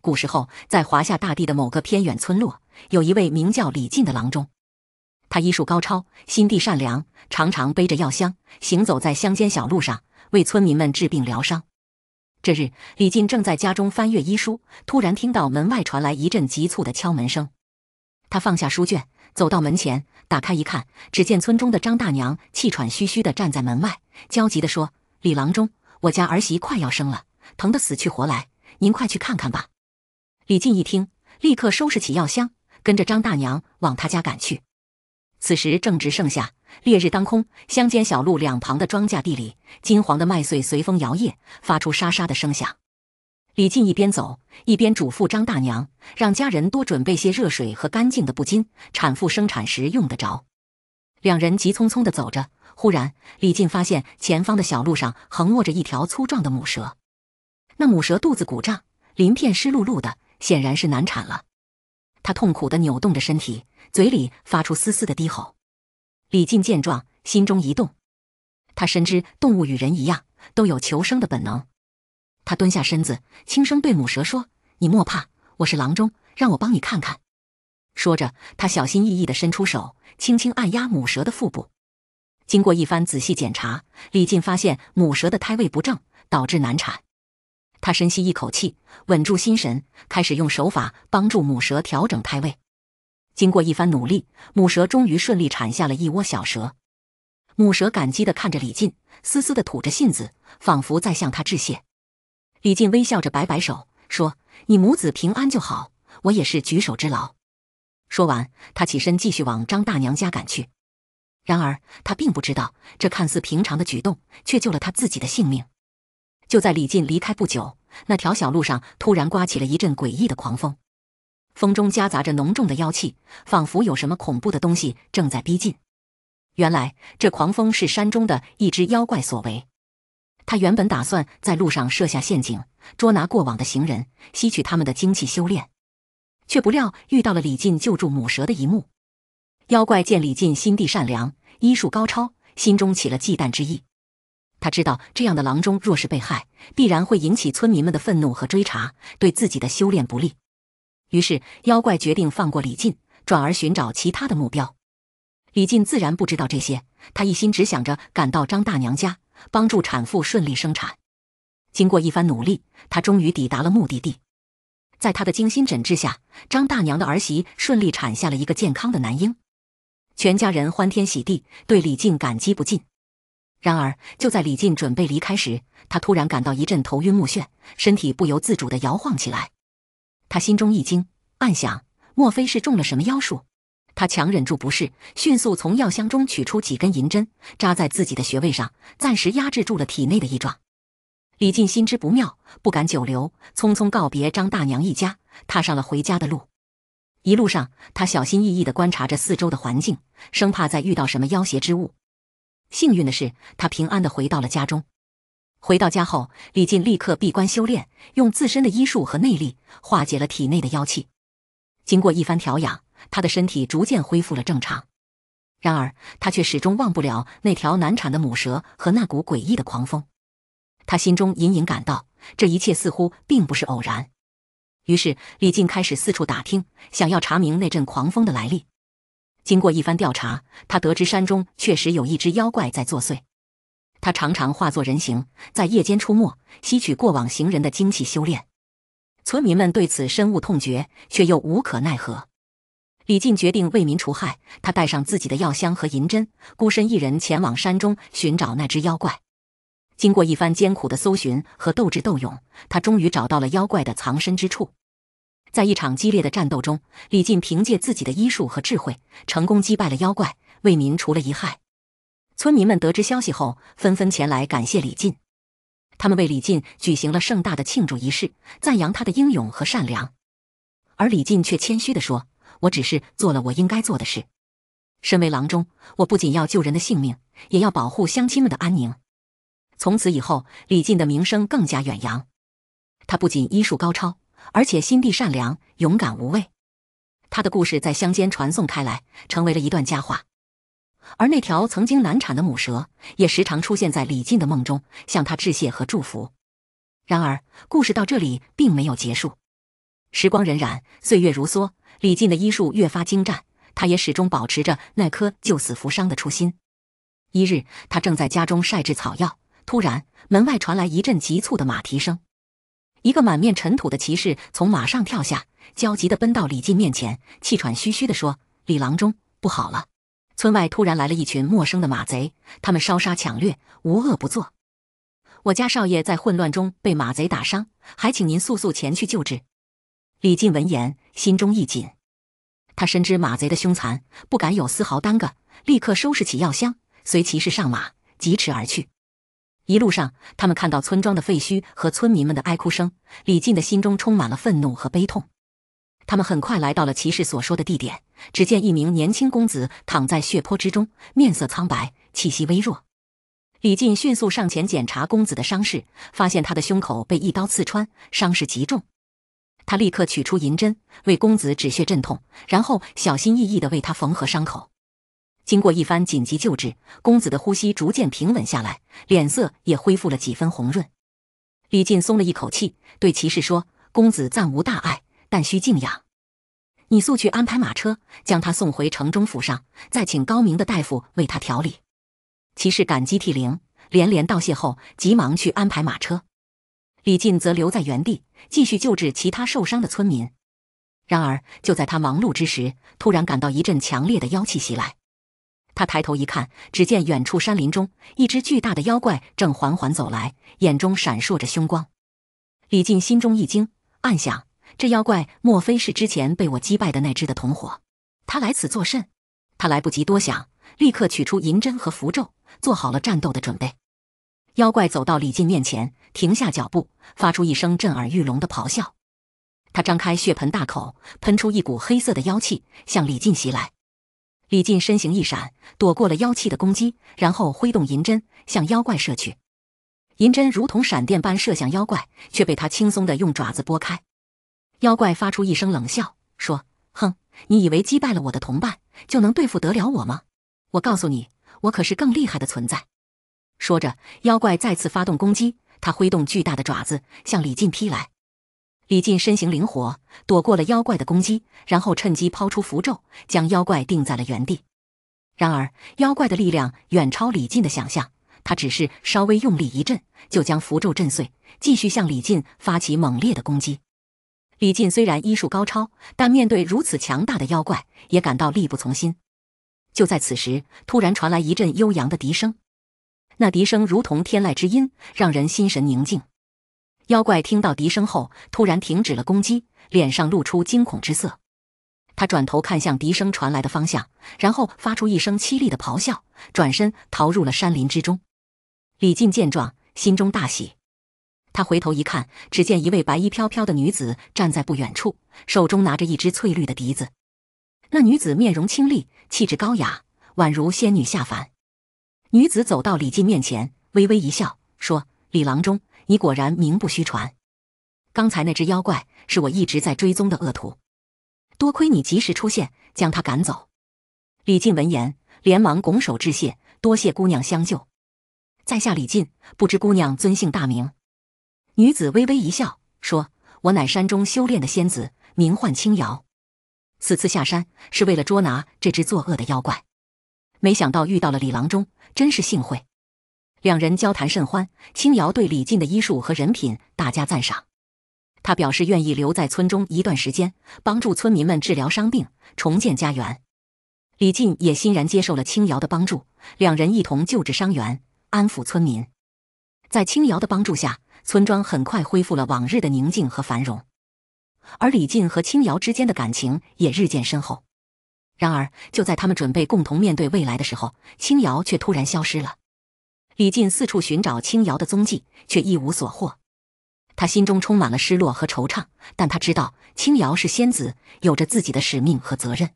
古时候，在华夏大地的某个偏远村落，有一位名叫李进的郎中，他医术高超，心地善良，常常背着药箱，行走在乡间小路上，为村民们治病疗伤。这日，李进正在家中翻阅医书，突然听到门外传来一阵急促的敲门声。他放下书卷，走到门前，打开一看，只见村中的张大娘气喘吁吁地站在门外，焦急地说：“李郎中，我家儿媳快要生了，疼得死去活来，您快去看看吧。”李靖一听，立刻收拾起药箱，跟着张大娘往他家赶去。此时正值盛夏，烈日当空，乡间小路两旁的庄稼地里，金黄的麦穗随风摇曳，发出沙沙的声响。李靖一边走一边嘱咐张大娘，让家人多准备些热水和干净的布巾，产妇生产时用得着。两人急匆匆地走着，忽然，李靖发现前方的小路上横卧着一条粗壮的母蛇，那母蛇肚子鼓胀，鳞片湿漉漉的。显然是难产了，他痛苦地扭动着身体，嘴里发出嘶嘶的低吼。李靖见状，心中一动，他深知动物与人一样都有求生的本能。他蹲下身子，轻声对母蛇说：“你莫怕，我是郎中，让我帮你看看。”说着，他小心翼翼地伸出手，轻轻按压母蛇的腹部。经过一番仔细检查，李靖发现母蛇的胎位不正，导致难产。他深吸一口气，稳住心神，开始用手法帮助母蛇调整胎位。经过一番努力，母蛇终于顺利产下了一窝小蛇。母蛇感激地看着李进，嘶嘶地吐着信子，仿佛在向他致谢。李进微笑着摆摆手，说：“你母子平安就好，我也是举手之劳。”说完，他起身继续往张大娘家赶去。然而，他并不知道，这看似平常的举动却救了他自己的性命。就在李靖离开不久，那条小路上突然刮起了一阵诡异的狂风，风中夹杂着浓重的妖气，仿佛有什么恐怖的东西正在逼近。原来，这狂风是山中的一只妖怪所为。他原本打算在路上设下陷阱，捉拿过往的行人，吸取他们的精气修炼，却不料遇到了李靖救助母蛇的一幕。妖怪见李靖心地善良，医术高超，心中起了忌惮之意。他知道，这样的郎中若是被害，必然会引起村民们的愤怒和追查，对自己的修炼不利。于是，妖怪决定放过李靖，转而寻找其他的目标。李靖自然不知道这些，他一心只想着赶到张大娘家，帮助产妇顺利生产。经过一番努力，他终于抵达了目的地。在他的精心诊治下，张大娘的儿媳顺利产下了一个健康的男婴，全家人欢天喜地，对李靖感激不尽。然而，就在李进准备离开时，他突然感到一阵头晕目眩，身体不由自主的摇晃起来。他心中一惊，暗想：莫非是中了什么妖术？他强忍住不适，迅速从药箱中取出几根银针，扎在自己的穴位上，暂时压制住了体内的异状。李进心知不妙，不敢久留，匆匆告别张大娘一家，踏上了回家的路。一路上，他小心翼翼的观察着四周的环境，生怕再遇到什么妖邪之物。幸运的是，他平安的回到了家中。回到家后，李靖立刻闭关修炼，用自身的医术和内力化解了体内的妖气。经过一番调养，他的身体逐渐恢复了正常。然而，他却始终忘不了那条难产的母蛇和那股诡异的狂风。他心中隐隐感到，这一切似乎并不是偶然。于是，李靖开始四处打听，想要查明那阵狂风的来历。经过一番调查，他得知山中确实有一只妖怪在作祟。他常常化作人形，在夜间出没，吸取过往行人的精气修炼。村民们对此深恶痛绝，却又无可奈何。李进决定为民除害，他带上自己的药箱和银针，孤身一人前往山中寻找那只妖怪。经过一番艰苦的搜寻和斗智斗勇，他终于找到了妖怪的藏身之处。在一场激烈的战斗中，李进凭借自己的医术和智慧，成功击败了妖怪，为民除了一害。村民们得知消息后，纷纷前来感谢李进。他们为李进举行了盛大的庆祝仪式，赞扬他的英勇和善良。而李进却谦虚地说：“我只是做了我应该做的事。身为郎中，我不仅要救人的性命，也要保护乡亲们的安宁。”从此以后，李进的名声更加远扬。他不仅医术高超。而且心地善良、勇敢无畏，他的故事在乡间传颂开来，成为了一段佳话。而那条曾经难产的母蛇，也时常出现在李靖的梦中，向他致谢和祝福。然而，故事到这里并没有结束。时光荏苒，岁月如梭，李靖的医术越发精湛，他也始终保持着那颗救死扶伤的初心。一日，他正在家中晒制草药，突然门外传来一阵急促的马蹄声。一个满面尘土的骑士从马上跳下，焦急地奔到李进面前，气喘吁吁地说：“李郎中，不好了！村外突然来了一群陌生的马贼，他们烧杀抢掠，无恶不作。我家少爷在混乱中被马贼打伤，还请您速速前去救治。”李进闻言，心中一紧，他深知马贼的凶残，不敢有丝毫耽搁，立刻收拾起药箱，随骑士上马，疾驰而去。一路上，他们看到村庄的废墟和村民们的哀哭声，李进的心中充满了愤怒和悲痛。他们很快来到了骑士所说的地点，只见一名年轻公子躺在血泊之中，面色苍白，气息微弱。李进迅速上前检查公子的伤势，发现他的胸口被一刀刺穿，伤势极重。他立刻取出银针为公子止血镇痛，然后小心翼翼地为他缝合伤口。经过一番紧急救治，公子的呼吸逐渐平稳下来，脸色也恢复了几分红润。李靖松了一口气，对骑士说：“公子暂无大碍，但需静养。你速去安排马车，将他送回城中府上，再请高明的大夫为他调理。”骑士感激涕零，连连道谢后，急忙去安排马车。李靖则留在原地，继续救治其他受伤的村民。然而，就在他忙碌之时，突然感到一阵强烈的妖气袭来。他抬头一看，只见远处山林中，一只巨大的妖怪正缓缓走来，眼中闪烁着凶光。李靖心中一惊，暗想：这妖怪莫非是之前被我击败的那只的同伙？他来此作甚？他来不及多想，立刻取出银针和符咒，做好了战斗的准备。妖怪走到李靖面前，停下脚步，发出一声震耳欲聋的咆哮。他张开血盆大口，喷出一股黑色的妖气，向李靖袭来。李靖身形一闪，躲过了妖气的攻击，然后挥动银针向妖怪射去。银针如同闪电般射向妖怪，却被他轻松地用爪子拨开。妖怪发出一声冷笑，说：“哼，你以为击败了我的同伴就能对付得了我吗？我告诉你，我可是更厉害的存在。”说着，妖怪再次发动攻击，他挥动巨大的爪子向李靖劈来。李靖身形灵活，躲过了妖怪的攻击，然后趁机抛出符咒，将妖怪定在了原地。然而，妖怪的力量远超李靖的想象，他只是稍微用力一震，就将符咒震碎，继续向李靖发起猛烈的攻击。李靖虽然医术高超，但面对如此强大的妖怪，也感到力不从心。就在此时，突然传来一阵悠扬的笛声，那笛声如同天籁之音，让人心神宁静。妖怪听到笛声后，突然停止了攻击，脸上露出惊恐之色。他转头看向笛声传来的方向，然后发出一声凄厉的咆哮，转身逃入了山林之中。李靖见状，心中大喜。他回头一看，只见一位白衣飘飘的女子站在不远处，手中拿着一支翠绿的笛子。那女子面容清丽，气质高雅，宛如仙女下凡。女子走到李靖面前，微微一笑，说：“李郎中。”你果然名不虚传，刚才那只妖怪是我一直在追踪的恶徒，多亏你及时出现，将他赶走。李靖闻言，连忙拱手致谢，多谢姑娘相救。在下李靖，不知姑娘尊姓大名？女子微微一笑，说：“我乃山中修炼的仙子，名唤青瑶。此次下山是为了捉拿这只作恶的妖怪，没想到遇到了李郎中，真是幸会。”两人交谈甚欢，青瑶对李进的医术和人品大加赞赏。他表示愿意留在村中一段时间，帮助村民们治疗伤病、重建家园。李进也欣然接受了青瑶的帮助，两人一同救治伤员、安抚村民。在青瑶的帮助下，村庄很快恢复了往日的宁静和繁荣，而李进和青瑶之间的感情也日渐深厚。然而，就在他们准备共同面对未来的时候，青瑶却突然消失了。李靖四处寻找青瑶的踪迹，却一无所获。他心中充满了失落和惆怅，但他知道青瑶是仙子，有着自己的使命和责任。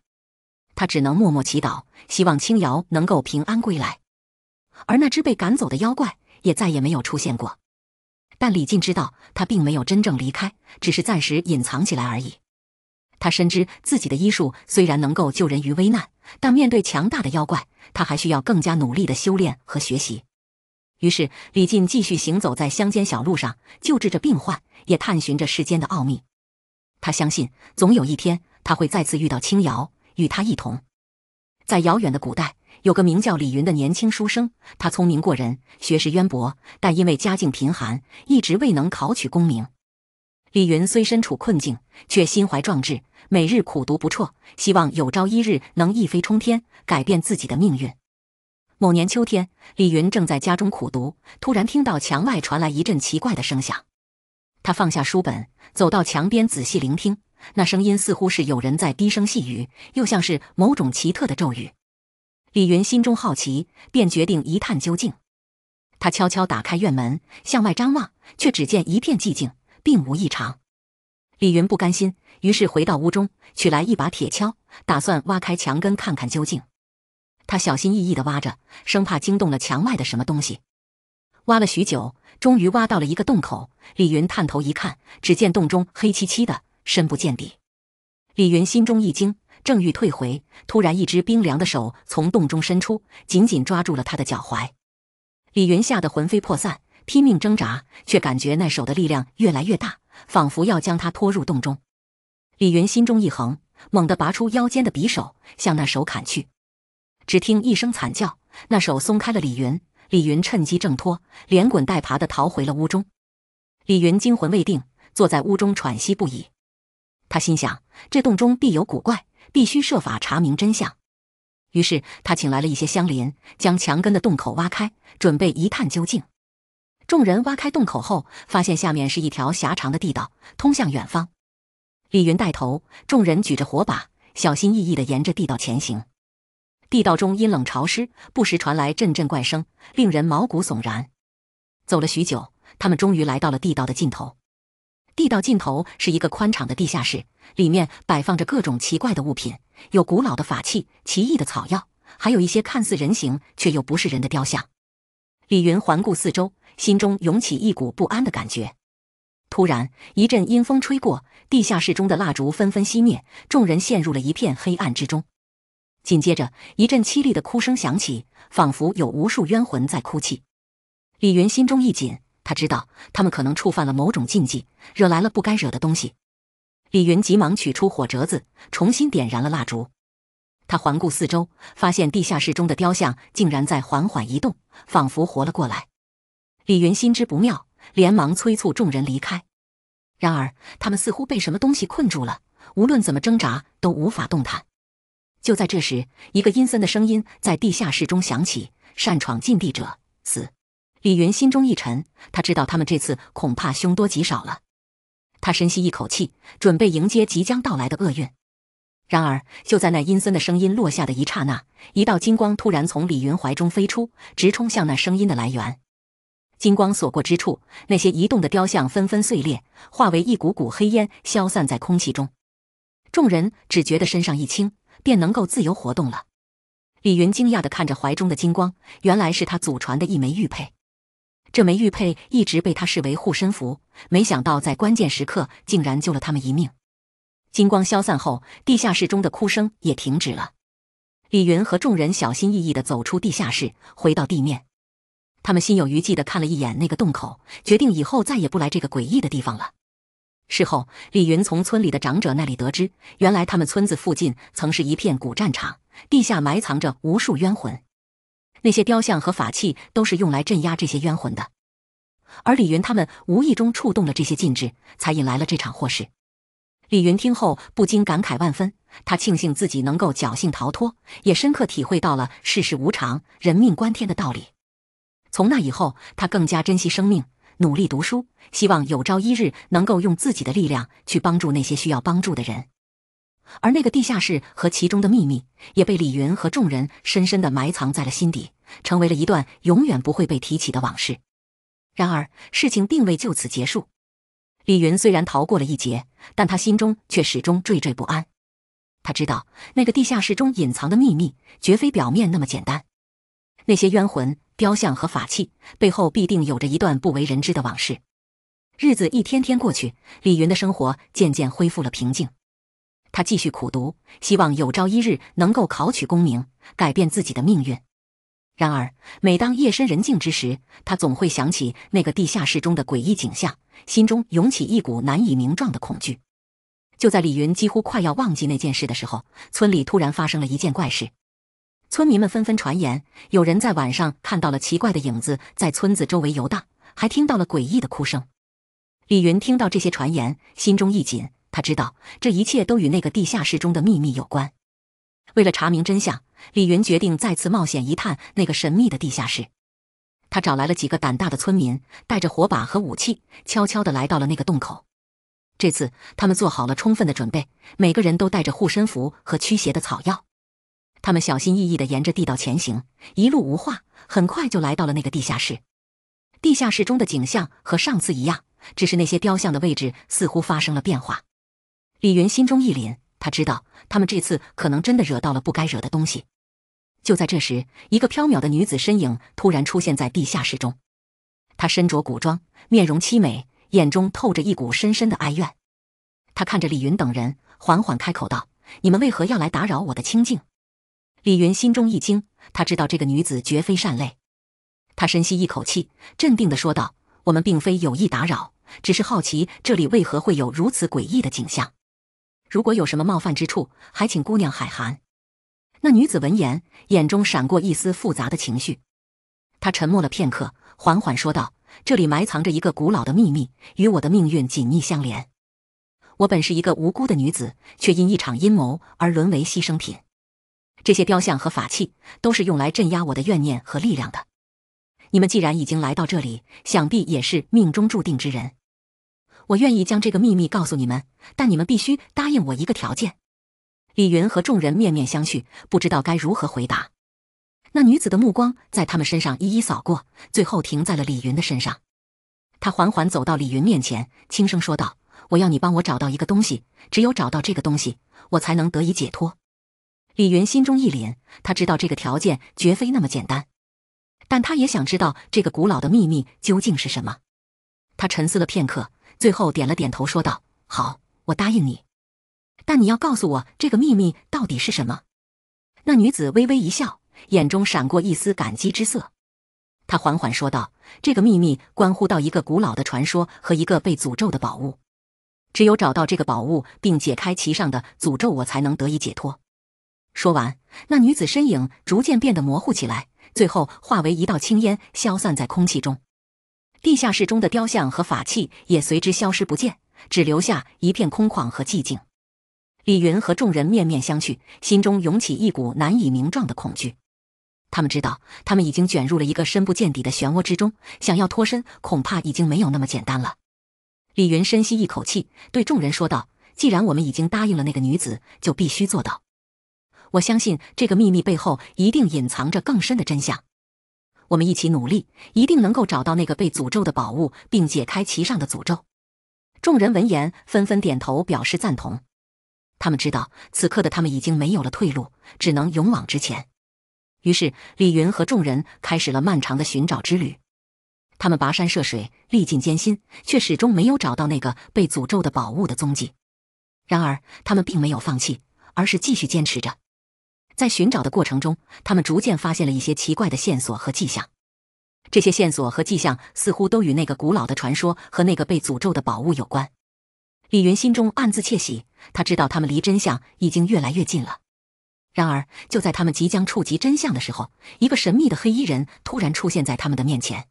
他只能默默祈祷，希望青瑶能够平安归来。而那只被赶走的妖怪也再也没有出现过。但李靖知道，他并没有真正离开，只是暂时隐藏起来而已。他深知自己的医术虽然能够救人于危难，但面对强大的妖怪，他还需要更加努力的修炼和学习。于是，李靖继续行走在乡间小路上，救治着病患，也探寻着世间的奥秘。他相信，总有一天他会再次遇到青瑶，与他一同。在遥远的古代，有个名叫李云的年轻书生，他聪明过人，学识渊博，但因为家境贫寒，一直未能考取功名。李云虽身处困境，却心怀壮志，每日苦读不辍，希望有朝一日能一飞冲天，改变自己的命运。某年秋天，李云正在家中苦读，突然听到墙外传来一阵奇怪的声响。他放下书本，走到墙边仔细聆听，那声音似乎是有人在低声细语，又像是某种奇特的咒语。李云心中好奇，便决定一探究竟。他悄悄打开院门，向外张望，却只见一片寂静，并无异常。李云不甘心，于是回到屋中，取来一把铁锹，打算挖开墙根看看究竟。他小心翼翼地挖着，生怕惊动了墙外的什么东西。挖了许久，终于挖到了一个洞口。李云探头一看，只见洞中黑漆漆的，深不见底。李云心中一惊，正欲退回，突然一只冰凉的手从洞中伸出，紧紧抓住了他的脚踝。李云吓得魂飞魄散，拼命挣扎，却感觉那手的力量越来越大，仿佛要将他拖入洞中。李云心中一横，猛地拔出腰间的匕首，向那手砍去。只听一声惨叫，那手松开了李云。李云趁机挣脱，连滚带爬的逃回了屋中。李云惊魂未定，坐在屋中喘息不已。他心想：这洞中必有古怪，必须设法查明真相。于是，他请来了一些乡邻，将墙根的洞口挖开，准备一探究竟。众人挖开洞口后，发现下面是一条狭长的地道，通向远方。李云带头，众人举着火把，小心翼翼的沿着地道前行。地道中阴冷潮湿，不时传来阵阵怪声，令人毛骨悚然。走了许久，他们终于来到了地道的尽头。地道尽头是一个宽敞的地下室，里面摆放着各种奇怪的物品，有古老的法器、奇异的草药，还有一些看似人形却又不是人的雕像。李云环顾四周，心中涌起一股不安的感觉。突然，一阵阴风吹过，地下室中的蜡烛纷纷熄灭，众人陷入了一片黑暗之中。紧接着，一阵凄厉的哭声响起，仿佛有无数冤魂在哭泣。李云心中一紧，他知道他们可能触犯了某种禁忌，惹来了不该惹的东西。李云急忙取出火折子，重新点燃了蜡烛。他环顾四周，发现地下室中的雕像竟然在缓缓移动，仿佛活了过来。李云心知不妙，连忙催促众人离开。然而，他们似乎被什么东西困住了，无论怎么挣扎都无法动弹。就在这时，一个阴森的声音在地下室中响起：“擅闯禁地者，死！”李云心中一沉，他知道他们这次恐怕凶多吉少了。他深吸一口气，准备迎接即将到来的厄运。然而，就在那阴森的声音落下的一刹那，一道金光突然从李云怀中飞出，直冲向那声音的来源。金光所过之处，那些移动的雕像纷纷碎裂，化为一股股黑烟消散在空气中。众人只觉得身上一轻。便能够自由活动了。李云惊讶的看着怀中的金光，原来是他祖传的一枚玉佩。这枚玉佩一直被他视为护身符，没想到在关键时刻竟然救了他们一命。金光消散后，地下室中的哭声也停止了。李云和众人小心翼翼的走出地下室，回到地面。他们心有余悸的看了一眼那个洞口，决定以后再也不来这个诡异的地方了。事后，李云从村里的长者那里得知，原来他们村子附近曾是一片古战场，地下埋藏着无数冤魂。那些雕像和法器都是用来镇压这些冤魂的，而李云他们无意中触动了这些禁制，才引来了这场祸事。李云听后不禁感慨万分，他庆幸自己能够侥幸逃脱，也深刻体会到了世事无常、人命关天的道理。从那以后，他更加珍惜生命。努力读书，希望有朝一日能够用自己的力量去帮助那些需要帮助的人。而那个地下室和其中的秘密，也被李云和众人深深的埋藏在了心底，成为了一段永远不会被提起的往事。然而，事情并未就此结束。李云虽然逃过了一劫，但他心中却始终惴惴不安。他知道，那个地下室中隐藏的秘密，绝非表面那么简单。那些冤魂、雕像和法器背后必定有着一段不为人知的往事。日子一天天过去，李云的生活渐渐恢复了平静。他继续苦读，希望有朝一日能够考取功名，改变自己的命运。然而，每当夜深人静之时，他总会想起那个地下室中的诡异景象，心中涌起一股难以名状的恐惧。就在李云几乎快要忘记那件事的时候，村里突然发生了一件怪事。村民们纷纷传言，有人在晚上看到了奇怪的影子在村子周围游荡，还听到了诡异的哭声。李云听到这些传言，心中一紧，他知道这一切都与那个地下室中的秘密有关。为了查明真相，李云决定再次冒险一探那个神秘的地下室。他找来了几个胆大的村民，带着火把和武器，悄悄地来到了那个洞口。这次，他们做好了充分的准备，每个人都带着护身符和驱邪的草药。他们小心翼翼地沿着地道前行，一路无话，很快就来到了那个地下室。地下室中的景象和上次一样，只是那些雕像的位置似乎发生了变化。李云心中一凛，他知道他们这次可能真的惹到了不该惹的东西。就在这时，一个飘渺的女子身影突然出现在地下室中。她身着古装，面容凄美，眼中透着一股深深的哀怨。她看着李云等人，缓缓开口道：“你们为何要来打扰我的清静？李云心中一惊，他知道这个女子绝非善类。他深吸一口气，镇定的说道：“我们并非有意打扰，只是好奇这里为何会有如此诡异的景象。如果有什么冒犯之处，还请姑娘海涵。”那女子闻言，眼中闪过一丝复杂的情绪。她沉默了片刻，缓缓说道：“这里埋藏着一个古老的秘密，与我的命运紧密相连。我本是一个无辜的女子，却因一场阴谋而沦为牺牲品。”这些雕像和法器都是用来镇压我的怨念和力量的。你们既然已经来到这里，想必也是命中注定之人。我愿意将这个秘密告诉你们，但你们必须答应我一个条件。李云和众人面面相觑，不知道该如何回答。那女子的目光在他们身上一一扫过，最后停在了李云的身上。她缓缓走到李云面前，轻声说道：“我要你帮我找到一个东西，只有找到这个东西，我才能得以解脱。”李云心中一凛，他知道这个条件绝非那么简单，但他也想知道这个古老的秘密究竟是什么。他沉思了片刻，最后点了点头，说道：“好，我答应你，但你要告诉我这个秘密到底是什么。”那女子微微一笑，眼中闪过一丝感激之色，她缓缓说道：“这个秘密关乎到一个古老的传说和一个被诅咒的宝物，只有找到这个宝物并解开其上的诅咒，我才能得以解脱。”说完，那女子身影逐渐变得模糊起来，最后化为一道青烟，消散在空气中。地下室中的雕像和法器也随之消失不见，只留下一片空旷和寂静。李云和众人面面相觑，心中涌起一股难以名状的恐惧。他们知道，他们已经卷入了一个深不见底的漩涡之中，想要脱身恐怕已经没有那么简单了。李云深吸一口气，对众人说道：“既然我们已经答应了那个女子，就必须做到。”我相信这个秘密背后一定隐藏着更深的真相。我们一起努力，一定能够找到那个被诅咒的宝物，并解开其上的诅咒。众人闻言纷纷点头表示赞同。他们知道，此刻的他们已经没有了退路，只能勇往直前。于是，李云和众人开始了漫长的寻找之旅。他们跋山涉水，历尽艰辛，却始终没有找到那个被诅咒的宝物的踪迹。然而，他们并没有放弃，而是继续坚持着。在寻找的过程中，他们逐渐发现了一些奇怪的线索和迹象。这些线索和迹象似乎都与那个古老的传说和那个被诅咒的宝物有关。李云心中暗自窃喜，他知道他们离真相已经越来越近了。然而，就在他们即将触及真相的时候，一个神秘的黑衣人突然出现在他们的面前。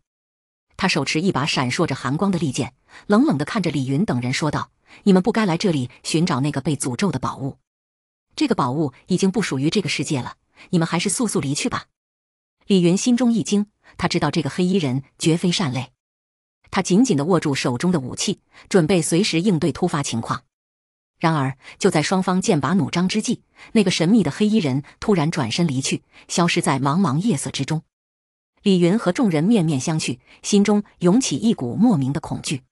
他手持一把闪烁着寒光的利剑，冷冷地看着李云等人说道：“你们不该来这里寻找那个被诅咒的宝物。”这个宝物已经不属于这个世界了，你们还是速速离去吧。李云心中一惊，他知道这个黑衣人绝非善类，他紧紧地握住手中的武器，准备随时应对突发情况。然而，就在双方剑拔弩张之际，那个神秘的黑衣人突然转身离去，消失在茫茫夜色之中。李云和众人面面相觑，心中涌起一股莫名的恐惧。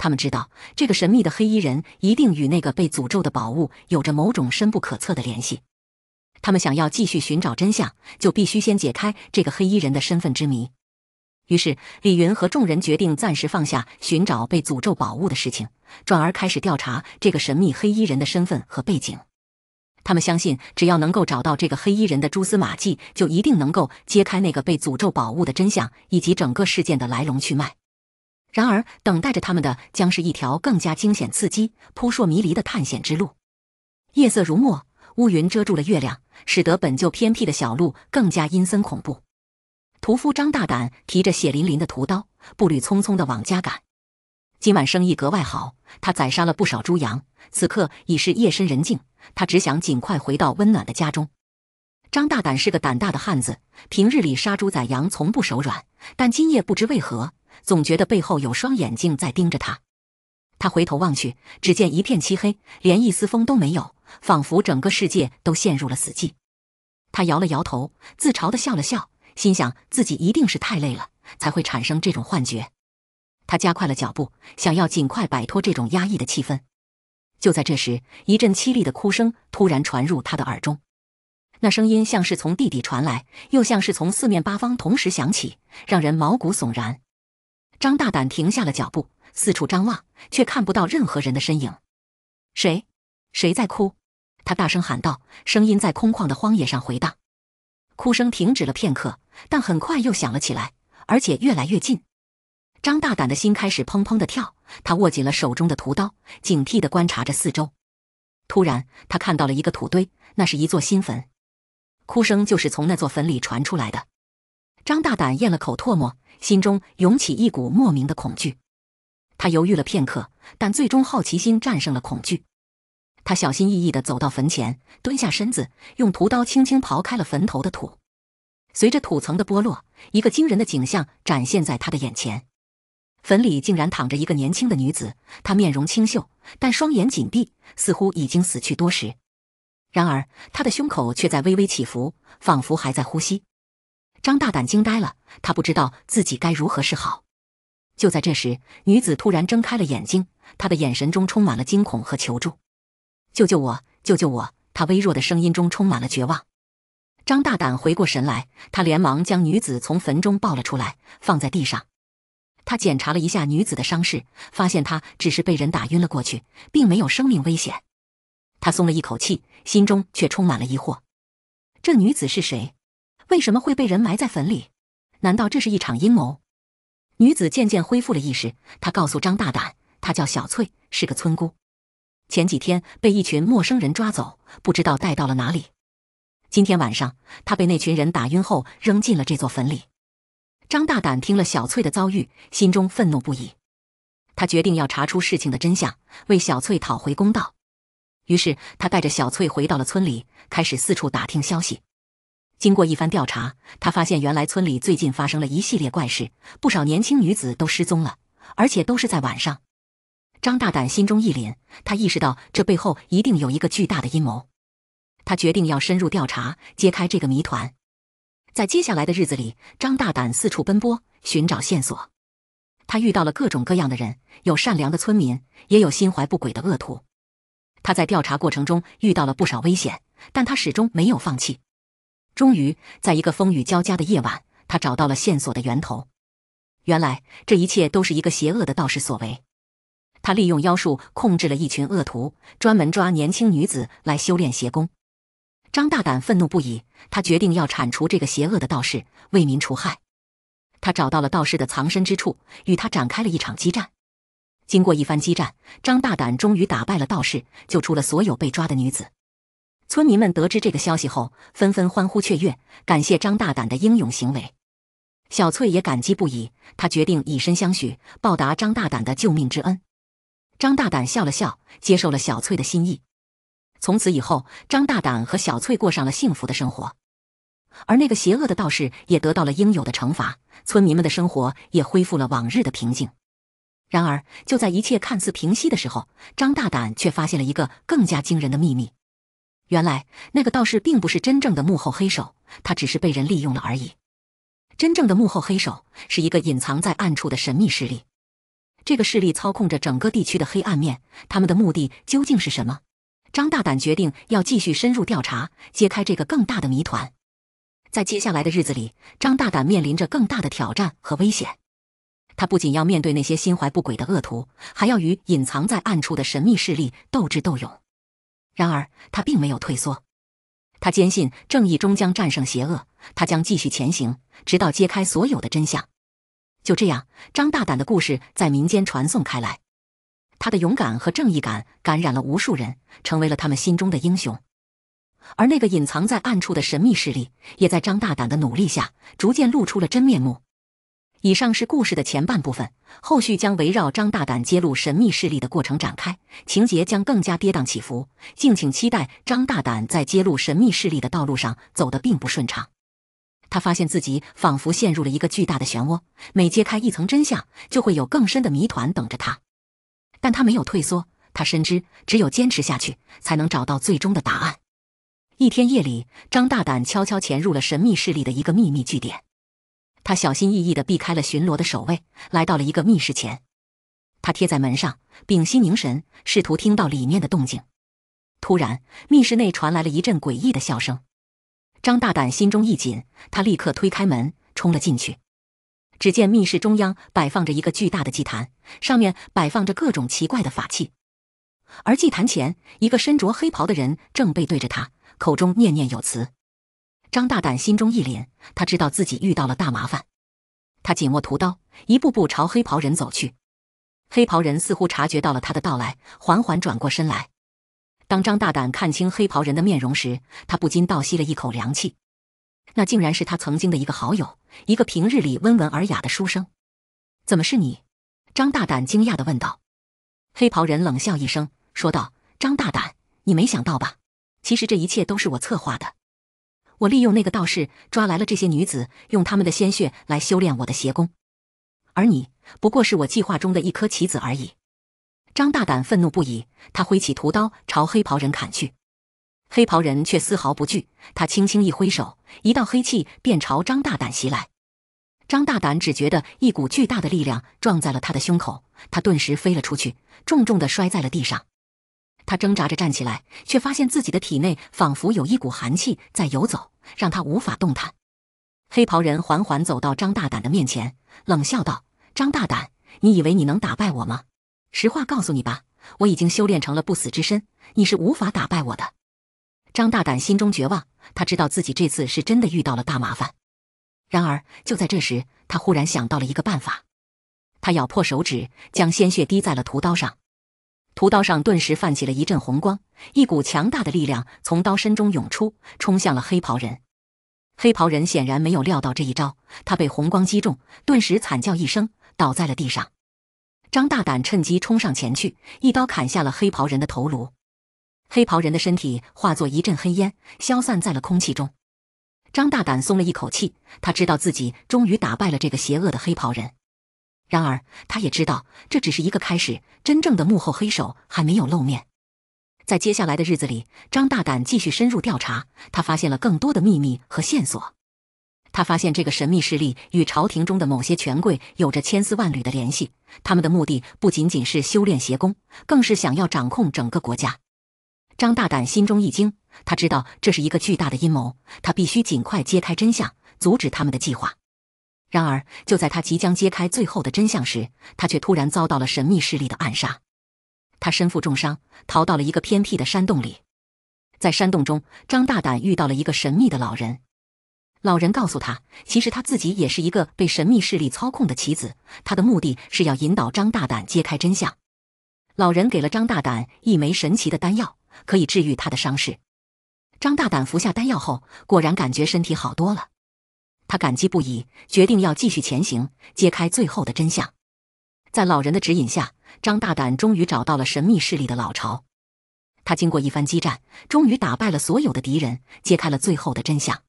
他们知道，这个神秘的黑衣人一定与那个被诅咒的宝物有着某种深不可测的联系。他们想要继续寻找真相，就必须先解开这个黑衣人的身份之谜。于是，李云和众人决定暂时放下寻找被诅咒宝物的事情，转而开始调查这个神秘黑衣人的身份和背景。他们相信，只要能够找到这个黑衣人的蛛丝马迹，就一定能够揭开那个被诅咒宝物的真相以及整个事件的来龙去脉。然而，等待着他们的将是一条更加惊险刺激、扑朔迷离的探险之路。夜色如墨，乌云遮住了月亮，使得本就偏僻的小路更加阴森恐怖。屠夫张大胆提着血淋淋的屠刀，步履匆匆地往家赶。今晚生意格外好，他宰杀了不少猪羊。此刻已是夜深人静，他只想尽快回到温暖的家中。张大胆是个胆大的汉子，平日里杀猪宰羊从不手软，但今夜不知为何。总觉得背后有双眼睛在盯着他，他回头望去，只见一片漆黑，连一丝风都没有，仿佛整个世界都陷入了死寂。他摇了摇头，自嘲地笑了笑，心想自己一定是太累了，才会产生这种幻觉。他加快了脚步，想要尽快摆脱这种压抑的气氛。就在这时，一阵凄厉的哭声突然传入他的耳中，那声音像是从地底传来，又像是从四面八方同时响起，让人毛骨悚然。张大胆停下了脚步，四处张望，却看不到任何人的身影。谁？谁在哭？他大声喊道，声音在空旷的荒野上回荡。哭声停止了片刻，但很快又响了起来，而且越来越近。张大胆的心开始砰砰的跳，他握紧了手中的屠刀，警惕地观察着四周。突然，他看到了一个土堆，那是一座新坟，哭声就是从那座坟里传出来的。张大胆咽了口唾沫，心中涌起一股莫名的恐惧。他犹豫了片刻，但最终好奇心战胜了恐惧。他小心翼翼地走到坟前，蹲下身子，用屠刀轻轻刨开了坟头的土。随着土层的剥落，一个惊人的景象展现在他的眼前：坟里竟然躺着一个年轻的女子。她面容清秀，但双眼紧闭，似乎已经死去多时。然而，她的胸口却在微微起伏，仿佛还在呼吸。张大胆惊呆了，他不知道自己该如何是好。就在这时，女子突然睁开了眼睛，她的眼神中充满了惊恐和求助：“救救我！救救我！”她微弱的声音中充满了绝望。张大胆回过神来，他连忙将女子从坟中抱了出来，放在地上。他检查了一下女子的伤势，发现她只是被人打晕了过去，并没有生命危险。他松了一口气，心中却充满了疑惑：这女子是谁？为什么会被人埋在坟里？难道这是一场阴谋？女子渐渐恢复了意识，她告诉张大胆，她叫小翠，是个村姑。前几天被一群陌生人抓走，不知道带到了哪里。今天晚上，她被那群人打晕后扔进了这座坟里。张大胆听了小翠的遭遇，心中愤怒不已。他决定要查出事情的真相，为小翠讨回公道。于是，他带着小翠回到了村里，开始四处打听消息。经过一番调查，他发现原来村里最近发生了一系列怪事，不少年轻女子都失踪了，而且都是在晚上。张大胆心中一凛，他意识到这背后一定有一个巨大的阴谋。他决定要深入调查，揭开这个谜团。在接下来的日子里，张大胆四处奔波，寻找线索。他遇到了各种各样的人，有善良的村民，也有心怀不轨的恶徒。他在调查过程中遇到了不少危险，但他始终没有放弃。终于，在一个风雨交加的夜晚，他找到了线索的源头。原来，这一切都是一个邪恶的道士所为。他利用妖术控制了一群恶徒，专门抓年轻女子来修炼邪功。张大胆愤怒不已，他决定要铲除这个邪恶的道士，为民除害。他找到了道士的藏身之处，与他展开了一场激战。经过一番激战，张大胆终于打败了道士，救出了所有被抓的女子。村民们得知这个消息后，纷纷欢呼雀跃，感谢张大胆的英勇行为。小翠也感激不已，她决定以身相许，报答张大胆的救命之恩。张大胆笑了笑，接受了小翠的心意。从此以后，张大胆和小翠过上了幸福的生活。而那个邪恶的道士也得到了应有的惩罚，村民们的生活也恢复了往日的平静。然而，就在一切看似平息的时候，张大胆却发现了一个更加惊人的秘密。原来那个道士并不是真正的幕后黑手，他只是被人利用了而已。真正的幕后黑手是一个隐藏在暗处的神秘势力，这个势力操控着整个地区的黑暗面。他们的目的究竟是什么？张大胆决定要继续深入调查，揭开这个更大的谜团。在接下来的日子里，张大胆面临着更大的挑战和危险。他不仅要面对那些心怀不轨的恶徒，还要与隐藏在暗处的神秘势力斗智斗勇。然而，他并没有退缩。他坚信正义终将战胜邪恶，他将继续前行，直到揭开所有的真相。就这样，张大胆的故事在民间传颂开来。他的勇敢和正义感感染了无数人，成为了他们心中的英雄。而那个隐藏在暗处的神秘势力，也在张大胆的努力下，逐渐露出了真面目。以上是故事的前半部分，后续将围绕张大胆揭露神秘势力的过程展开，情节将更加跌宕起伏。敬请期待张大胆在揭露神秘势力的道路上走得并不顺畅。他发现自己仿佛陷入了一个巨大的漩涡，每揭开一层真相，就会有更深的谜团等着他。但他没有退缩，他深知只有坚持下去，才能找到最终的答案。一天夜里，张大胆悄悄潜入了神秘势力的一个秘密据点。他小心翼翼地避开了巡逻的守卫，来到了一个密室前。他贴在门上，屏息凝神，试图听到里面的动静。突然，密室内传来了一阵诡异的笑声。张大胆心中一紧，他立刻推开门，冲了进去。只见密室中央摆放着一个巨大的祭坛，上面摆放着各种奇怪的法器。而祭坛前，一个身着黑袍的人正背对着他，口中念念有词。张大胆心中一凛，他知道自己遇到了大麻烦。他紧握屠刀，一步步朝黑袍人走去。黑袍人似乎察觉到了他的到来，缓缓转过身来。当张大胆看清黑袍人的面容时，他不禁倒吸了一口凉气。那竟然是他曾经的一个好友，一个平日里温文尔雅的书生。怎么是你？张大胆惊讶的问道。黑袍人冷笑一声，说道：“张大胆，你没想到吧？其实这一切都是我策划的。”我利用那个道士抓来了这些女子，用他们的鲜血来修炼我的邪功，而你不过是我计划中的一颗棋子而已。张大胆愤怒不已，他挥起屠刀朝黑袍人砍去，黑袍人却丝毫不惧，他轻轻一挥手，一道黑气便朝张大胆袭来。张大胆只觉得一股巨大的力量撞在了他的胸口，他顿时飞了出去，重重的摔在了地上。他挣扎着站起来，却发现自己的体内仿佛有一股寒气在游走，让他无法动弹。黑袍人缓缓走到张大胆的面前，冷笑道：“张大胆，你以为你能打败我吗？实话告诉你吧，我已经修炼成了不死之身，你是无法打败我的。”张大胆心中绝望，他知道自己这次是真的遇到了大麻烦。然而，就在这时，他忽然想到了一个办法。他咬破手指，将鲜血滴在了屠刀上。屠刀上顿时泛起了一阵红光，一股强大的力量从刀身中涌出，冲向了黑袍人。黑袍人显然没有料到这一招，他被红光击中，顿时惨叫一声，倒在了地上。张大胆趁机冲上前去，一刀砍下了黑袍人的头颅。黑袍人的身体化作一阵黑烟，消散在了空气中。张大胆松了一口气，他知道自己终于打败了这个邪恶的黑袍人。然而，他也知道这只是一个开始，真正的幕后黑手还没有露面。在接下来的日子里，张大胆继续深入调查，他发现了更多的秘密和线索。他发现这个神秘势力与朝廷中的某些权贵有着千丝万缕的联系，他们的目的不仅仅是修炼邪功，更是想要掌控整个国家。张大胆心中一惊，他知道这是一个巨大的阴谋，他必须尽快揭开真相，阻止他们的计划。然而，就在他即将揭开最后的真相时，他却突然遭到了神秘势力的暗杀。他身负重伤，逃到了一个偏僻的山洞里。在山洞中，张大胆遇到了一个神秘的老人。老人告诉他，其实他自己也是一个被神秘势力操控的棋子，他的目的是要引导张大胆揭开真相。老人给了张大胆一枚神奇的丹药，可以治愈他的伤势。张大胆服下丹药后，果然感觉身体好多了。他感激不已，决定要继续前行，揭开最后的真相。在老人的指引下，张大胆终于找到了神秘势力的老巢。他经过一番激战，终于打败了所有的敌人，揭开了最后的真相。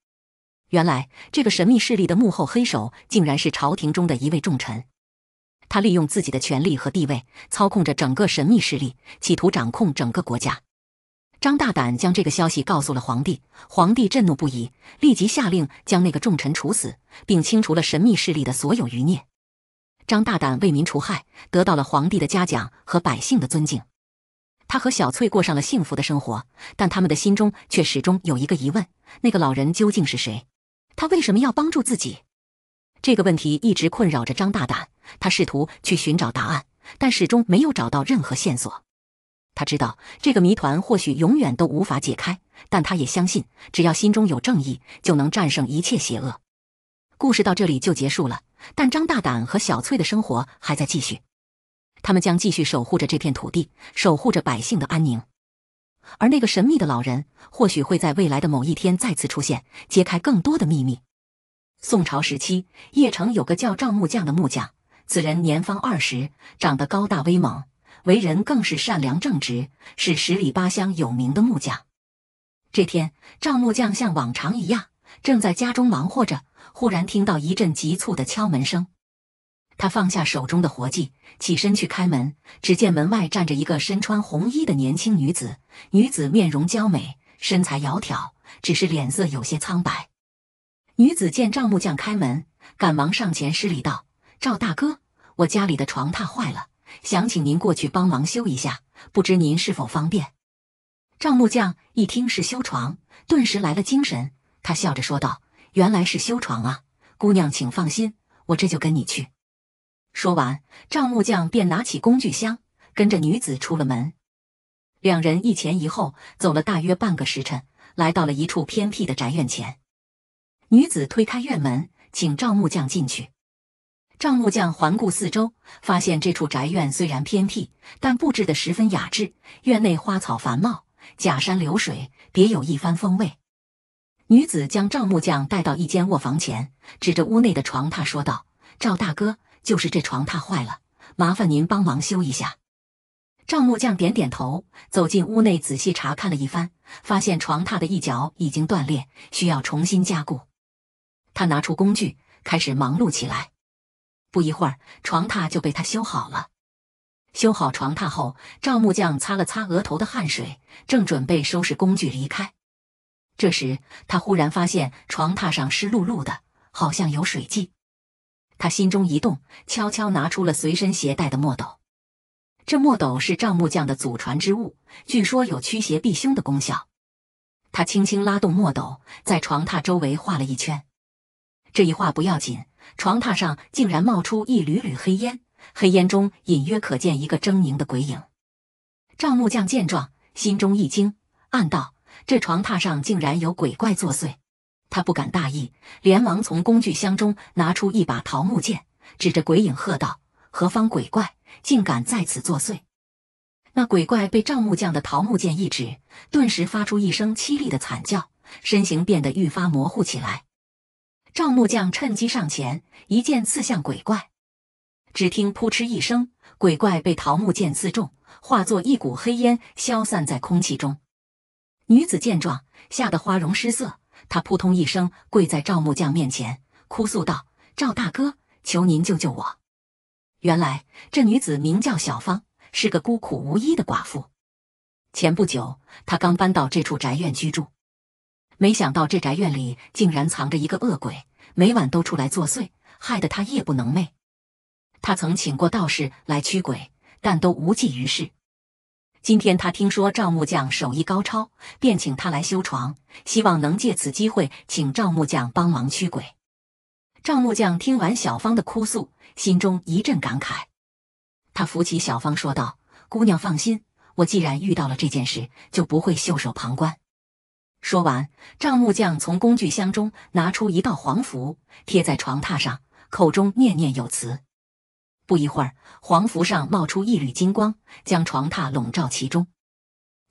原来，这个神秘势力的幕后黑手竟然是朝廷中的一位重臣。他利用自己的权力和地位，操控着整个神秘势力，企图掌控整个国家。张大胆将这个消息告诉了皇帝，皇帝震怒不已，立即下令将那个重臣处死，并清除了神秘势力的所有余孽。张大胆为民除害，得到了皇帝的嘉奖和百姓的尊敬。他和小翠过上了幸福的生活，但他们的心中却始终有一个疑问：那个老人究竟是谁？他为什么要帮助自己？这个问题一直困扰着张大胆，他试图去寻找答案，但始终没有找到任何线索。他知道这个谜团或许永远都无法解开，但他也相信，只要心中有正义，就能战胜一切邪恶。故事到这里就结束了，但张大胆和小翠的生活还在继续，他们将继续守护着这片土地，守护着百姓的安宁。而那个神秘的老人，或许会在未来的某一天再次出现，揭开更多的秘密。宋朝时期，邺城有个叫赵木匠的木匠，此人年方二十，长得高大威猛。为人更是善良正直，是十里八乡有名的木匠。这天，赵木匠像往常一样，正在家中忙活着，忽然听到一阵急促的敲门声。他放下手中的活计，起身去开门，只见门外站着一个身穿红衣的年轻女子。女子面容娇美，身材窈窕，只是脸色有些苍白。女子见赵木匠开门，赶忙上前施礼道：“赵大哥，我家里的床榻坏了。”想请您过去帮忙修一下，不知您是否方便？赵木匠一听是修床，顿时来了精神。他笑着说道：“原来是修床啊，姑娘请放心，我这就跟你去。”说完，赵木匠便拿起工具箱，跟着女子出了门。两人一前一后走了大约半个时辰，来到了一处偏僻的宅院前。女子推开院门，请赵木匠进去。赵木匠环顾四周，发现这处宅院虽然偏僻，但布置得十分雅致。院内花草繁茂，假山流水，别有一番风味。女子将赵木匠带到一间卧房前，指着屋内的床榻说道：“赵大哥，就是这床榻坏了，麻烦您帮忙修一下。”赵木匠点点头，走进屋内仔细查看了一番，发现床榻的一角已经断裂，需要重新加固。他拿出工具，开始忙碌起来。不一会儿，床榻就被他修好了。修好床榻后，赵木匠擦了擦额头的汗水，正准备收拾工具离开。这时，他忽然发现床榻上湿漉漉的，好像有水迹。他心中一动，悄悄拿出了随身携带的墨斗。这墨斗是赵木匠的祖传之物，据说有驱邪避凶的功效。他轻轻拉动墨斗，在床榻周围画了一圈。这一画不要紧。床榻上竟然冒出一缕缕黑烟，黑烟中隐约可见一个狰狞的鬼影。赵木匠见状，心中一惊，暗道：这床榻上竟然有鬼怪作祟。他不敢大意，连忙从工具箱中拿出一把桃木剑，指着鬼影喝道：“何方鬼怪，竟敢在此作祟？”那鬼怪被赵木匠的桃木剑一指，顿时发出一声凄厉的惨叫，身形变得愈发模糊起来。赵木匠趁机上前，一剑刺向鬼怪。只听扑哧一声，鬼怪被桃木剑刺中，化作一股黑烟消散在空气中。女子见状，吓得花容失色，她扑通一声跪在赵木匠面前，哭诉道：“赵大哥，求您救救我！”原来这女子名叫小芳，是个孤苦无依的寡妇。前不久，她刚搬到这处宅院居住。没想到这宅院里竟然藏着一个恶鬼，每晚都出来作祟，害得他夜不能寐。他曾请过道士来驱鬼，但都无济于事。今天他听说赵木匠手艺高超，便请他来修床，希望能借此机会请赵木匠帮忙驱鬼。赵木匠听完小芳的哭诉，心中一阵感慨，他扶起小芳说道：“姑娘放心，我既然遇到了这件事，就不会袖手旁观。”说完，丈木匠从工具箱中拿出一道黄符，贴在床榻上，口中念念有词。不一会儿，黄符上冒出一缕金光，将床榻笼罩其中。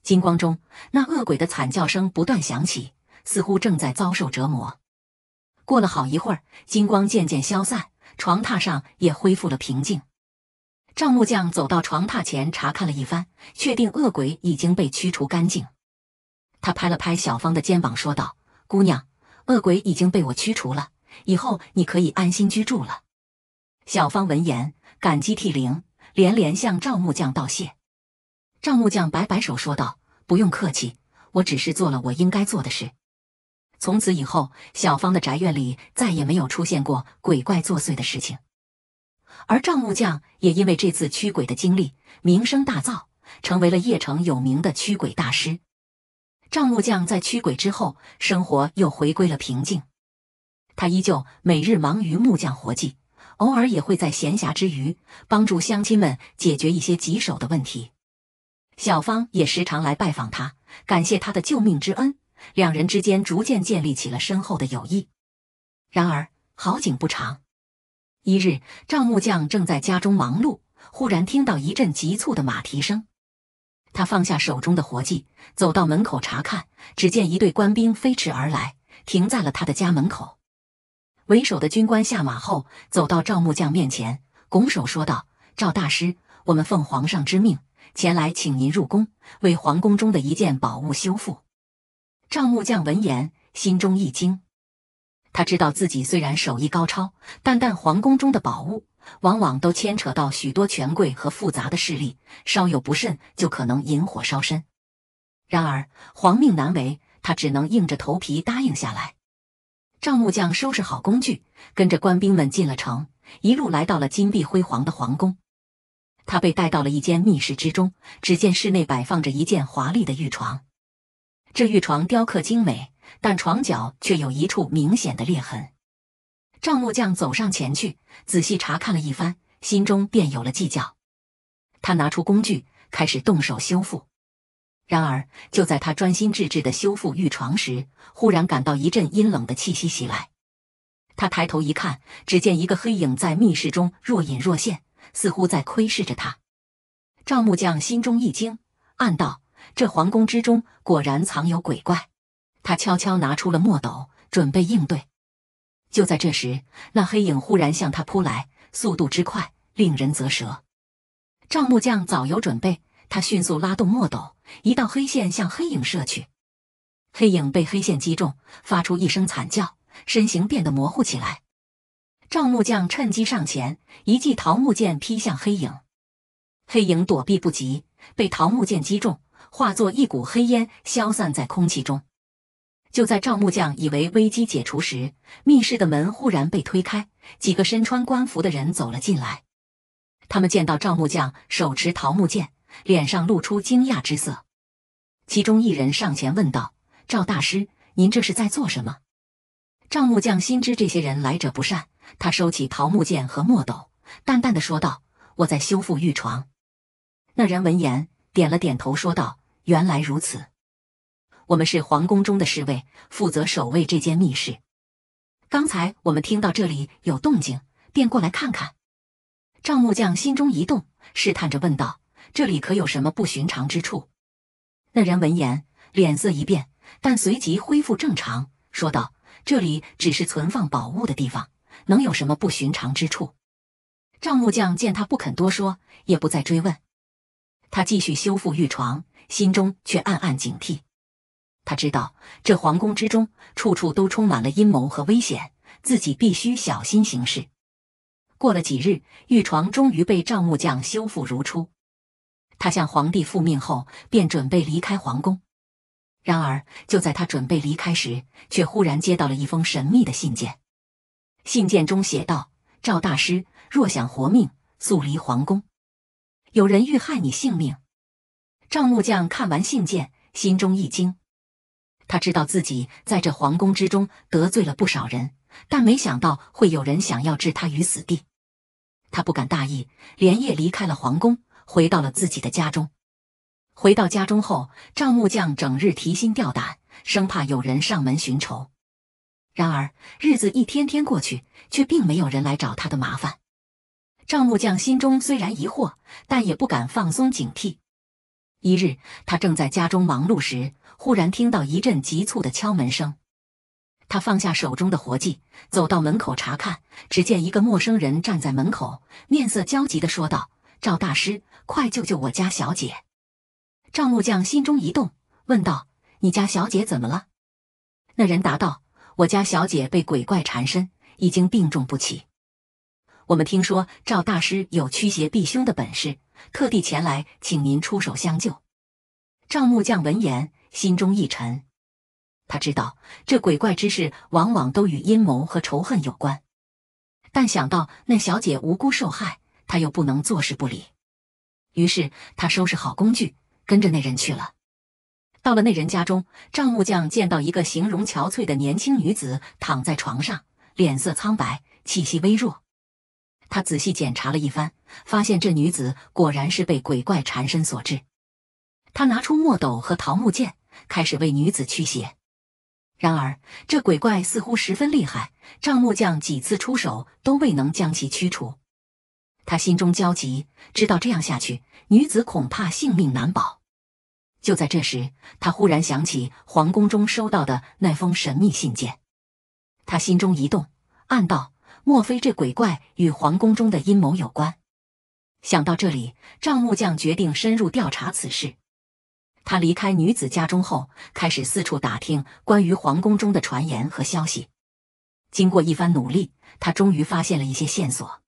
金光中，那恶鬼的惨叫声不断响起，似乎正在遭受折磨。过了好一会儿，金光渐渐消散，床榻上也恢复了平静。丈木匠走到床榻前查看了一番，确定恶鬼已经被驱除干净。他拍了拍小芳的肩膀，说道：“姑娘，恶鬼已经被我驱除了，以后你可以安心居住了。”小芳闻言感激涕零，连连向赵木匠道谢。赵木匠摆摆手，说道：“不用客气，我只是做了我应该做的事。”从此以后，小芳的宅院里再也没有出现过鬼怪作祟的事情，而赵木匠也因为这次驱鬼的经历名声大噪，成为了邺城有名的驱鬼大师。丈木匠在驱鬼之后，生活又回归了平静。他依旧每日忙于木匠活计，偶尔也会在闲暇之余帮助乡亲们解决一些棘手的问题。小芳也时常来拜访他，感谢他的救命之恩，两人之间逐渐建立起了深厚的友谊。然而好景不长，一日，赵木匠正在家中忙碌，忽然听到一阵急促的马蹄声。他放下手中的活计，走到门口查看，只见一队官兵飞驰而来，停在了他的家门口。为首的军官下马后，走到赵木匠面前，拱手说道：“赵大师，我们奉皇上之命前来，请您入宫，为皇宫中的一件宝物修复。”赵木匠闻言，心中一惊，他知道自己虽然手艺高超，但但皇宫中的宝物。往往都牵扯到许多权贵和复杂的势力，稍有不慎就可能引火烧身。然而皇命难违，他只能硬着头皮答应下来。赵木匠收拾好工具，跟着官兵们进了城，一路来到了金碧辉煌的皇宫。他被带到了一间密室之中，只见室内摆放着一件华丽的玉床。这玉床雕刻精美，但床脚却有一处明显的裂痕。赵木匠走上前去，仔细查看了一番，心中便有了计较。他拿出工具，开始动手修复。然而，就在他专心致志的修复玉床时，忽然感到一阵阴冷的气息袭来。他抬头一看，只见一个黑影在密室中若隐若现，似乎在窥视着他。赵木匠心中一惊，暗道：“这皇宫之中果然藏有鬼怪。”他悄悄拿出了墨斗，准备应对。就在这时，那黑影忽然向他扑来，速度之快，令人啧舌。赵木匠早有准备，他迅速拉动墨斗，一道黑线向黑影射去。黑影被黑线击中，发出一声惨叫，身形变得模糊起来。赵木匠趁机上前，一记桃木剑劈向黑影。黑影躲避不及，被桃木剑击中，化作一股黑烟消散在空气中。就在赵木匠以为危机解除时，密室的门忽然被推开，几个身穿官服的人走了进来。他们见到赵木匠手持桃木剑，脸上露出惊讶之色。其中一人上前问道：“赵大师，您这是在做什么？”赵木匠心知这些人来者不善，他收起桃木剑和墨斗，淡淡的说道：“我在修复玉床。”那人闻言点了点头，说道：“原来如此。”我们是皇宫中的侍卫，负责守卫这间密室。刚才我们听到这里有动静，便过来看看。赵木匠心中一动，试探着问道：“这里可有什么不寻常之处？”那人闻言，脸色一变，但随即恢复正常，说道：“这里只是存放宝物的地方，能有什么不寻常之处？”赵木匠见他不肯多说，也不再追问。他继续修复玉床，心中却暗暗警惕。他知道这皇宫之中处处都充满了阴谋和危险，自己必须小心行事。过了几日，玉床终于被赵木匠修复如初。他向皇帝复命后，便准备离开皇宫。然而，就在他准备离开时，却忽然接到了一封神秘的信件。信件中写道：“赵大师，若想活命，速离皇宫。有人欲害你性命。”赵木匠看完信件，心中一惊。他知道自己在这皇宫之中得罪了不少人，但没想到会有人想要置他于死地。他不敢大意，连夜离开了皇宫，回到了自己的家中。回到家中后，赵木匠整日提心吊胆，生怕有人上门寻仇。然而，日子一天天过去，却并没有人来找他的麻烦。赵木匠心中虽然疑惑，但也不敢放松警惕。一日，他正在家中忙碌时，忽然听到一阵急促的敲门声。他放下手中的活计，走到门口查看，只见一个陌生人站在门口，面色焦急的说道：“赵大师，快救救我家小姐！”赵木匠心中一动，问道：“你家小姐怎么了？”那人答道：“我家小姐被鬼怪缠身，已经病重不起。我们听说赵大师有驱邪避凶的本事。”特地前来，请您出手相救。赵木匠闻言，心中一沉。他知道这鬼怪之事，往往都与阴谋和仇恨有关。但想到那小姐无辜受害，他又不能坐视不理。于是，他收拾好工具，跟着那人去了。到了那人家中，赵木匠见到一个形容憔悴的年轻女子躺在床上，脸色苍白，气息微弱。他仔细检查了一番，发现这女子果然是被鬼怪缠身所致。他拿出墨斗和桃木剑，开始为女子驱邪。然而，这鬼怪似乎十分厉害，赵木匠几次出手都未能将其驱除。他心中焦急，知道这样下去，女子恐怕性命难保。就在这时，他忽然想起皇宫中收到的那封神秘信件，他心中一动，暗道。莫非这鬼怪与皇宫中的阴谋有关？想到这里，赵木匠决定深入调查此事。他离开女子家中后，开始四处打听关于皇宫中的传言和消息。经过一番努力，他终于发现了一些线索。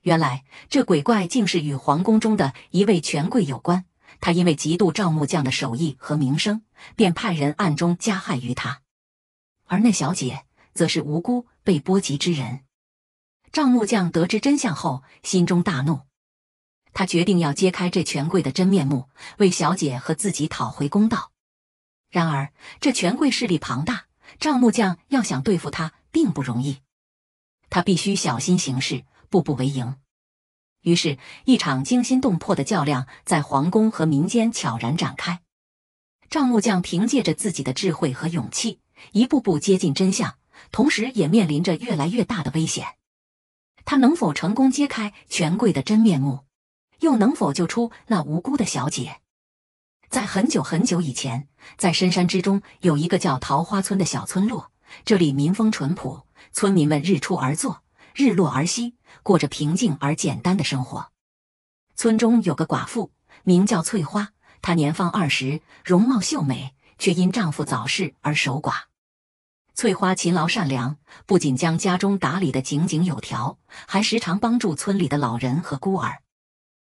原来，这鬼怪竟是与皇宫中的一位权贵有关。他因为嫉妒赵木匠的手艺和名声，便派人暗中加害于他。而那小姐则是无辜被波及之人。赵木匠得知真相后，心中大怒。他决定要揭开这权贵的真面目，为小姐和自己讨回公道。然而，这权贵势力庞大，赵木匠要想对付他并不容易。他必须小心行事，步步为营。于是，一场惊心动魄的较量在皇宫和民间悄然展开。赵木匠凭借着自己的智慧和勇气，一步步接近真相，同时也面临着越来越大的危险。他能否成功揭开权贵的真面目，又能否救出那无辜的小姐？在很久很久以前，在深山之中，有一个叫桃花村的小村落。这里民风淳朴，村民们日出而作，日落而息，过着平静而简单的生活。村中有个寡妇，名叫翠花，她年方二十，容貌秀美，却因丈夫早逝而守寡。翠花勤劳善良，不仅将家中打理的井井有条，还时常帮助村里的老人和孤儿。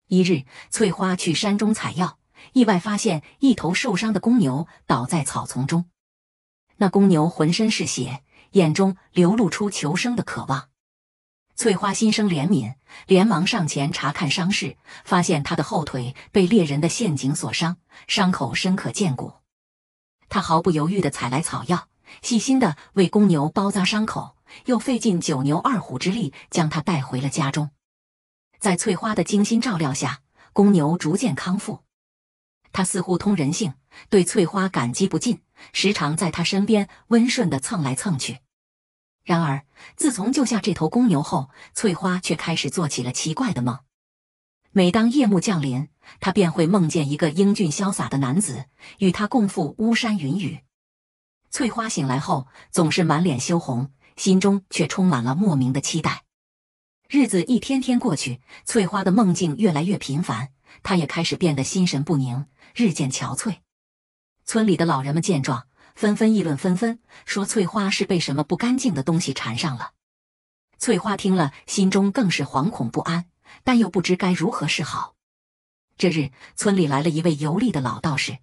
一日，翠花去山中采药，意外发现一头受伤的公牛倒在草丛中。那公牛浑身是血，眼中流露出求生的渴望。翠花心生怜悯，连忙上前查看伤势，发现他的后腿被猎人的陷阱所伤，伤口深可见骨。他毫不犹豫的采来草药。细心的为公牛包扎伤口，又费尽九牛二虎之力将它带回了家中。在翠花的精心照料下，公牛逐渐康复。它似乎通人性，对翠花感激不尽，时常在她身边温顺的蹭来蹭去。然而，自从救下这头公牛后，翠花却开始做起了奇怪的梦。每当夜幕降临，她便会梦见一个英俊潇洒的男子与他共赴巫山云雨。翠花醒来后总是满脸羞红，心中却充满了莫名的期待。日子一天天过去，翠花的梦境越来越频繁，她也开始变得心神不宁，日渐憔悴。村里的老人们见状，纷纷议论纷纷，说翠花是被什么不干净的东西缠上了。翠花听了，心中更是惶恐不安，但又不知该如何是好。这日，村里来了一位游历的老道士，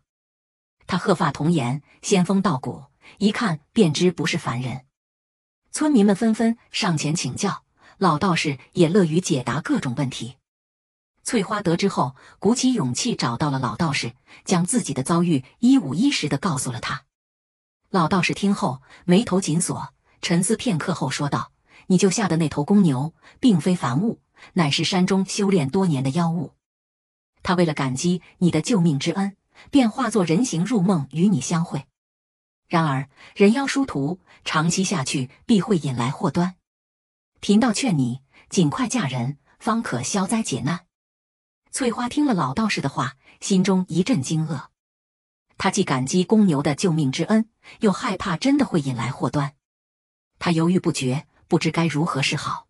他鹤发童颜，仙风道骨。一看便知不是凡人，村民们纷纷上前请教，老道士也乐于解答各种问题。翠花得知后，鼓起勇气找到了老道士，将自己的遭遇一五一十的告诉了他。老道士听后，眉头紧锁，沉思片刻后说道：“你就下的那头公牛，并非凡物，乃是山中修炼多年的妖物。他为了感激你的救命之恩，便化作人形入梦与你相会。”然而，人妖殊途，长期下去必会引来祸端。贫道劝你尽快嫁人，方可消灾解难。翠花听了老道士的话，心中一阵惊愕。她既感激公牛的救命之恩，又害怕真的会引来祸端。她犹豫不决，不知该如何是好。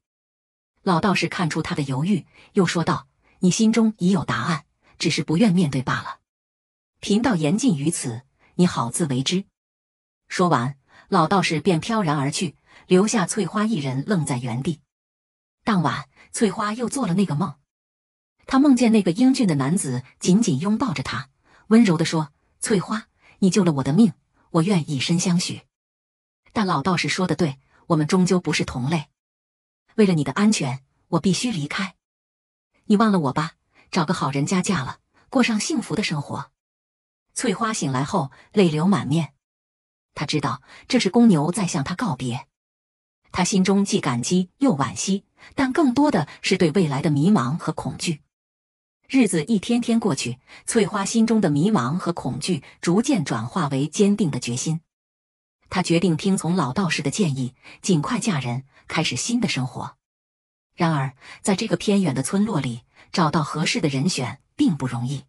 老道士看出她的犹豫，又说道：“你心中已有答案，只是不愿面对罢了。贫道言尽于此，你好自为之。”说完，老道士便飘然而去，留下翠花一人愣在原地。当晚，翠花又做了那个梦，她梦见那个英俊的男子紧紧拥抱着她，温柔地说：“翠花，你救了我的命，我愿以身相许。”但老道士说的对，我们终究不是同类，为了你的安全，我必须离开。你忘了我吧，找个好人家嫁了，过上幸福的生活。翠花醒来后，泪流满面。他知道这是公牛在向他告别，他心中既感激又惋惜，但更多的是对未来的迷茫和恐惧。日子一天天过去，翠花心中的迷茫和恐惧逐渐转化为坚定的决心。她决定听从老道士的建议，尽快嫁人，开始新的生活。然而，在这个偏远的村落里，找到合适的人选并不容易。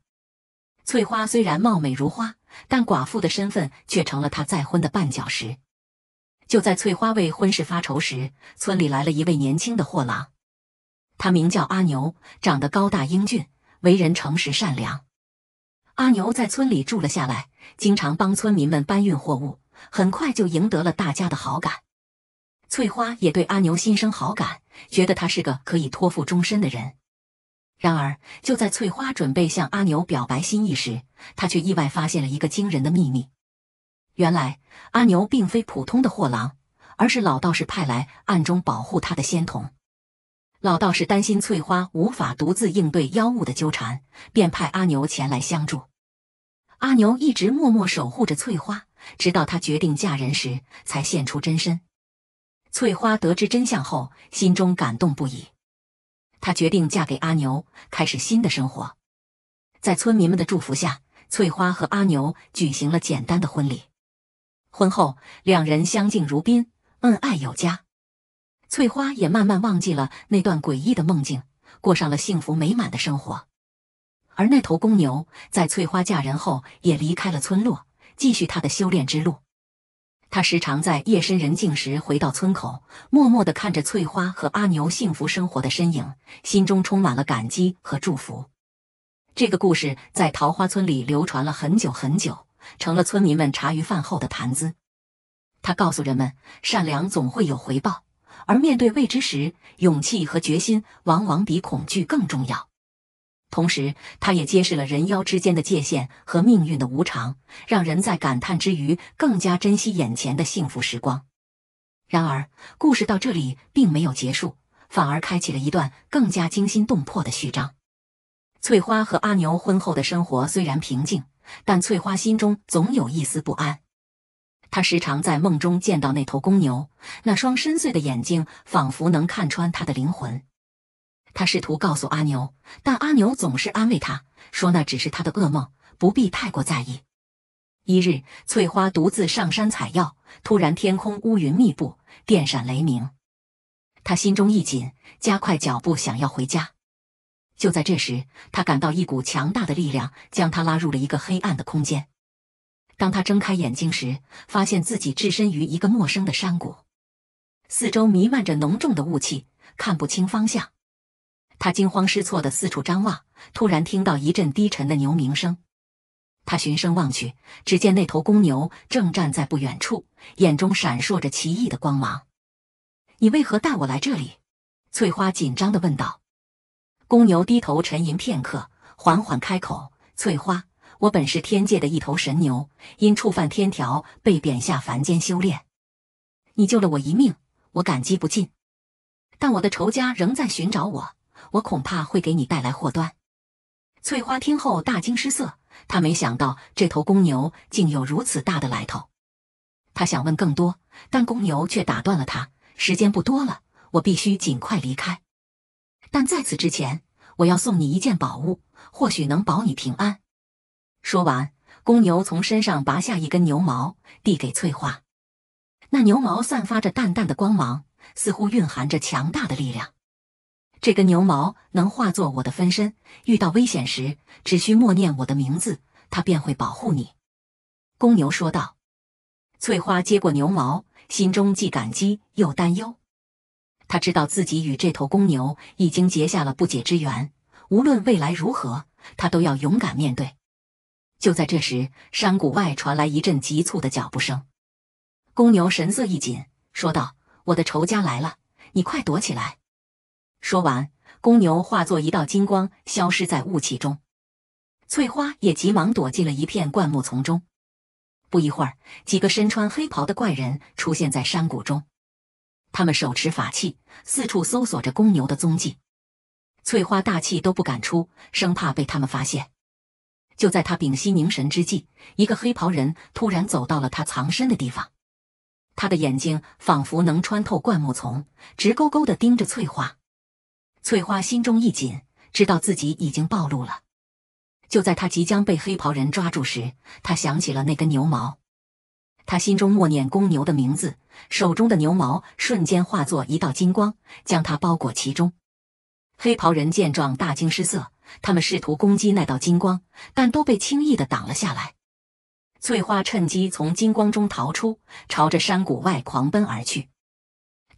翠花虽然貌美如花。但寡妇的身份却成了他再婚的绊脚石。就在翠花为婚事发愁时，村里来了一位年轻的货郎，他名叫阿牛，长得高大英俊，为人诚实善良。阿牛在村里住了下来，经常帮村民们搬运货物，很快就赢得了大家的好感。翠花也对阿牛心生好感，觉得他是个可以托付终身的人。然而，就在翠花准备向阿牛表白心意时，她却意外发现了一个惊人的秘密。原来，阿牛并非普通的货郎，而是老道士派来暗中保护他的仙童。老道士担心翠花无法独自应对妖物的纠缠，便派阿牛前来相助。阿牛一直默默守护着翠花，直到她决定嫁人时才现出真身。翠花得知真相后，心中感动不已。她决定嫁给阿牛，开始新的生活。在村民们的祝福下，翠花和阿牛举行了简单的婚礼。婚后，两人相敬如宾，恩爱有加。翠花也慢慢忘记了那段诡异的梦境，过上了幸福美满的生活。而那头公牛在翠花嫁人后，也离开了村落，继续他的修炼之路。他时常在夜深人静时回到村口，默默地看着翠花和阿牛幸福生活的身影，心中充满了感激和祝福。这个故事在桃花村里流传了很久很久，成了村民们茶余饭后的谈资。他告诉人们，善良总会有回报，而面对未知时，勇气和决心往往比恐惧更重要。同时，它也揭示了人妖之间的界限和命运的无常，让人在感叹之余更加珍惜眼前的幸福时光。然而，故事到这里并没有结束，反而开启了一段更加惊心动魄的序章。翠花和阿牛婚后的生活虽然平静，但翠花心中总有一丝不安。她时常在梦中见到那头公牛，那双深邃的眼睛仿佛能看穿她的灵魂。他试图告诉阿牛，但阿牛总是安慰他说：“那只是他的噩梦，不必太过在意。”一日，翠花独自上山采药，突然天空乌云密布，电闪雷鸣。他心中一紧，加快脚步想要回家。就在这时，他感到一股强大的力量将他拉入了一个黑暗的空间。当他睁开眼睛时，发现自己置身于一个陌生的山谷，四周弥漫着浓重的雾气，看不清方向。他惊慌失措地四处张望，突然听到一阵低沉的牛鸣声。他循声望去，只见那头公牛正站在不远处，眼中闪烁着奇异的光芒。“你为何带我来这里？”翠花紧张地问道。公牛低头沉吟片刻，缓缓开口：“翠花，我本是天界的一头神牛，因触犯天条被贬下凡间修炼。你救了我一命，我感激不尽。但我的仇家仍在寻找我。”我恐怕会给你带来祸端。翠花听后大惊失色，她没想到这头公牛竟有如此大的来头。她想问更多，但公牛却打断了她：“时间不多了，我必须尽快离开。但在此之前，我要送你一件宝物，或许能保你平安。”说完，公牛从身上拔下一根牛毛，递给翠花。那牛毛散发着淡淡的光芒，似乎蕴含着强大的力量。这根牛毛能化作我的分身，遇到危险时只需默念我的名字，它便会保护你。”公牛说道。翠花接过牛毛，心中既感激又担忧。她知道自己与这头公牛已经结下了不解之缘，无论未来如何，她都要勇敢面对。就在这时，山谷外传来一阵急促的脚步声。公牛神色一紧，说道：“我的仇家来了，你快躲起来。”说完，公牛化作一道金光，消失在雾气中。翠花也急忙躲进了一片灌木丛中。不一会儿，几个身穿黑袍的怪人出现在山谷中，他们手持法器，四处搜索着公牛的踪迹。翠花大气都不敢出，生怕被他们发现。就在他屏息凝神之际，一个黑袍人突然走到了他藏身的地方，他的眼睛仿佛能穿透灌木丛，直勾勾地盯着翠花。翠花心中一紧，知道自己已经暴露了。就在她即将被黑袍人抓住时，她想起了那根牛毛。她心中默念公牛的名字，手中的牛毛瞬间化作一道金光，将他包裹其中。黑袍人见状大惊失色，他们试图攻击那道金光，但都被轻易的挡了下来。翠花趁机从金光中逃出，朝着山谷外狂奔而去。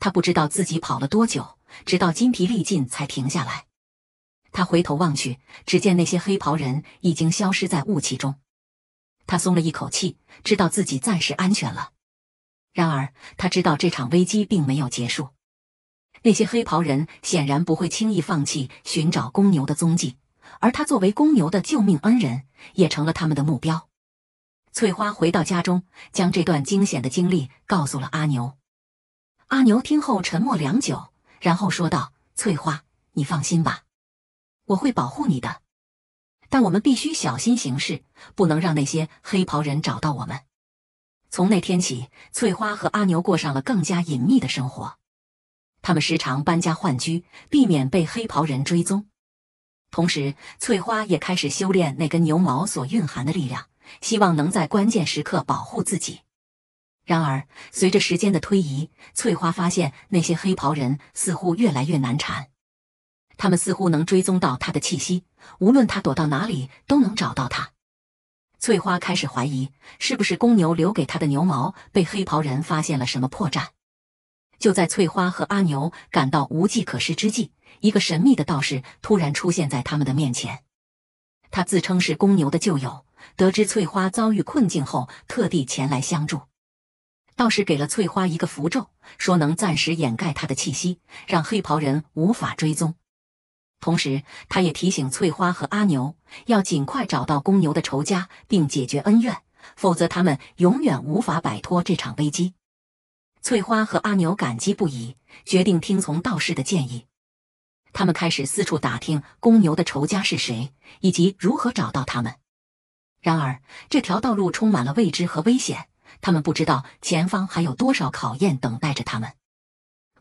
她不知道自己跑了多久。直到筋疲力尽才停下来。他回头望去，只见那些黑袍人已经消失在雾气中。他松了一口气，知道自己暂时安全了。然而，他知道这场危机并没有结束。那些黑袍人显然不会轻易放弃寻找公牛的踪迹，而他作为公牛的救命恩人，也成了他们的目标。翠花回到家中，将这段惊险的经历告诉了阿牛。阿牛听后沉默良久。然后说道：“翠花，你放心吧，我会保护你的。但我们必须小心行事，不能让那些黑袍人找到我们。从那天起，翠花和阿牛过上了更加隐秘的生活。他们时常搬家换居，避免被黑袍人追踪。同时，翠花也开始修炼那根牛毛所蕴含的力量，希望能在关键时刻保护自己。”然而，随着时间的推移，翠花发现那些黑袍人似乎越来越难缠。他们似乎能追踪到她的气息，无论她躲到哪里都能找到她。翠花开始怀疑，是不是公牛留给她的牛毛被黑袍人发现了什么破绽。就在翠花和阿牛感到无计可施之际，一个神秘的道士突然出现在他们的面前。他自称是公牛的旧友，得知翠花遭遇困境后，特地前来相助。道士给了翠花一个符咒，说能暂时掩盖她的气息，让黑袍人无法追踪。同时，他也提醒翠花和阿牛要尽快找到公牛的仇家并解决恩怨，否则他们永远无法摆脱这场危机。翠花和阿牛感激不已，决定听从道士的建议。他们开始四处打听公牛的仇家是谁，以及如何找到他们。然而，这条道路充满了未知和危险。他们不知道前方还有多少考验等待着他们。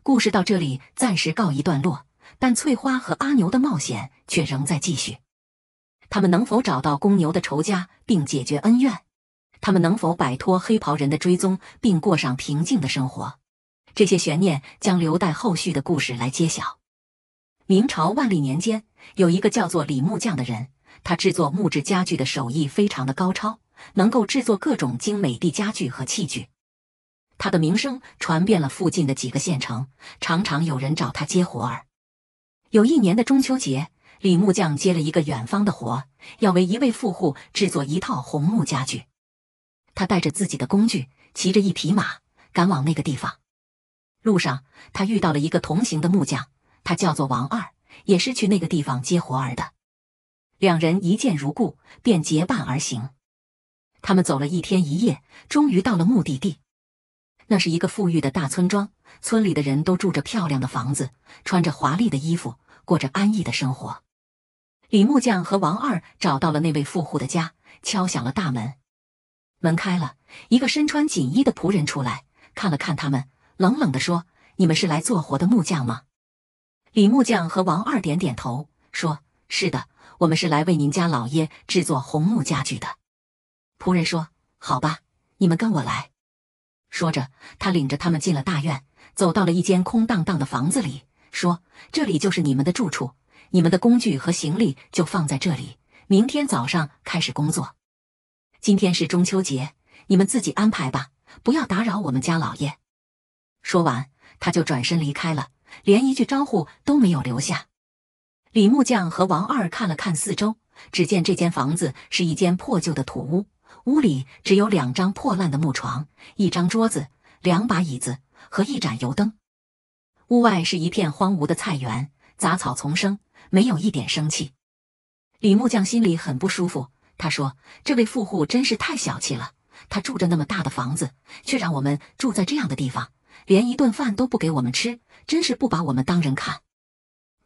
故事到这里暂时告一段落，但翠花和阿牛的冒险却仍在继续。他们能否找到公牛的仇家并解决恩怨？他们能否摆脱黑袍人的追踪并过上平静的生活？这些悬念将留待后续的故事来揭晓。明朝万历年间，有一个叫做李木匠的人，他制作木质家具的手艺非常的高超。能够制作各种精美的家具和器具，他的名声传遍了附近的几个县城，常常有人找他接活儿。有一年的中秋节，李木匠接了一个远方的活，要为一位富户制作一套红木家具。他带着自己的工具，骑着一匹马，赶往那个地方。路上，他遇到了一个同行的木匠，他叫做王二，也是去那个地方接活儿的。两人一见如故，便结伴而行。他们走了一天一夜，终于到了目的地。那是一个富裕的大村庄，村里的人都住着漂亮的房子，穿着华丽的衣服，过着安逸的生活。李木匠和王二找到了那位富户的家，敲响了大门。门开了，一个身穿锦衣的仆人出来，看了看他们，冷冷地说：“你们是来做活的木匠吗？”李木匠和王二点点头，说：“是的，我们是来为您家老爷制作红木家具的。”仆人说：“好吧，你们跟我来。”说着，他领着他们进了大院，走到了一间空荡荡的房子里，说：“这里就是你们的住处，你们的工具和行李就放在这里。明天早上开始工作。今天是中秋节，你们自己安排吧，不要打扰我们家老爷。”说完，他就转身离开了，连一句招呼都没有留下。李木匠和王二看了看四周，只见这间房子是一间破旧的土屋。屋里只有两张破烂的木床、一张桌子、两把椅子和一盏油灯。屋外是一片荒芜的菜园，杂草丛生，没有一点生气。李木匠心里很不舒服，他说：“这位富户真是太小气了，他住着那么大的房子，却让我们住在这样的地方，连一顿饭都不给我们吃，真是不把我们当人看。”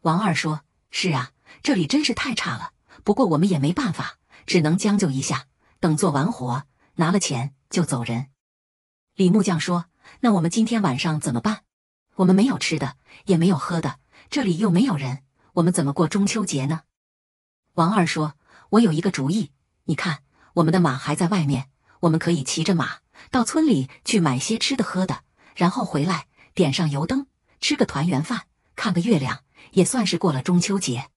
王二说：“是啊，这里真是太差了。不过我们也没办法，只能将就一下。”等做完活，拿了钱就走人。李木匠说：“那我们今天晚上怎么办？我们没有吃的，也没有喝的，这里又没有人，我们怎么过中秋节呢？”王二说：“我有一个主意，你看，我们的马还在外面，我们可以骑着马到村里去买些吃的喝的，然后回来点上油灯，吃个团圆饭，看个月亮，也算是过了中秋节。”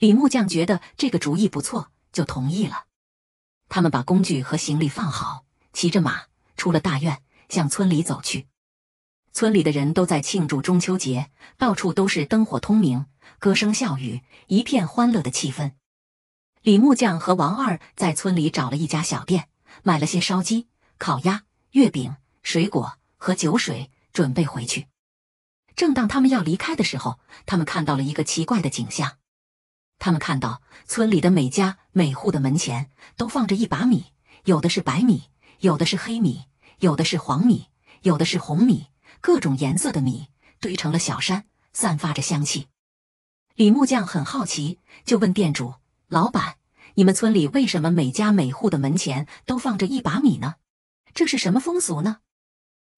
李木匠觉得这个主意不错，就同意了。他们把工具和行李放好，骑着马出了大院，向村里走去。村里的人都在庆祝中秋节，到处都是灯火通明，歌声笑语，一片欢乐的气氛。李木匠和王二在村里找了一家小店，买了些烧鸡、烤鸭、月饼、水果和酒水，准备回去。正当他们要离开的时候，他们看到了一个奇怪的景象。他们看到村里的每家每户的门前都放着一把米，有的是白米，有的是黑米，有的是黄米，有的是红米，各种颜色的米堆成了小山，散发着香气。李木匠很好奇，就问店主：“老板，你们村里为什么每家每户的门前都放着一把米呢？这是什么风俗呢？”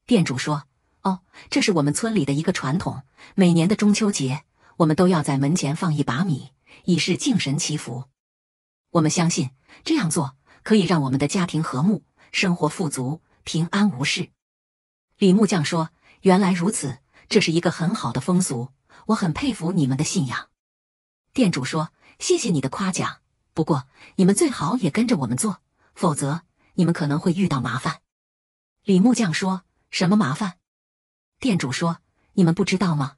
店主说：“哦，这是我们村里的一个传统，每年的中秋节，我们都要在门前放一把米。”以示敬神祈福，我们相信这样做可以让我们的家庭和睦、生活富足、平安无事。李木匠说：“原来如此，这是一个很好的风俗，我很佩服你们的信仰。”店主说：“谢谢你的夸奖，不过你们最好也跟着我们做，否则你们可能会遇到麻烦。”李木匠说：“什么麻烦？”店主说：“你们不知道吗？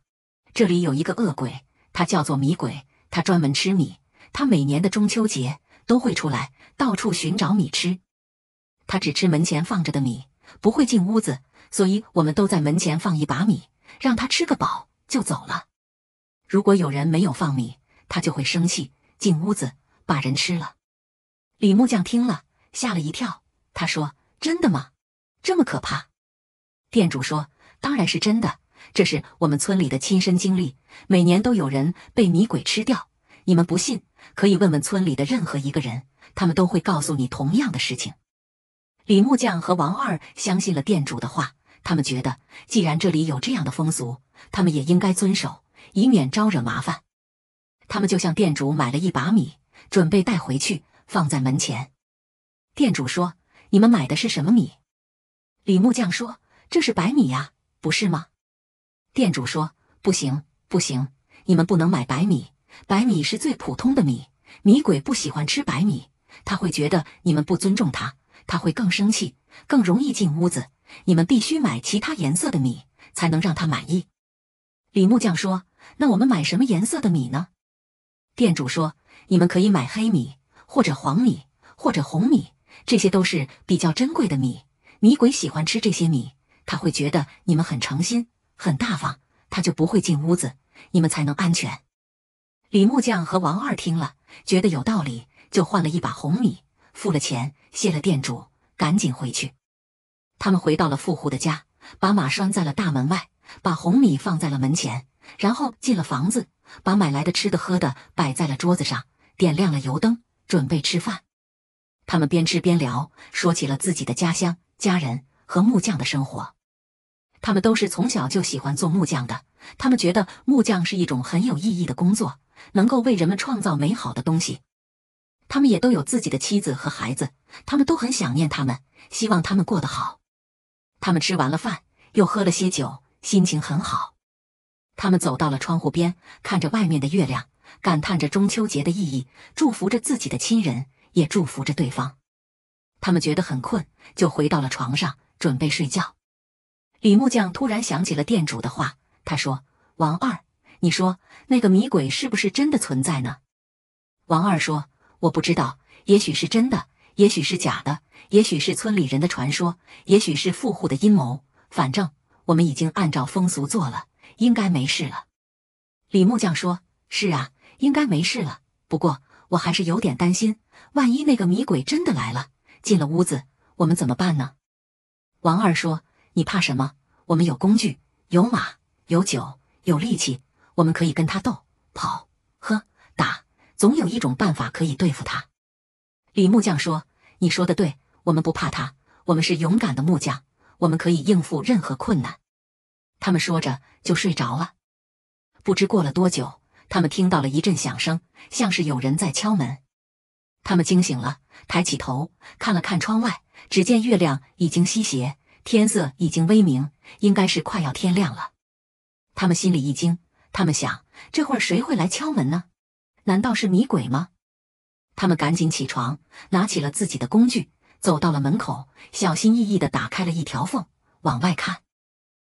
这里有一个恶鬼，他叫做迷鬼。”他专门吃米，他每年的中秋节都会出来，到处寻找米吃。他只吃门前放着的米，不会进屋子，所以我们都在门前放一把米，让他吃个饱就走了。如果有人没有放米，他就会生气，进屋子把人吃了。李木匠听了吓了一跳，他说：“真的吗？这么可怕？”店主说：“当然是真的。”这是我们村里的亲身经历，每年都有人被米鬼吃掉。你们不信，可以问问村里的任何一个人，他们都会告诉你同样的事情。李木匠和王二相信了店主的话，他们觉得既然这里有这样的风俗，他们也应该遵守，以免招惹麻烦。他们就向店主买了一把米，准备带回去放在门前。店主说：“你们买的是什么米？”李木匠说：“这是白米呀，不是吗？”店主说：“不行，不行，你们不能买白米。白米是最普通的米，米鬼不喜欢吃白米，他会觉得你们不尊重他，他会更生气，更容易进屋子。你们必须买其他颜色的米，才能让他满意。”李木匠说：“那我们买什么颜色的米呢？”店主说：“你们可以买黑米，或者黄米，或者红米，这些都是比较珍贵的米。米鬼喜欢吃这些米，他会觉得你们很诚心。”很大方，他就不会进屋子，你们才能安全。李木匠和王二听了，觉得有道理，就换了一把红米，付了钱，谢了店主，赶紧回去。他们回到了富户的家，把马拴在了大门外，把红米放在了门前，然后进了房子，把买来的吃的喝的摆在了桌子上，点亮了油灯，准备吃饭。他们边吃边聊，说起了自己的家乡、家人和木匠的生活。他们都是从小就喜欢做木匠的，他们觉得木匠是一种很有意义的工作，能够为人们创造美好的东西。他们也都有自己的妻子和孩子，他们都很想念他们，希望他们过得好。他们吃完了饭，又喝了些酒，心情很好。他们走到了窗户边，看着外面的月亮，感叹着中秋节的意义，祝福着自己的亲人，也祝福着对方。他们觉得很困，就回到了床上，准备睡觉。李木匠突然想起了店主的话，他说：“王二，你说那个迷鬼是不是真的存在呢？”王二说：“我不知道，也许是真的，也许是假的，也许是村里人的传说，也许是富户的阴谋。反正我们已经按照风俗做了，应该没事了。”李木匠说：“是啊，应该没事了。不过我还是有点担心，万一那个迷鬼真的来了，进了屋子，我们怎么办呢？”王二说。你怕什么？我们有工具，有马，有酒，有力气，我们可以跟他斗、跑、喝、打，总有一种办法可以对付他。李木匠说：“你说的对，我们不怕他，我们是勇敢的木匠，我们可以应付任何困难。”他们说着就睡着了。不知过了多久，他们听到了一阵响声，像是有人在敲门。他们惊醒了，抬起头看了看窗外，只见月亮已经西斜。天色已经微明，应该是快要天亮了。他们心里一惊，他们想：这会儿谁会来敲门呢？难道是迷鬼吗？他们赶紧起床，拿起了自己的工具，走到了门口，小心翼翼地打开了一条缝，往外看。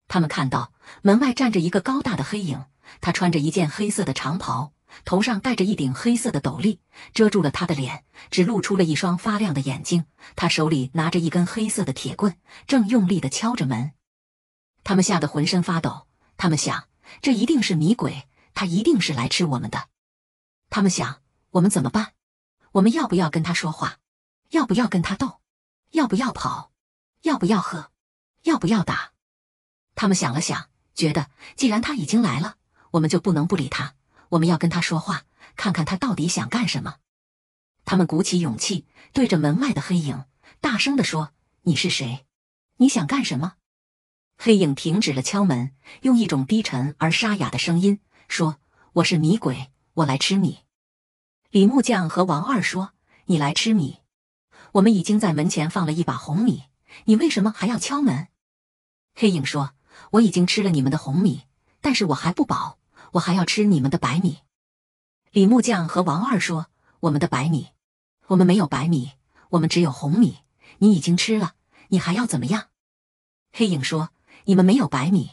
他们看到门外站着一个高大的黑影，他穿着一件黑色的长袍。头上戴着一顶黑色的斗笠，遮住了他的脸，只露出了一双发亮的眼睛。他手里拿着一根黑色的铁棍，正用力地敲着门。他们吓得浑身发抖。他们想，这一定是迷鬼，他一定是来吃我们的。他们想，我们怎么办？我们要不要跟他说话？要不要跟他斗？要不要跑？要不要喝？要不要打？他们想了想，觉得既然他已经来了，我们就不能不理他。我们要跟他说话，看看他到底想干什么。他们鼓起勇气，对着门外的黑影大声地说：“你是谁？你想干什么？”黑影停止了敲门，用一种低沉而沙哑的声音说：“我是米鬼，我来吃米。”李木匠和王二说：“你来吃米，我们已经在门前放了一把红米，你为什么还要敲门？”黑影说：“我已经吃了你们的红米，但是我还不饱。”我还要吃你们的白米。李木匠和王二说：“我们的白米，我们没有白米，我们只有红米。你已经吃了，你还要怎么样？”黑影说：“你们没有白米，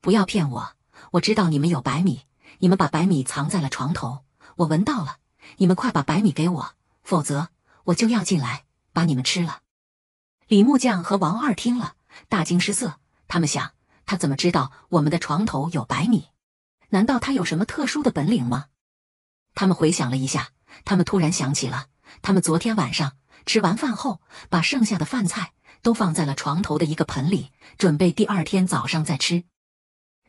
不要骗我。我知道你们有白米，你们把白米藏在了床头，我闻到了。你们快把白米给我，否则我就要进来把你们吃了。”李木匠和王二听了，大惊失色。他们想：他怎么知道我们的床头有白米？难道他有什么特殊的本领吗？他们回想了一下，他们突然想起了，他们昨天晚上吃完饭后，把剩下的饭菜都放在了床头的一个盆里，准备第二天早上再吃。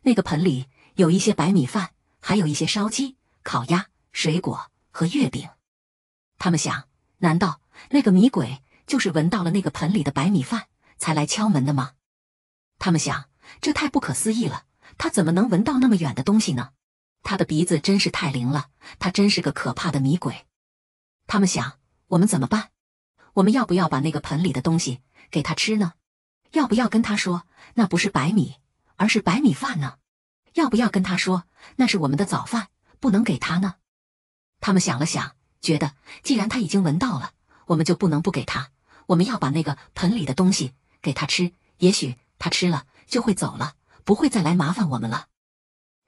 那个盆里有一些白米饭，还有一些烧鸡、烤鸭、水果和月饼。他们想，难道那个米鬼就是闻到了那个盆里的白米饭才来敲门的吗？他们想，这太不可思议了。他怎么能闻到那么远的东西呢？他的鼻子真是太灵了，他真是个可怕的米鬼。他们想，我们怎么办？我们要不要把那个盆里的东西给他吃呢？要不要跟他说那不是白米，而是白米饭呢？要不要跟他说那是我们的早饭，不能给他呢？他们想了想，觉得既然他已经闻到了，我们就不能不给他。我们要把那个盆里的东西给他吃，也许他吃了就会走了。不会再来麻烦我们了。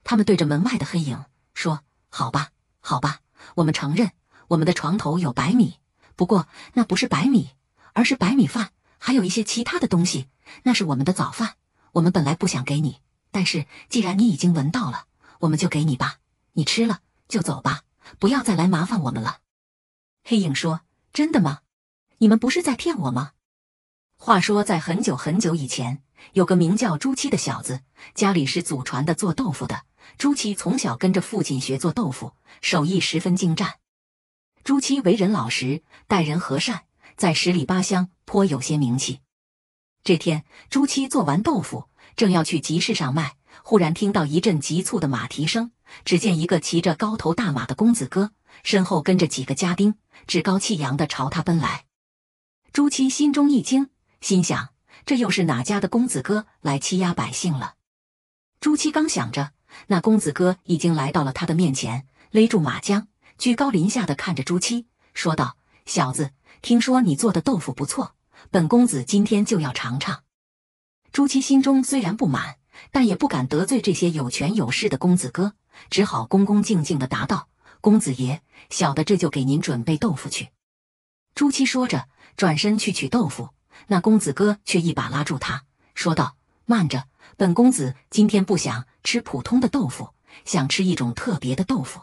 他们对着门外的黑影说：“好吧，好吧，我们承认，我们的床头有白米，不过那不是白米，而是白米饭，还有一些其他的东西，那是我们的早饭。我们本来不想给你，但是既然你已经闻到了，我们就给你吧。你吃了就走吧，不要再来麻烦我们了。”黑影说：“真的吗？你们不是在骗我吗？”话说，在很久很久以前。有个名叫朱七的小子，家里是祖传的做豆腐的。朱七从小跟着父亲学做豆腐，手艺十分精湛。朱七为人老实，待人和善，在十里八乡颇有些名气。这天，朱七做完豆腐，正要去集市上卖，忽然听到一阵急促的马蹄声。只见一个骑着高头大马的公子哥，身后跟着几个家丁，趾高气扬地朝他奔来。朱七心中一惊，心想。这又是哪家的公子哥来欺压百姓了？朱七刚想着，那公子哥已经来到了他的面前，勒住马缰，居高临下的看着朱七，说道：“小子，听说你做的豆腐不错，本公子今天就要尝尝。”朱七心中虽然不满，但也不敢得罪这些有权有势的公子哥，只好恭恭敬敬的答道：“公子爷，小的这就给您准备豆腐去。”朱七说着，转身去取豆腐。那公子哥却一把拉住他，说道：“慢着，本公子今天不想吃普通的豆腐，想吃一种特别的豆腐。”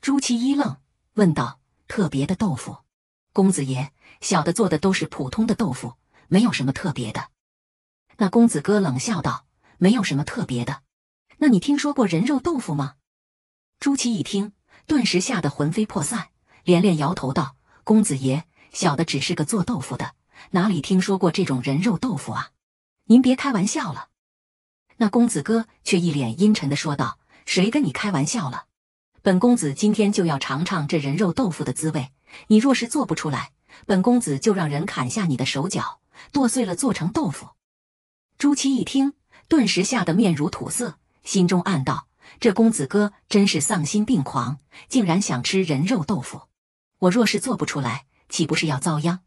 朱七一愣，问道：“特别的豆腐，公子爷，小的做的都是普通的豆腐，没有什么特别的。”那公子哥冷笑道：“没有什么特别的，那你听说过人肉豆腐吗？”朱七一听，顿时吓得魂飞魄散，连连摇头道：“公子爷，小的只是个做豆腐的。”哪里听说过这种人肉豆腐啊？您别开玩笑了。那公子哥却一脸阴沉的说道：“谁跟你开玩笑了？本公子今天就要尝尝这人肉豆腐的滋味。你若是做不出来，本公子就让人砍下你的手脚，剁碎了做成豆腐。”朱七一听，顿时吓得面如土色，心中暗道：“这公子哥真是丧心病狂，竟然想吃人肉豆腐！我若是做不出来，岂不是要遭殃？”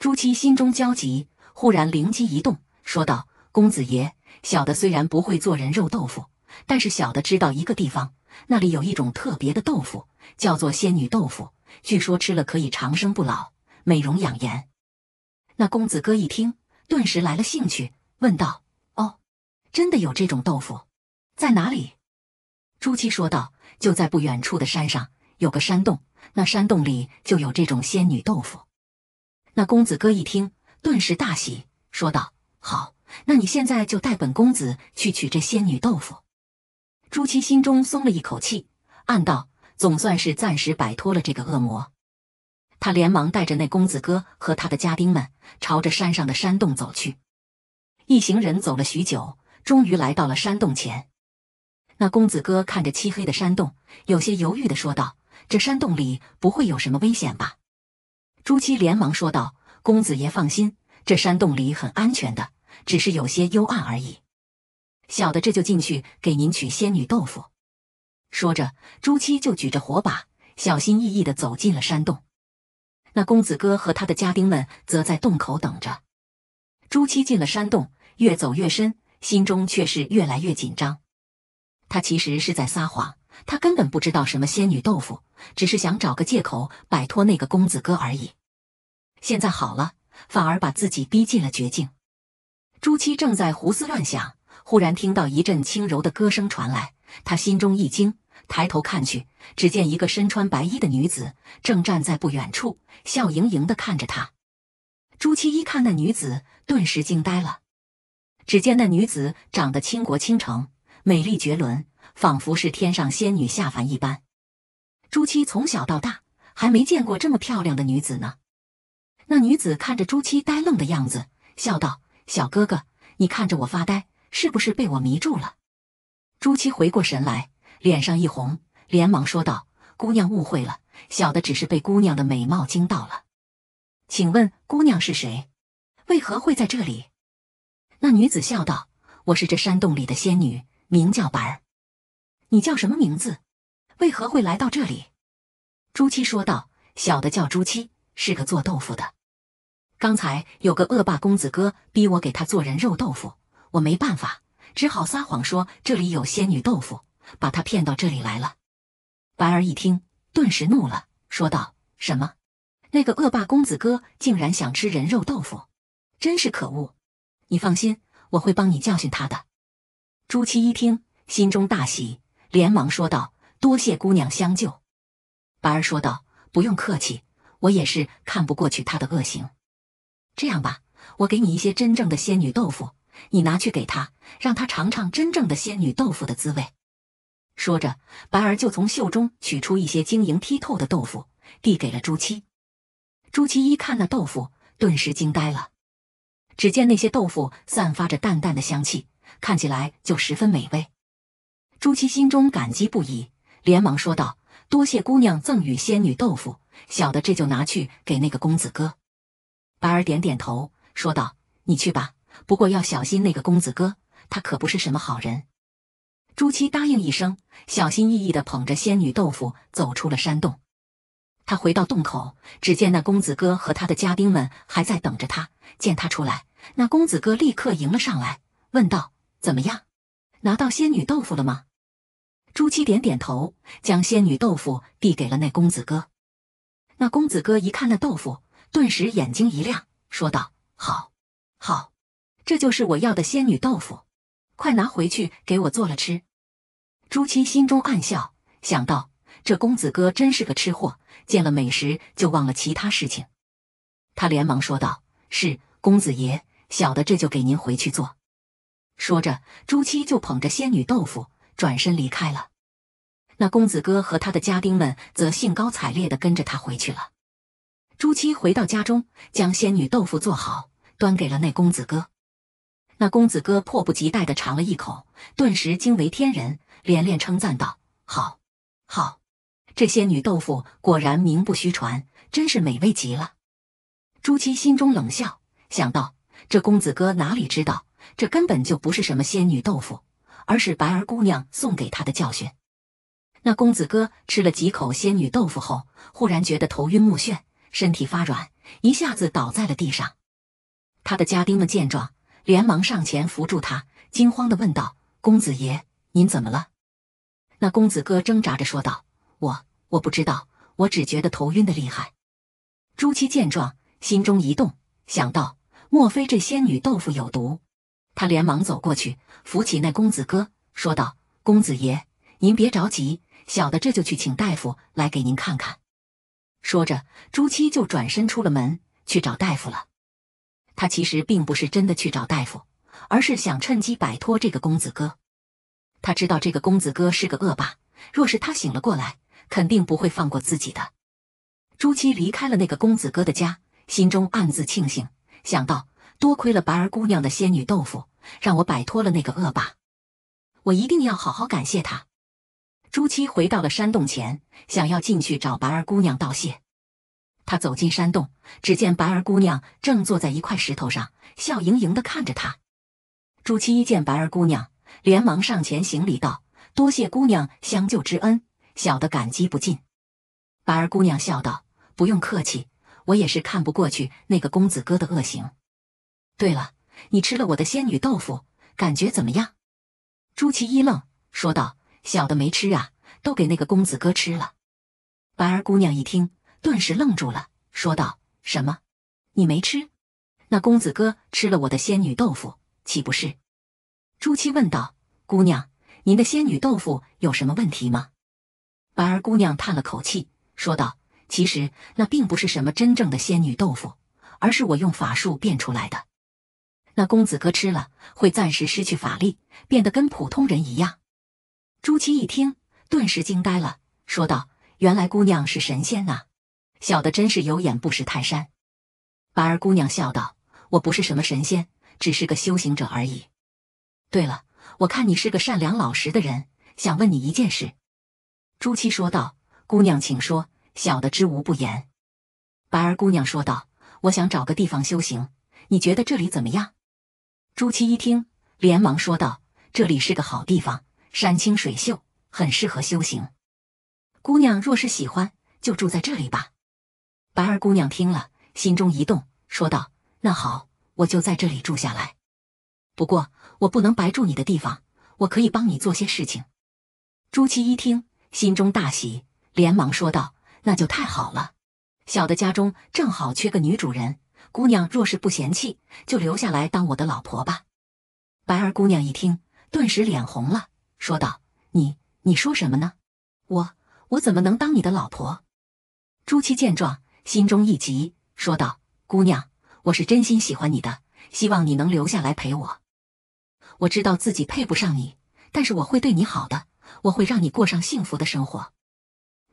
朱七心中焦急，忽然灵机一动，说道：“公子爷，小的虽然不会做人肉豆腐，但是小的知道一个地方，那里有一种特别的豆腐，叫做仙女豆腐，据说吃了可以长生不老、美容养颜。”那公子哥一听，顿时来了兴趣，问道：“哦，真的有这种豆腐？在哪里？”朱七说道：“就在不远处的山上有个山洞，那山洞里就有这种仙女豆腐。”那公子哥一听，顿时大喜，说道：“好，那你现在就带本公子去取这仙女豆腐。”朱七心中松了一口气，暗道：“总算是暂时摆脱了这个恶魔。”他连忙带着那公子哥和他的家丁们，朝着山上的山洞走去。一行人走了许久，终于来到了山洞前。那公子哥看着漆黑的山洞，有些犹豫地说道：“这山洞里不会有什么危险吧？”朱七连忙说道：“公子爷放心，这山洞里很安全的，只是有些幽暗而已。小的这就进去给您取仙女豆腐。”说着，朱七就举着火把，小心翼翼地走进了山洞。那公子哥和他的家丁们则在洞口等着。朱七进了山洞，越走越深，心中却是越来越紧张。他其实是在撒谎。他根本不知道什么仙女豆腐，只是想找个借口摆脱那个公子哥而已。现在好了，反而把自己逼进了绝境。朱七正在胡思乱想，忽然听到一阵轻柔的歌声传来，他心中一惊，抬头看去，只见一个身穿白衣的女子正站在不远处，笑盈盈地看着他。朱七一看那女子，顿时惊呆了。只见那女子长得倾国倾城，美丽绝伦。仿佛是天上仙女下凡一般。朱七从小到大还没见过这么漂亮的女子呢。那女子看着朱七呆愣的样子，笑道：“小哥哥，你看着我发呆，是不是被我迷住了？”朱七回过神来，脸上一红，连忙说道：“姑娘误会了，小的只是被姑娘的美貌惊到了。请问姑娘是谁？为何会在这里？”那女子笑道：“我是这山洞里的仙女，名叫板儿。”你叫什么名字？为何会来到这里？朱七说道：“小的叫朱七，是个做豆腐的。刚才有个恶霸公子哥逼我给他做人肉豆腐，我没办法，只好撒谎说这里有仙女豆腐，把他骗到这里来了。”白儿一听，顿时怒了，说道：“什么？那个恶霸公子哥竟然想吃人肉豆腐，真是可恶！你放心，我会帮你教训他的。”朱七一听，心中大喜。连忙说道：“多谢姑娘相救。”白儿说道：“不用客气，我也是看不过去他的恶行。这样吧，我给你一些真正的仙女豆腐，你拿去给他，让他尝尝真正的仙女豆腐的滋味。”说着，白儿就从袖中取出一些晶莹剔透的豆腐，递给了朱七。朱七一看那豆腐，顿时惊呆了。只见那些豆腐散发着淡淡的香气，看起来就十分美味。朱七心中感激不已，连忙说道：“多谢姑娘赠与仙女豆腐，小的这就拿去给那个公子哥。”白儿点点头，说道：“你去吧，不过要小心那个公子哥，他可不是什么好人。”朱七答应一声，小心翼翼的捧着仙女豆腐走出了山洞。他回到洞口，只见那公子哥和他的家丁们还在等着他。见他出来，那公子哥立刻迎了上来，问道：“怎么样，拿到仙女豆腐了吗？”朱七点点头，将仙女豆腐递给了那公子哥。那公子哥一看那豆腐，顿时眼睛一亮，说道：“好，好，这就是我要的仙女豆腐，快拿回去给我做了吃。”朱七心中暗笑，想到这公子哥真是个吃货，见了美食就忘了其他事情。他连忙说道：“是公子爷，小的这就给您回去做。”说着，朱七就捧着仙女豆腐。转身离开了，那公子哥和他的家丁们则兴高采烈的跟着他回去了。朱七回到家中，将仙女豆腐做好，端给了那公子哥。那公子哥迫不及待的尝了一口，顿时惊为天人，连连称赞道：“好，好，这仙女豆腐果然名不虚传，真是美味极了。”朱七心中冷笑，想到这公子哥哪里知道，这根本就不是什么仙女豆腐。而是白儿姑娘送给他的教训。那公子哥吃了几口仙女豆腐后，忽然觉得头晕目眩，身体发软，一下子倒在了地上。他的家丁们见状，连忙上前扶住他，惊慌地问道：“公子爷，您怎么了？”那公子哥挣扎着说道：“我我不知道，我只觉得头晕的厉害。”朱七见状，心中一动，想到：莫非这仙女豆腐有毒？他连忙走过去，扶起那公子哥，说道：“公子爷，您别着急，小的这就去请大夫来给您看看。”说着，朱七就转身出了门，去找大夫了。他其实并不是真的去找大夫，而是想趁机摆脱这个公子哥。他知道这个公子哥是个恶霸，若是他醒了过来，肯定不会放过自己的。朱七离开了那个公子哥的家，心中暗自庆幸，想到多亏了白儿姑娘的仙女豆腐。让我摆脱了那个恶霸，我一定要好好感谢他。朱七回到了山洞前，想要进去找白儿姑娘道谢。他走进山洞，只见白儿姑娘正坐在一块石头上，笑盈盈地看着他。朱七一见白儿姑娘，连忙上前行礼道：“多谢姑娘相救之恩，小的感激不尽。”白儿姑娘笑道：“不用客气，我也是看不过去那个公子哥的恶行。对了。”你吃了我的仙女豆腐，感觉怎么样？朱七一愣，说道：“小的没吃啊，都给那个公子哥吃了。”白儿姑娘一听，顿时愣住了，说道：“什么？你没吃？那公子哥吃了我的仙女豆腐，岂不是？”朱七问道：“姑娘，您的仙女豆腐有什么问题吗？”白儿姑娘叹了口气，说道：“其实那并不是什么真正的仙女豆腐，而是我用法术变出来的。”那公子哥吃了会暂时失去法力，变得跟普通人一样。朱七一听，顿时惊呆了，说道：“原来姑娘是神仙啊！小的真是有眼不识泰山。”白儿姑娘笑道：“我不是什么神仙，只是个修行者而已。对了，我看你是个善良老实的人，想问你一件事。”朱七说道：“姑娘请说，小的知无不言。”白儿姑娘说道：“我想找个地方修行，你觉得这里怎么样？”朱七一听，连忙说道：“这里是个好地方，山清水秀，很适合修行。姑娘若是喜欢，就住在这里吧。”白二姑娘听了，心中一动，说道：“那好，我就在这里住下来。不过我不能白住你的地方，我可以帮你做些事情。”朱七一听，心中大喜，连忙说道：“那就太好了，小的家中正好缺个女主人。”姑娘若是不嫌弃，就留下来当我的老婆吧。白儿姑娘一听，顿时脸红了，说道：“你你说什么呢？我我怎么能当你的老婆？”朱七见状，心中一急，说道：“姑娘，我是真心喜欢你的，希望你能留下来陪我。我知道自己配不上你，但是我会对你好的，我会让你过上幸福的生活。”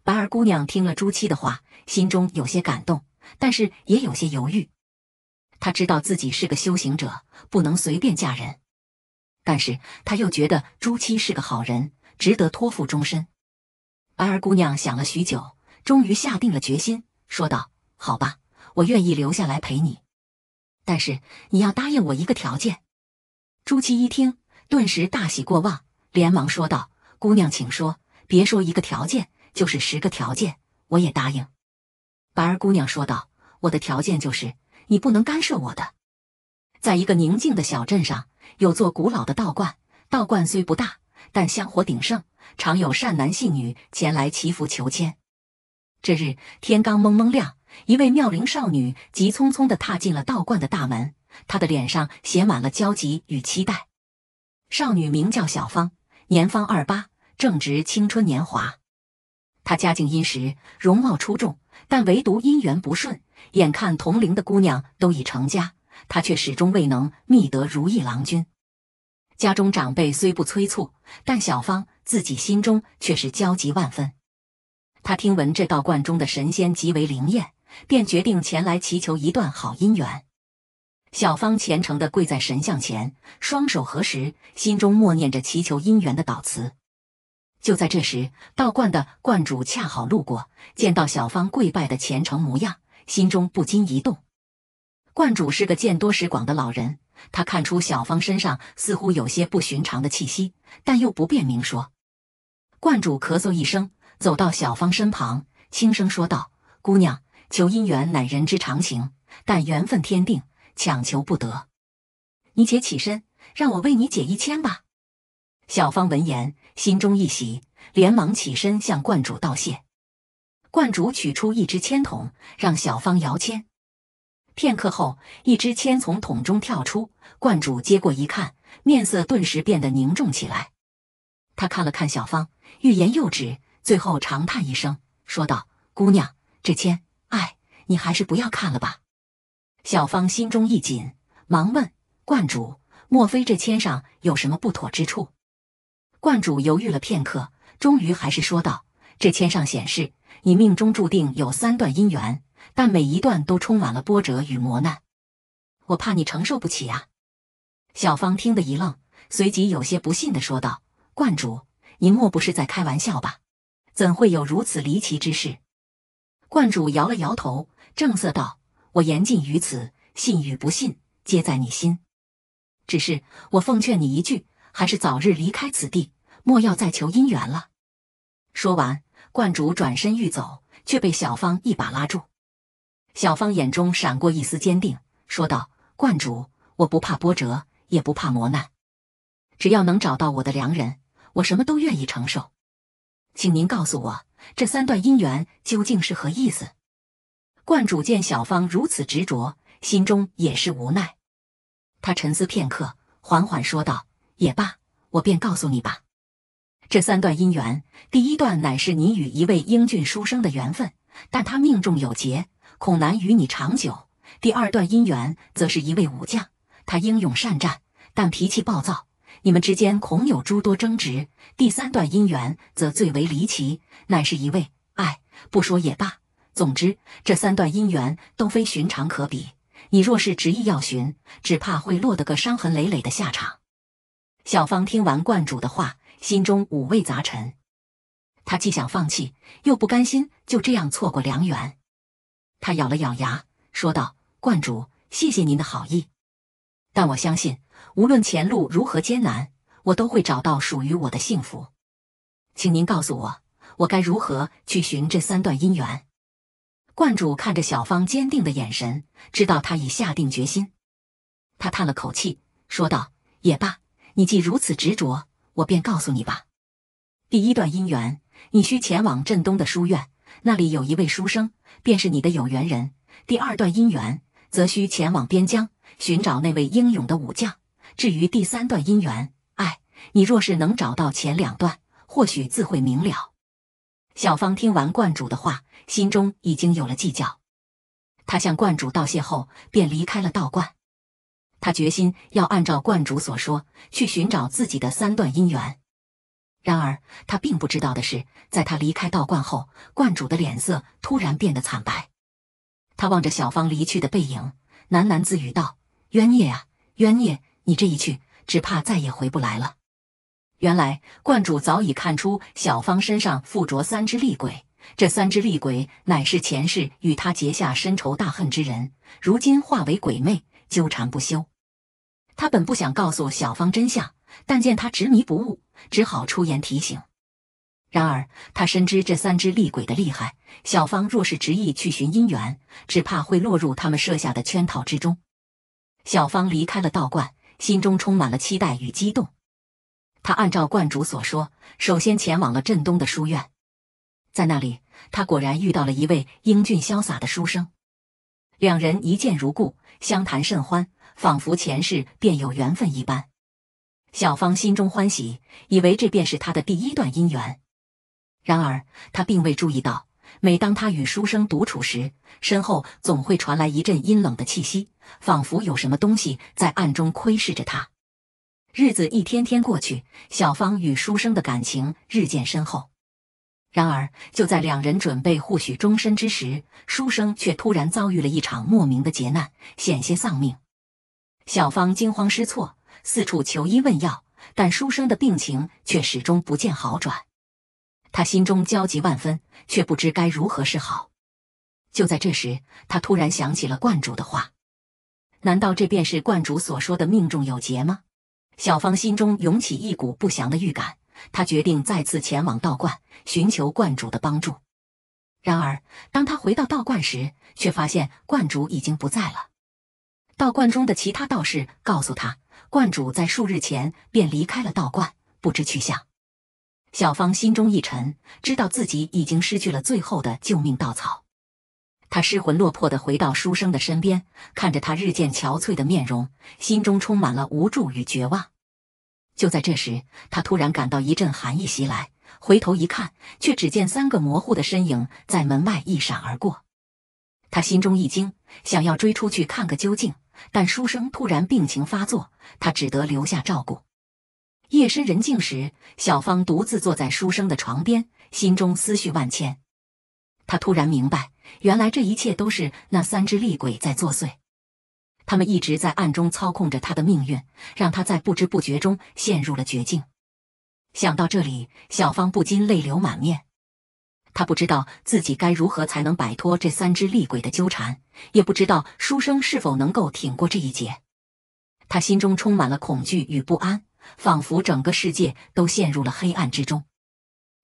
白儿姑娘听了朱七的话，心中有些感动，但是也有些犹豫。他知道自己是个修行者，不能随便嫁人，但是他又觉得朱七是个好人，值得托付终身。白儿姑娘想了许久，终于下定了决心，说道：“好吧，我愿意留下来陪你，但是你要答应我一个条件。”朱七一听，顿时大喜过望，连忙说道：“姑娘请说，别说一个条件，就是十个条件，我也答应。”白儿姑娘说道：“我的条件就是。”你不能干涉我的。在一个宁静的小镇上，有座古老的道观。道观虽不大，但香火鼎盛，常有善男信女前来祈福求签。这日天刚蒙蒙亮，一位妙龄少女急匆匆地踏进了道观的大门。她的脸上写满了焦急与期待。少女名叫小芳，年方二八，正值青春年华。她家境殷实，容貌出众，但唯独姻缘不顺。眼看同龄的姑娘都已成家，他却始终未能觅得如意郎君。家中长辈虽不催促，但小芳自己心中却是焦急万分。她听闻这道观中的神仙极为灵验，便决定前来祈求一段好姻缘。小芳虔诚地跪在神像前，双手合十，心中默念着祈求姻缘的祷词。就在这时，道观的观主恰好路过，见到小芳跪拜的虔诚模样。心中不禁一动，观主是个见多识广的老人，他看出小芳身上似乎有些不寻常的气息，但又不便明说。观主咳嗽一声，走到小芳身旁，轻声说道：“姑娘，求姻缘乃人之常情，但缘分天定，强求不得。你且起身，让我为你解一签吧。”小芳闻言，心中一喜，连忙起身向观主道谢。观主取出一支铅筒，让小芳摇铅。片刻后，一支铅从桶中跳出。观主接过一看，面色顿时变得凝重起来。他看了看小芳，欲言又止，最后长叹一声，说道：“姑娘，这签……哎，你还是不要看了吧。”小芳心中一紧，忙问：“观主，莫非这签上有什么不妥之处？”观主犹豫了片刻，终于还是说道。这签上显示，你命中注定有三段姻缘，但每一段都充满了波折与磨难，我怕你承受不起啊！小芳听得一愣，随即有些不信的说道：“观主，您莫不是在开玩笑吧？怎会有如此离奇之事？”观主摇了摇头，正色道：“我言尽于此，信与不信皆在你心。只是我奉劝你一句，还是早日离开此地，莫要再求姻缘了。”说完。观主转身欲走，却被小芳一把拉住。小芳眼中闪过一丝坚定，说道：“观主，我不怕波折，也不怕磨难，只要能找到我的良人，我什么都愿意承受。请您告诉我，这三段姻缘究竟是何意思？”观主见小芳如此执着，心中也是无奈。他沉思片刻，缓缓说道：“也罢，我便告诉你吧。”这三段姻缘，第一段乃是你与一位英俊书生的缘分，但他命中有劫，恐难与你长久。第二段姻缘则是一位武将，他英勇善战，但脾气暴躁，你们之间恐有诸多争执。第三段姻缘则最为离奇，乃是一位……哎，不说也罢。总之，这三段姻缘都非寻常可比。你若是执意要寻，只怕会落得个伤痕累累的下场。小芳听完观主的话。心中五味杂陈，他既想放弃，又不甘心就这样错过良缘。他咬了咬牙，说道：“观主，谢谢您的好意，但我相信，无论前路如何艰难，我都会找到属于我的幸福。请您告诉我，我该如何去寻这三段姻缘。”观主看着小芳坚定的眼神，知道她已下定决心。他叹了口气，说道：“也罢，你既如此执着。”我便告诉你吧，第一段姻缘，你需前往镇东的书院，那里有一位书生，便是你的有缘人。第二段姻缘，则需前往边疆，寻找那位英勇的武将。至于第三段姻缘，哎，你若是能找到前两段，或许自会明了。小芳听完观主的话，心中已经有了计较。她向观主道谢后，便离开了道观。他决心要按照观主所说去寻找自己的三段姻缘，然而他并不知道的是，在他离开道观后，观主的脸色突然变得惨白。他望着小芳离去的背影，喃喃自语道：“冤孽啊，冤孽！你这一去，只怕再也回不来了。”原来观主早已看出小芳身上附着三只厉鬼，这三只厉鬼乃是前世与他结下深仇大恨之人，如今化为鬼魅。纠缠不休，他本不想告诉小芳真相，但见她执迷不悟，只好出言提醒。然而，他深知这三只厉鬼的厉害，小芳若是执意去寻姻缘，只怕会落入他们设下的圈套之中。小芳离开了道观，心中充满了期待与激动。她按照观主所说，首先前往了镇东的书院，在那里，她果然遇到了一位英俊潇洒的书生，两人一见如故。相谈甚欢，仿佛前世便有缘分一般。小芳心中欢喜，以为这便是他的第一段姻缘。然而，她并未注意到，每当他与书生独处时，身后总会传来一阵阴冷的气息，仿佛有什么东西在暗中窥视着他。日子一天天过去，小芳与书生的感情日渐深厚。然而，就在两人准备互许终身之时，书生却突然遭遇了一场莫名的劫难，险些丧命。小芳惊慌失措，四处求医问药，但书生的病情却始终不见好转。他心中焦急万分，却不知该如何是好。就在这时，他突然想起了观主的话：“难道这便是观主所说的命中有劫吗？”小芳心中涌起一股不祥的预感。他决定再次前往道观，寻求观主的帮助。然而，当他回到道观时，却发现观主已经不在了。道观中的其他道士告诉他，观主在数日前便离开了道观，不知去向。小芳心中一沉，知道自己已经失去了最后的救命稻草。他失魂落魄地回到书生的身边，看着他日渐憔悴的面容，心中充满了无助与绝望。就在这时，他突然感到一阵寒意袭来，回头一看，却只见三个模糊的身影在门外一闪而过。他心中一惊，想要追出去看个究竟，但书生突然病情发作，他只得留下照顾。夜深人静时，小芳独自坐在书生的床边，心中思绪万千。她突然明白，原来这一切都是那三只厉鬼在作祟。他们一直在暗中操控着他的命运，让他在不知不觉中陷入了绝境。想到这里，小芳不禁泪流满面。她不知道自己该如何才能摆脱这三只厉鬼的纠缠，也不知道书生是否能够挺过这一劫。他心中充满了恐惧与不安，仿佛整个世界都陷入了黑暗之中。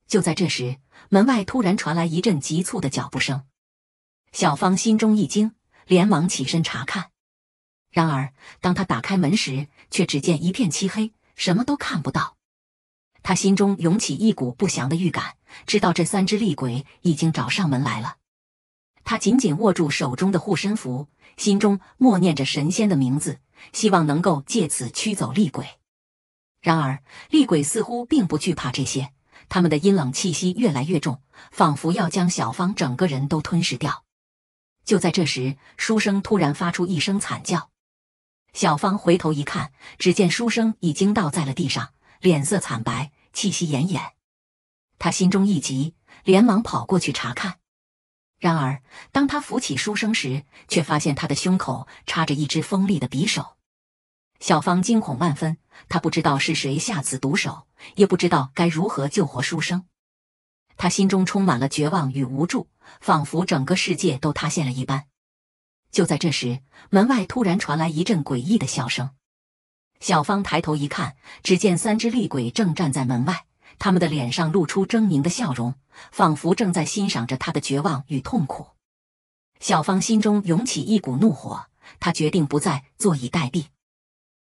就在这时，门外突然传来一阵急促的脚步声，小芳心中一惊，连忙起身查看。然而，当他打开门时，却只见一片漆黑，什么都看不到。他心中涌起一股不祥的预感，知道这三只厉鬼已经找上门来了。他紧紧握住手中的护身符，心中默念着神仙的名字，希望能够借此驱走厉鬼。然而，厉鬼似乎并不惧怕这些，他们的阴冷气息越来越重，仿佛要将小芳整个人都吞噬掉。就在这时，书生突然发出一声惨叫。小芳回头一看，只见书生已经倒在了地上，脸色惨白，气息奄奄。她心中一急，连忙跑过去查看。然而，当她扶起书生时，却发现他的胸口插着一只锋利的匕首。小芳惊恐万分，她不知道是谁下此毒手，也不知道该如何救活书生。她心中充满了绝望与无助，仿佛整个世界都塌陷了一般。就在这时，门外突然传来一阵诡异的笑声。小芳抬头一看，只见三只厉鬼正站在门外，他们的脸上露出狰狞的笑容，仿佛正在欣赏着她的绝望与痛苦。小芳心中涌起一股怒火，她决定不再坐以待毙。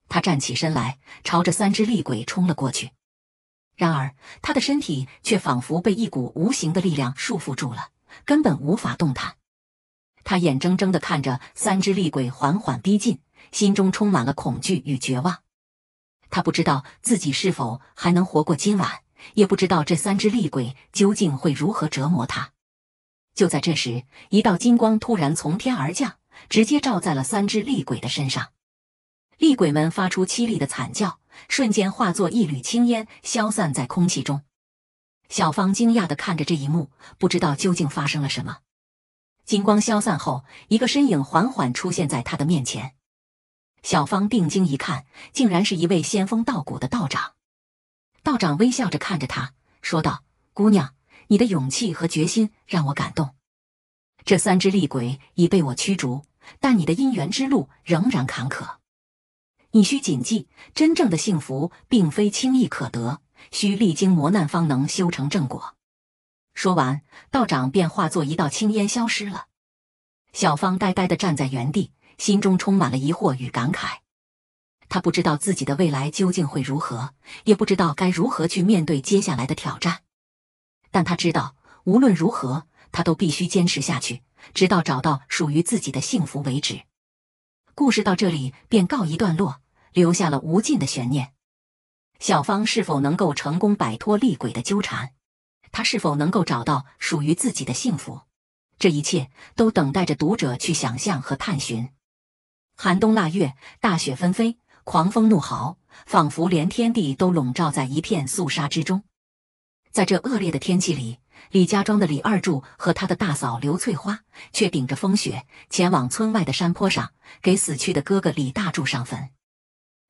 她站起身来，朝着三只厉鬼冲了过去。然而，她的身体却仿佛被一股无形的力量束缚住了，根本无法动弹。他眼睁睁地看着三只厉鬼缓缓逼近，心中充满了恐惧与绝望。他不知道自己是否还能活过今晚，也不知道这三只厉鬼究竟会如何折磨他。就在这时，一道金光突然从天而降，直接照在了三只厉鬼的身上。厉鬼们发出凄厉的惨叫，瞬间化作一缕青烟消散在空气中。小芳惊讶地看着这一幕，不知道究竟发生了什么。金光消散后，一个身影缓缓出现在他的面前。小芳定睛一看，竟然是一位仙风道骨的道长。道长微笑着看着他，说道：“姑娘，你的勇气和决心让我感动。这三只厉鬼已被我驱逐，但你的姻缘之路仍然坎坷。你需谨记，真正的幸福并非轻易可得，需历经磨难方能修成正果。”说完，道长便化作一道青烟消失了。小芳呆呆地站在原地，心中充满了疑惑与感慨。她不知道自己的未来究竟会如何，也不知道该如何去面对接下来的挑战。但她知道，无论如何，她都必须坚持下去，直到找到属于自己的幸福为止。故事到这里便告一段落，留下了无尽的悬念：小芳是否能够成功摆脱厉鬼的纠缠？他是否能够找到属于自己的幸福？这一切都等待着读者去想象和探寻。寒冬腊月，大雪纷飞，狂风怒号，仿佛连天地都笼罩在一片肃杀之中。在这恶劣的天气里，李家庄的李二柱和他的大嫂刘翠花却顶着风雪，前往村外的山坡上给死去的哥哥李大柱上坟。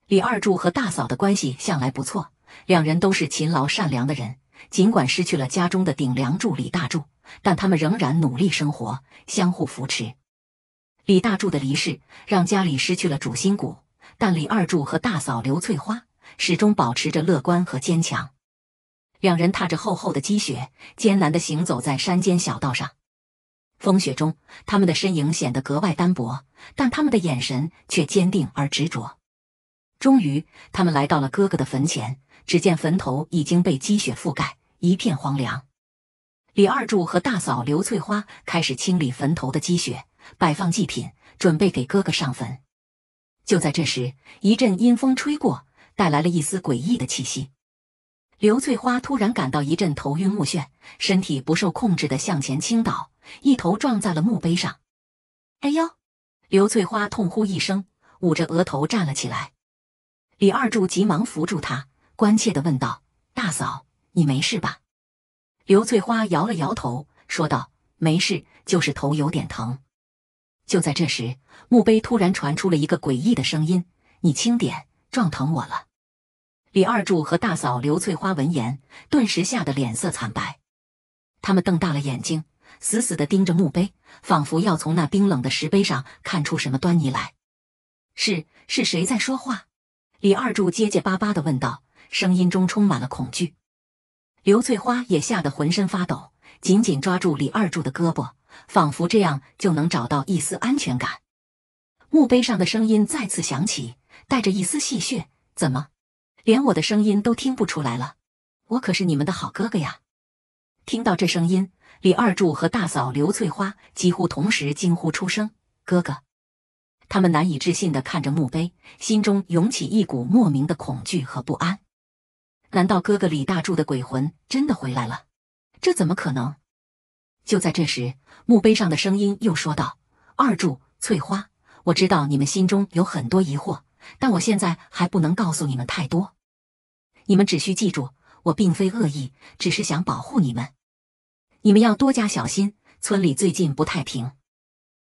李二柱和大嫂的关系向来不错，两人都是勤劳善良的人。尽管失去了家中的顶梁柱李大柱，但他们仍然努力生活，相互扶持。李大柱的离世让家里失去了主心骨，但李二柱和大嫂刘翠花始终保持着乐观和坚强。两人踏着厚厚的积雪，艰难地行走在山间小道上。风雪中，他们的身影显得格外单薄，但他们的眼神却坚定而执着。终于，他们来到了哥哥的坟前。只见坟头已经被积雪覆盖，一片荒凉。李二柱和大嫂刘翠花开始清理坟头的积雪，摆放祭品，准备给哥哥上坟。就在这时，一阵阴风吹过，带来了一丝诡异的气息。刘翠花突然感到一阵头晕目眩，身体不受控制的向前倾倒，一头撞在了墓碑上。“哎呦！”刘翠花痛呼一声，捂着额头站了起来。李二柱急忙扶住她。关切地问道：“大嫂，你没事吧？”刘翠花摇了摇头，说道：“没事，就是头有点疼。”就在这时，墓碑突然传出了一个诡异的声音：“你轻点，撞疼我了！”李二柱和大嫂刘翠花闻言，顿时吓得脸色惨白，他们瞪大了眼睛，死死地盯着墓碑，仿佛要从那冰冷的石碑上看出什么端倪来。“是是谁在说话？”李二柱结结巴巴地问道。声音中充满了恐惧，刘翠花也吓得浑身发抖，紧紧抓住李二柱的胳膊，仿佛这样就能找到一丝安全感。墓碑上的声音再次响起，带着一丝戏谑：“怎么，连我的声音都听不出来了？我可是你们的好哥哥呀！”听到这声音，李二柱和大嫂刘翠花几乎同时惊呼出声：“哥哥！”他们难以置信地看着墓碑，心中涌起一股莫名的恐惧和不安。难道哥哥李大柱的鬼魂真的回来了？这怎么可能？就在这时，墓碑上的声音又说道：“二柱、翠花，我知道你们心中有很多疑惑，但我现在还不能告诉你们太多。你们只需记住，我并非恶意，只是想保护你们。你们要多加小心，村里最近不太平。”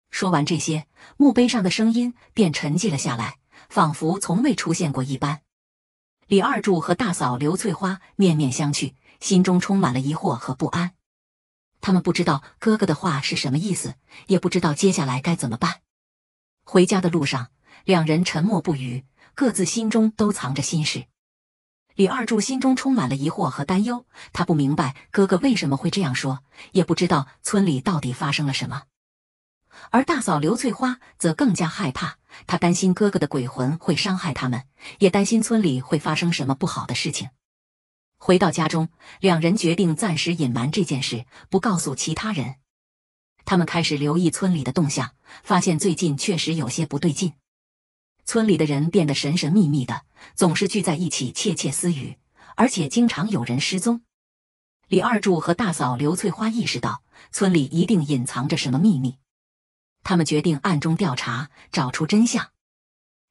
说完这些，墓碑上的声音便沉寂了下来，仿佛从未出现过一般。李二柱和大嫂刘翠花面面相觑，心中充满了疑惑和不安。他们不知道哥哥的话是什么意思，也不知道接下来该怎么办。回家的路上，两人沉默不语，各自心中都藏着心事。李二柱心中充满了疑惑和担忧，他不明白哥哥为什么会这样说，也不知道村里到底发生了什么。而大嫂刘翠花则更加害怕，她担心哥哥的鬼魂会伤害他们，也担心村里会发生什么不好的事情。回到家中，两人决定暂时隐瞒这件事，不告诉其他人。他们开始留意村里的动向，发现最近确实有些不对劲。村里的人变得神神秘秘的，总是聚在一起窃窃私语，而且经常有人失踪。李二柱和大嫂刘翠花意识到，村里一定隐藏着什么秘密。他们决定暗中调查，找出真相。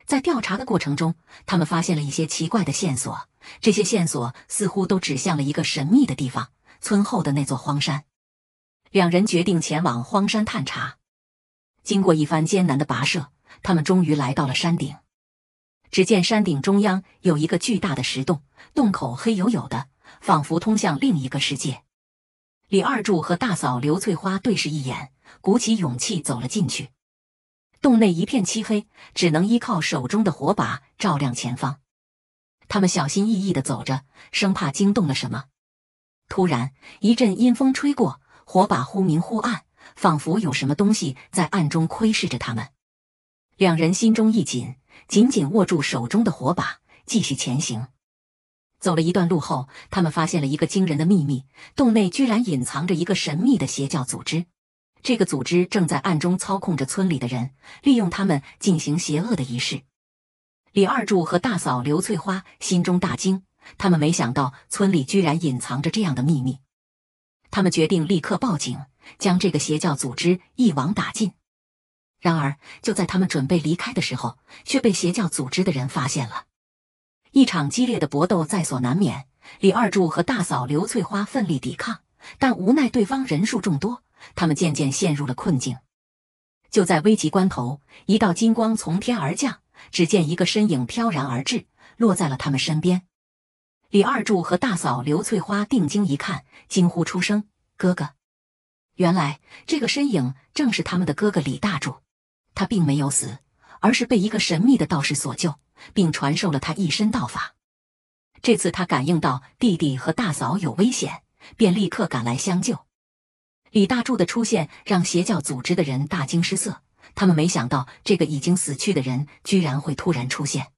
在调查的过程中，他们发现了一些奇怪的线索，这些线索似乎都指向了一个神秘的地方——村后的那座荒山。两人决定前往荒山探查。经过一番艰难的跋涉，他们终于来到了山顶。只见山顶中央有一个巨大的石洞，洞口黑黝黝的，仿佛通向另一个世界。李二柱和大嫂刘翠花对视一眼。鼓起勇气走了进去，洞内一片漆黑，只能依靠手中的火把照亮前方。他们小心翼翼的走着，生怕惊动了什么。突然，一阵阴风吹过，火把忽明忽暗，仿佛有什么东西在暗中窥视着他们。两人心中一紧，紧紧握住手中的火把，继续前行。走了一段路后，他们发现了一个惊人的秘密：洞内居然隐藏着一个神秘的邪教组织。这个组织正在暗中操控着村里的人，利用他们进行邪恶的仪式。李二柱和大嫂刘翠花心中大惊，他们没想到村里居然隐藏着这样的秘密。他们决定立刻报警，将这个邪教组织一网打尽。然而，就在他们准备离开的时候，却被邪教组织的人发现了。一场激烈的搏斗在所难免。李二柱和大嫂刘翠花奋力抵抗，但无奈对方人数众多。他们渐渐陷入了困境。就在危急关头，一道金光从天而降，只见一个身影飘然而至，落在了他们身边。李二柱和大嫂刘翠花定睛一看，惊呼出声：“哥哥！”原来，这个身影正是他们的哥哥李大柱。他并没有死，而是被一个神秘的道士所救，并传授了他一身道法。这次，他感应到弟弟和大嫂有危险，便立刻赶来相救。李大柱的出现让邪教组织的人大惊失色，他们没想到这个已经死去的人居然会突然出现。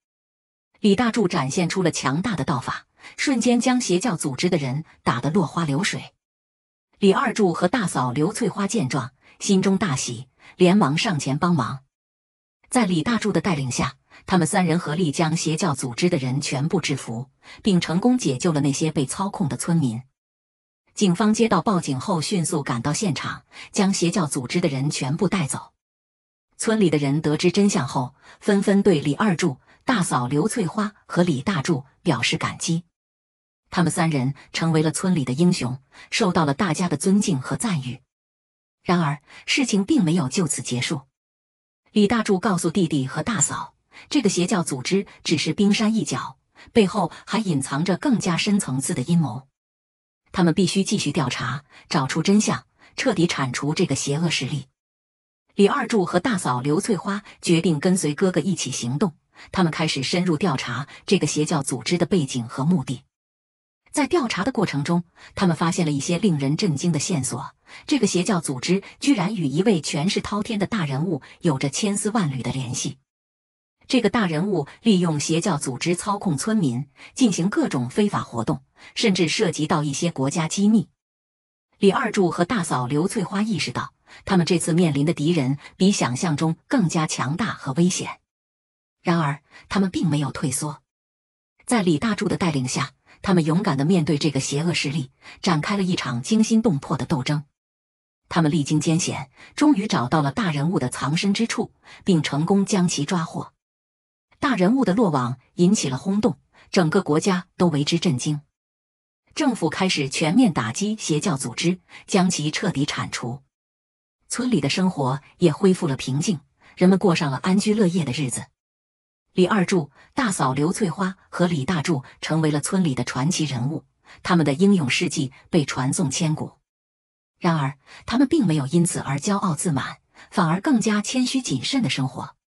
李大柱展现出了强大的道法，瞬间将邪教组织的人打得落花流水。李二柱和大嫂刘翠花见状，心中大喜，连忙上前帮忙。在李大柱的带领下，他们三人合力将邪教组织的人全部制服，并成功解救了那些被操控的村民。警方接到报警后，迅速赶到现场，将邪教组织的人全部带走。村里的人得知真相后，纷纷对李二柱、大嫂刘翠花和李大柱表示感激。他们三人成为了村里的英雄，受到了大家的尊敬和赞誉。然而，事情并没有就此结束。李大柱告诉弟弟和大嫂，这个邪教组织只是冰山一角，背后还隐藏着更加深层次的阴谋。他们必须继续调查，找出真相，彻底铲除这个邪恶势力。李二柱和大嫂刘翠花决定跟随哥哥一起行动。他们开始深入调查这个邪教组织的背景和目的。在调查的过程中，他们发现了一些令人震惊的线索：这个邪教组织居然与一位权势滔天的大人物有着千丝万缕的联系。这个大人物利用邪教组织操控村民，进行各种非法活动，甚至涉及到一些国家机密。李二柱和大嫂刘翠花意识到，他们这次面临的敌人比想象中更加强大和危险。然而，他们并没有退缩，在李大柱的带领下，他们勇敢的面对这个邪恶势力，展开了一场惊心动魄的斗争。他们历经艰险，终于找到了大人物的藏身之处，并成功将其抓获。大人物的落网引起了轰动，整个国家都为之震惊。政府开始全面打击邪教组织，将其彻底铲除。村里的生活也恢复了平静，人们过上了安居乐业的日子。李二柱、大嫂刘翠花和李大柱成为了村里的传奇人物，他们的英勇事迹被传颂千古。然而，他们并没有因此而骄傲自满，反而更加谦虚谨慎的生活。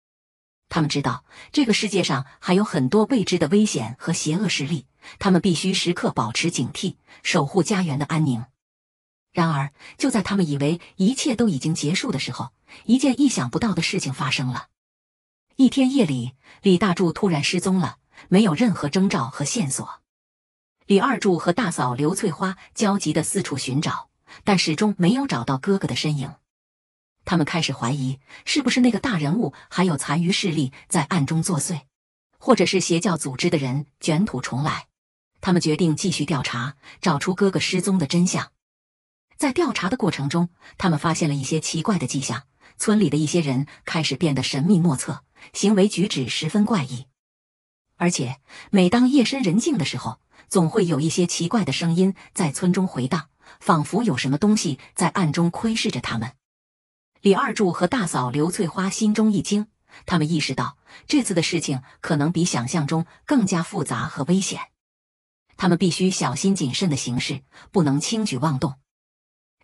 他们知道这个世界上还有很多未知的危险和邪恶势力，他们必须时刻保持警惕，守护家园的安宁。然而，就在他们以为一切都已经结束的时候，一件意想不到的事情发生了。一天夜里，李大柱突然失踪了，没有任何征兆和线索。李二柱和大嫂刘翠花焦急地四处寻找，但始终没有找到哥哥的身影。他们开始怀疑，是不是那个大人物还有残余势力在暗中作祟，或者是邪教组织的人卷土重来？他们决定继续调查，找出哥哥失踪的真相。在调查的过程中，他们发现了一些奇怪的迹象：村里的一些人开始变得神秘莫测，行为举止十分怪异。而且，每当夜深人静的时候，总会有一些奇怪的声音在村中回荡，仿佛有什么东西在暗中窥视着他们。李二柱和大嫂刘翠花心中一惊，他们意识到这次的事情可能比想象中更加复杂和危险。他们必须小心谨慎的行事，不能轻举妄动。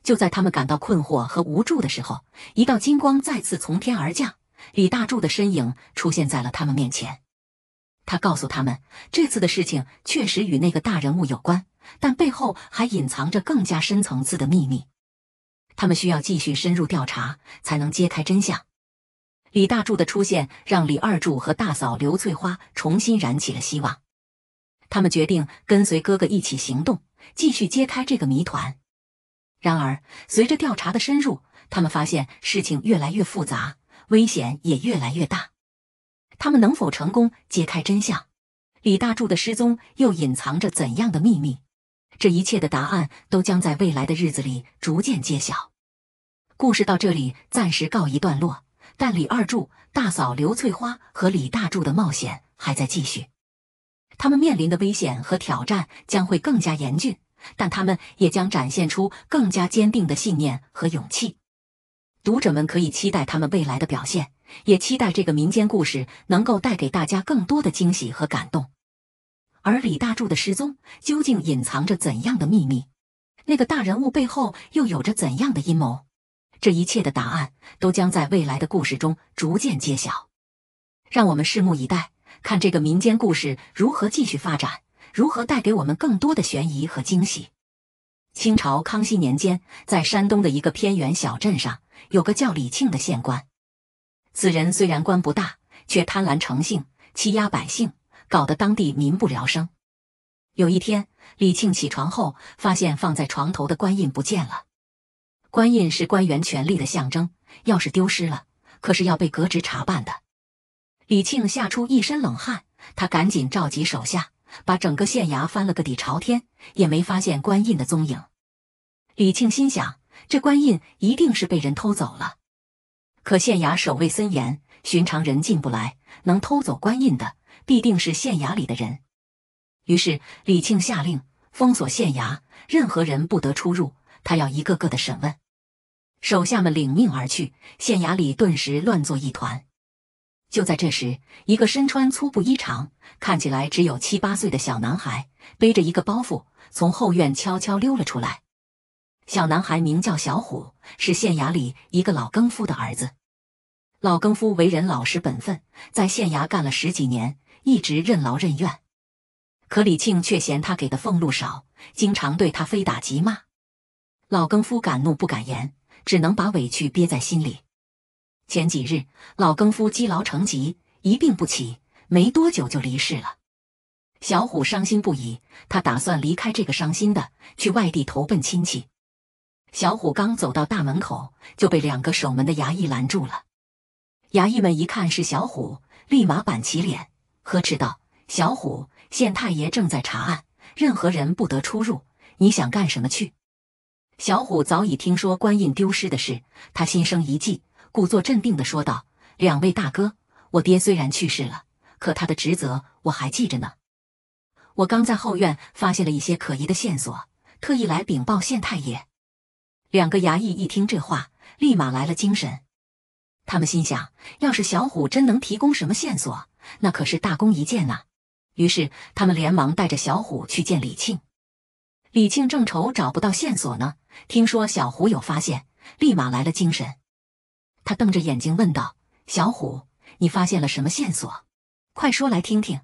就在他们感到困惑和无助的时候，一道金光再次从天而降，李大柱的身影出现在了他们面前。他告诉他们，这次的事情确实与那个大人物有关，但背后还隐藏着更加深层次的秘密。他们需要继续深入调查，才能揭开真相。李大柱的出现让李二柱和大嫂刘翠花重新燃起了希望。他们决定跟随哥哥一起行动，继续揭开这个谜团。然而，随着调查的深入，他们发现事情越来越复杂，危险也越来越大。他们能否成功揭开真相？李大柱的失踪又隐藏着怎样的秘密？这一切的答案都将在未来的日子里逐渐揭晓。故事到这里暂时告一段落，但李二柱、大嫂刘翠花和李大柱的冒险还在继续。他们面临的危险和挑战将会更加严峻，但他们也将展现出更加坚定的信念和勇气。读者们可以期待他们未来的表现，也期待这个民间故事能够带给大家更多的惊喜和感动。而李大柱的失踪究竟隐藏着怎样的秘密？那个大人物背后又有着怎样的阴谋？这一切的答案都将在未来的故事中逐渐揭晓。让我们拭目以待，看这个民间故事如何继续发展，如何带给我们更多的悬疑和惊喜。清朝康熙年间，在山东的一个偏远小镇上，有个叫李庆的县官。此人虽然官不大，却贪婪成性，欺压百姓。搞得当地民不聊生。有一天，李庆起床后发现放在床头的官印不见了。官印是官员权力的象征，要是丢失了，可是要被革职查办的。李庆吓出一身冷汗，他赶紧召集手下，把整个县衙翻了个底朝天，也没发现官印的踪影。李庆心想，这官印一定是被人偷走了。可县衙守卫森严，寻常人进不来，能偷走官印的？必定是县衙里的人。于是李庆下令封锁县衙，任何人不得出入。他要一个个的审问。手下们领命而去，县衙里顿时乱作一团。就在这时，一个身穿粗布衣裳、看起来只有七八岁的小男孩，背着一个包袱，从后院悄悄溜了出来。小男孩名叫小虎，是县衙里一个老更夫的儿子。老更夫为人老实本分，在县衙干了十几年。一直任劳任怨，可李庆却嫌他给的俸禄少，经常对他非打即骂。老更夫敢怒不敢言，只能把委屈憋在心里。前几日，老更夫积劳成疾，一病不起，没多久就离世了。小虎伤心不已，他打算离开这个伤心的，去外地投奔亲戚。小虎刚走到大门口，就被两个守门的衙役拦住了。衙役们一看是小虎，立马板起脸。呵斥道：“小虎，县太爷正在查案，任何人不得出入。你想干什么去？”小虎早已听说官印丢失的事，他心生一计，故作镇定地说道：“两位大哥，我爹虽然去世了，可他的职责我还记着呢。我刚在后院发现了一些可疑的线索，特意来禀报县太爷。”两个衙役一听这话，立马来了精神。他们心想：要是小虎真能提供什么线索，那可是大功一件啊！于是他们连忙带着小虎去见李庆。李庆正愁找不到线索呢，听说小虎有发现，立马来了精神。他瞪着眼睛问道：“小虎，你发现了什么线索？快说来听听。”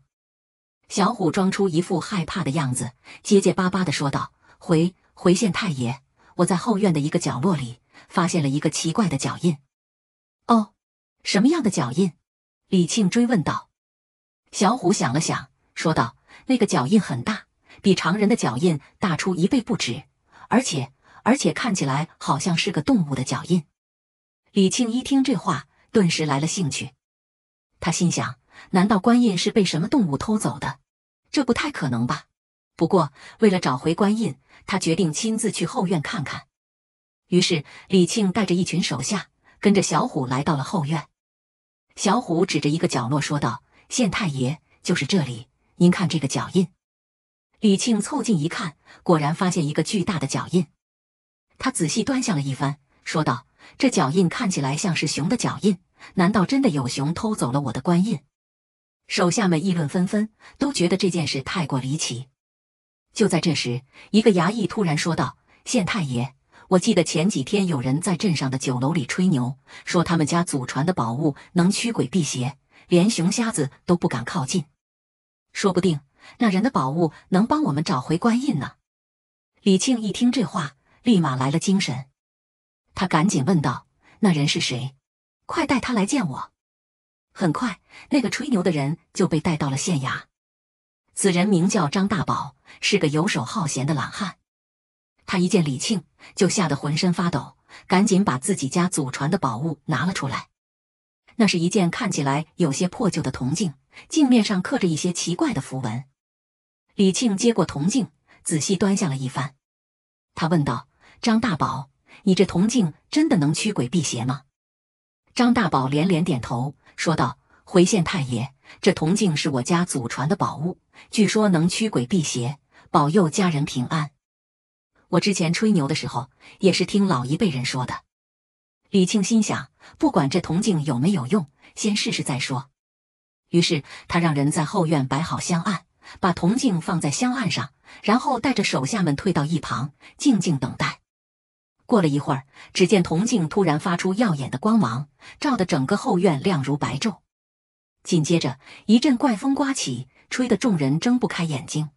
小虎装出一副害怕的样子，结结巴巴地说道：“回回县太爷，我在后院的一个角落里发现了一个奇怪的脚印。”“哦，什么样的脚印？”李庆追问道。小虎想了想，说道：“那个脚印很大，比常人的脚印大出一倍不止，而且而且看起来好像是个动物的脚印。”李庆一听这话，顿时来了兴趣。他心想：“难道官印是被什么动物偷走的？这不太可能吧？”不过，为了找回官印，他决定亲自去后院看看。于是，李庆带着一群手下，跟着小虎来到了后院。小虎指着一个角落说道。县太爷，就是这里。您看这个脚印。李庆凑近一看，果然发现一个巨大的脚印。他仔细端详了一番，说道：“这脚印看起来像是熊的脚印，难道真的有熊偷走了我的官印？”手下们议论纷纷，都觉得这件事太过离奇。就在这时，一个衙役突然说道：“县太爷，我记得前几天有人在镇上的酒楼里吹牛，说他们家祖传的宝物能驱鬼避邪。”连熊瞎子都不敢靠近，说不定那人的宝物能帮我们找回官印呢。李庆一听这话，立马来了精神，他赶紧问道：“那人是谁？快带他来见我！”很快，那个吹牛的人就被带到了县衙。此人名叫张大宝，是个游手好闲的懒汉。他一见李庆，就吓得浑身发抖，赶紧把自己家祖传的宝物拿了出来。那是一件看起来有些破旧的铜镜，镜面上刻着一些奇怪的符文。李庆接过铜镜，仔细端详了一番，他问道：“张大宝，你这铜镜真的能驱鬼辟邪吗？”张大宝连连点头，说道：“回县太爷，这铜镜是我家祖传的宝物，据说能驱鬼辟邪，保佑家人平安。我之前吹牛的时候，也是听老一辈人说的。”李庆心想。不管这铜镜有没有用，先试试再说。于是他让人在后院摆好香案，把铜镜放在香案上，然后带着手下们退到一旁，静静等待。过了一会儿，只见铜镜突然发出耀眼的光芒，照得整个后院亮如白昼。紧接着，一阵怪风刮起，吹得众人睁不开眼睛。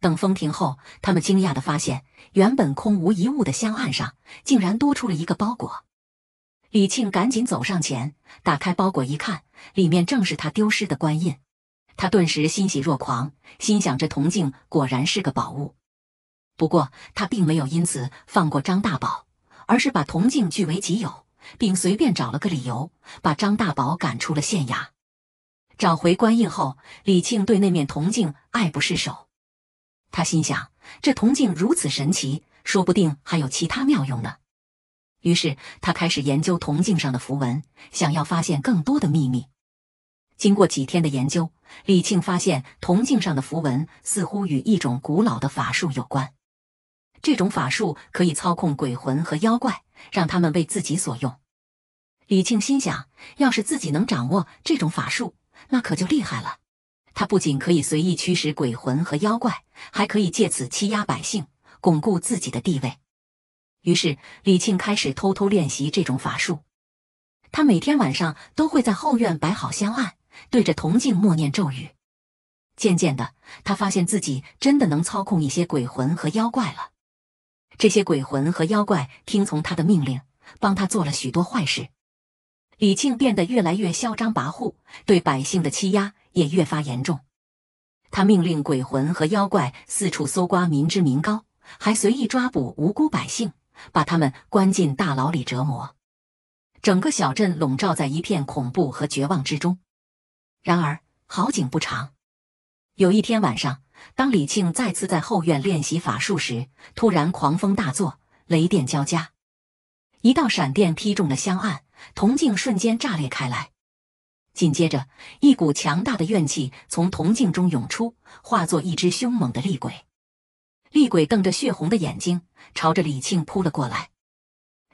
等风停后，他们惊讶地发现，原本空无一物的香案上，竟然多出了一个包裹。李庆赶紧走上前，打开包裹一看，里面正是他丢失的官印。他顿时欣喜若狂，心想这铜镜果然是个宝物。不过他并没有因此放过张大宝，而是把铜镜据为己有，并随便找了个理由，把张大宝赶出了县衙。找回官印后，李庆对那面铜镜爱不释手。他心想，这铜镜如此神奇，说不定还有其他妙用呢。于是，他开始研究铜镜上的符文，想要发现更多的秘密。经过几天的研究，李庆发现铜镜上的符文似乎与一种古老的法术有关。这种法术可以操控鬼魂和妖怪，让他们为自己所用。李庆心想，要是自己能掌握这种法术，那可就厉害了。他不仅可以随意驱使鬼魂和妖怪，还可以借此欺压百姓，巩固自己的地位。于是，李庆开始偷偷练习这种法术。他每天晚上都会在后院摆好香案，对着铜镜默念咒语。渐渐的，他发现自己真的能操控一些鬼魂和妖怪了。这些鬼魂和妖怪听从他的命令，帮他做了许多坏事。李庆变得越来越嚣张跋扈，对百姓的欺压也越发严重。他命令鬼魂和妖怪四处搜刮民脂民膏，还随意抓捕无辜百姓。把他们关进大牢里折磨，整个小镇笼罩在一片恐怖和绝望之中。然而好景不长，有一天晚上，当李庆再次在后院练习法术时，突然狂风大作，雷电交加，一道闪电劈中了香案，铜镜瞬间炸裂开来。紧接着，一股强大的怨气从铜镜中涌出，化作一只凶猛的厉鬼。厉鬼瞪着血红的眼睛，朝着李庆扑了过来。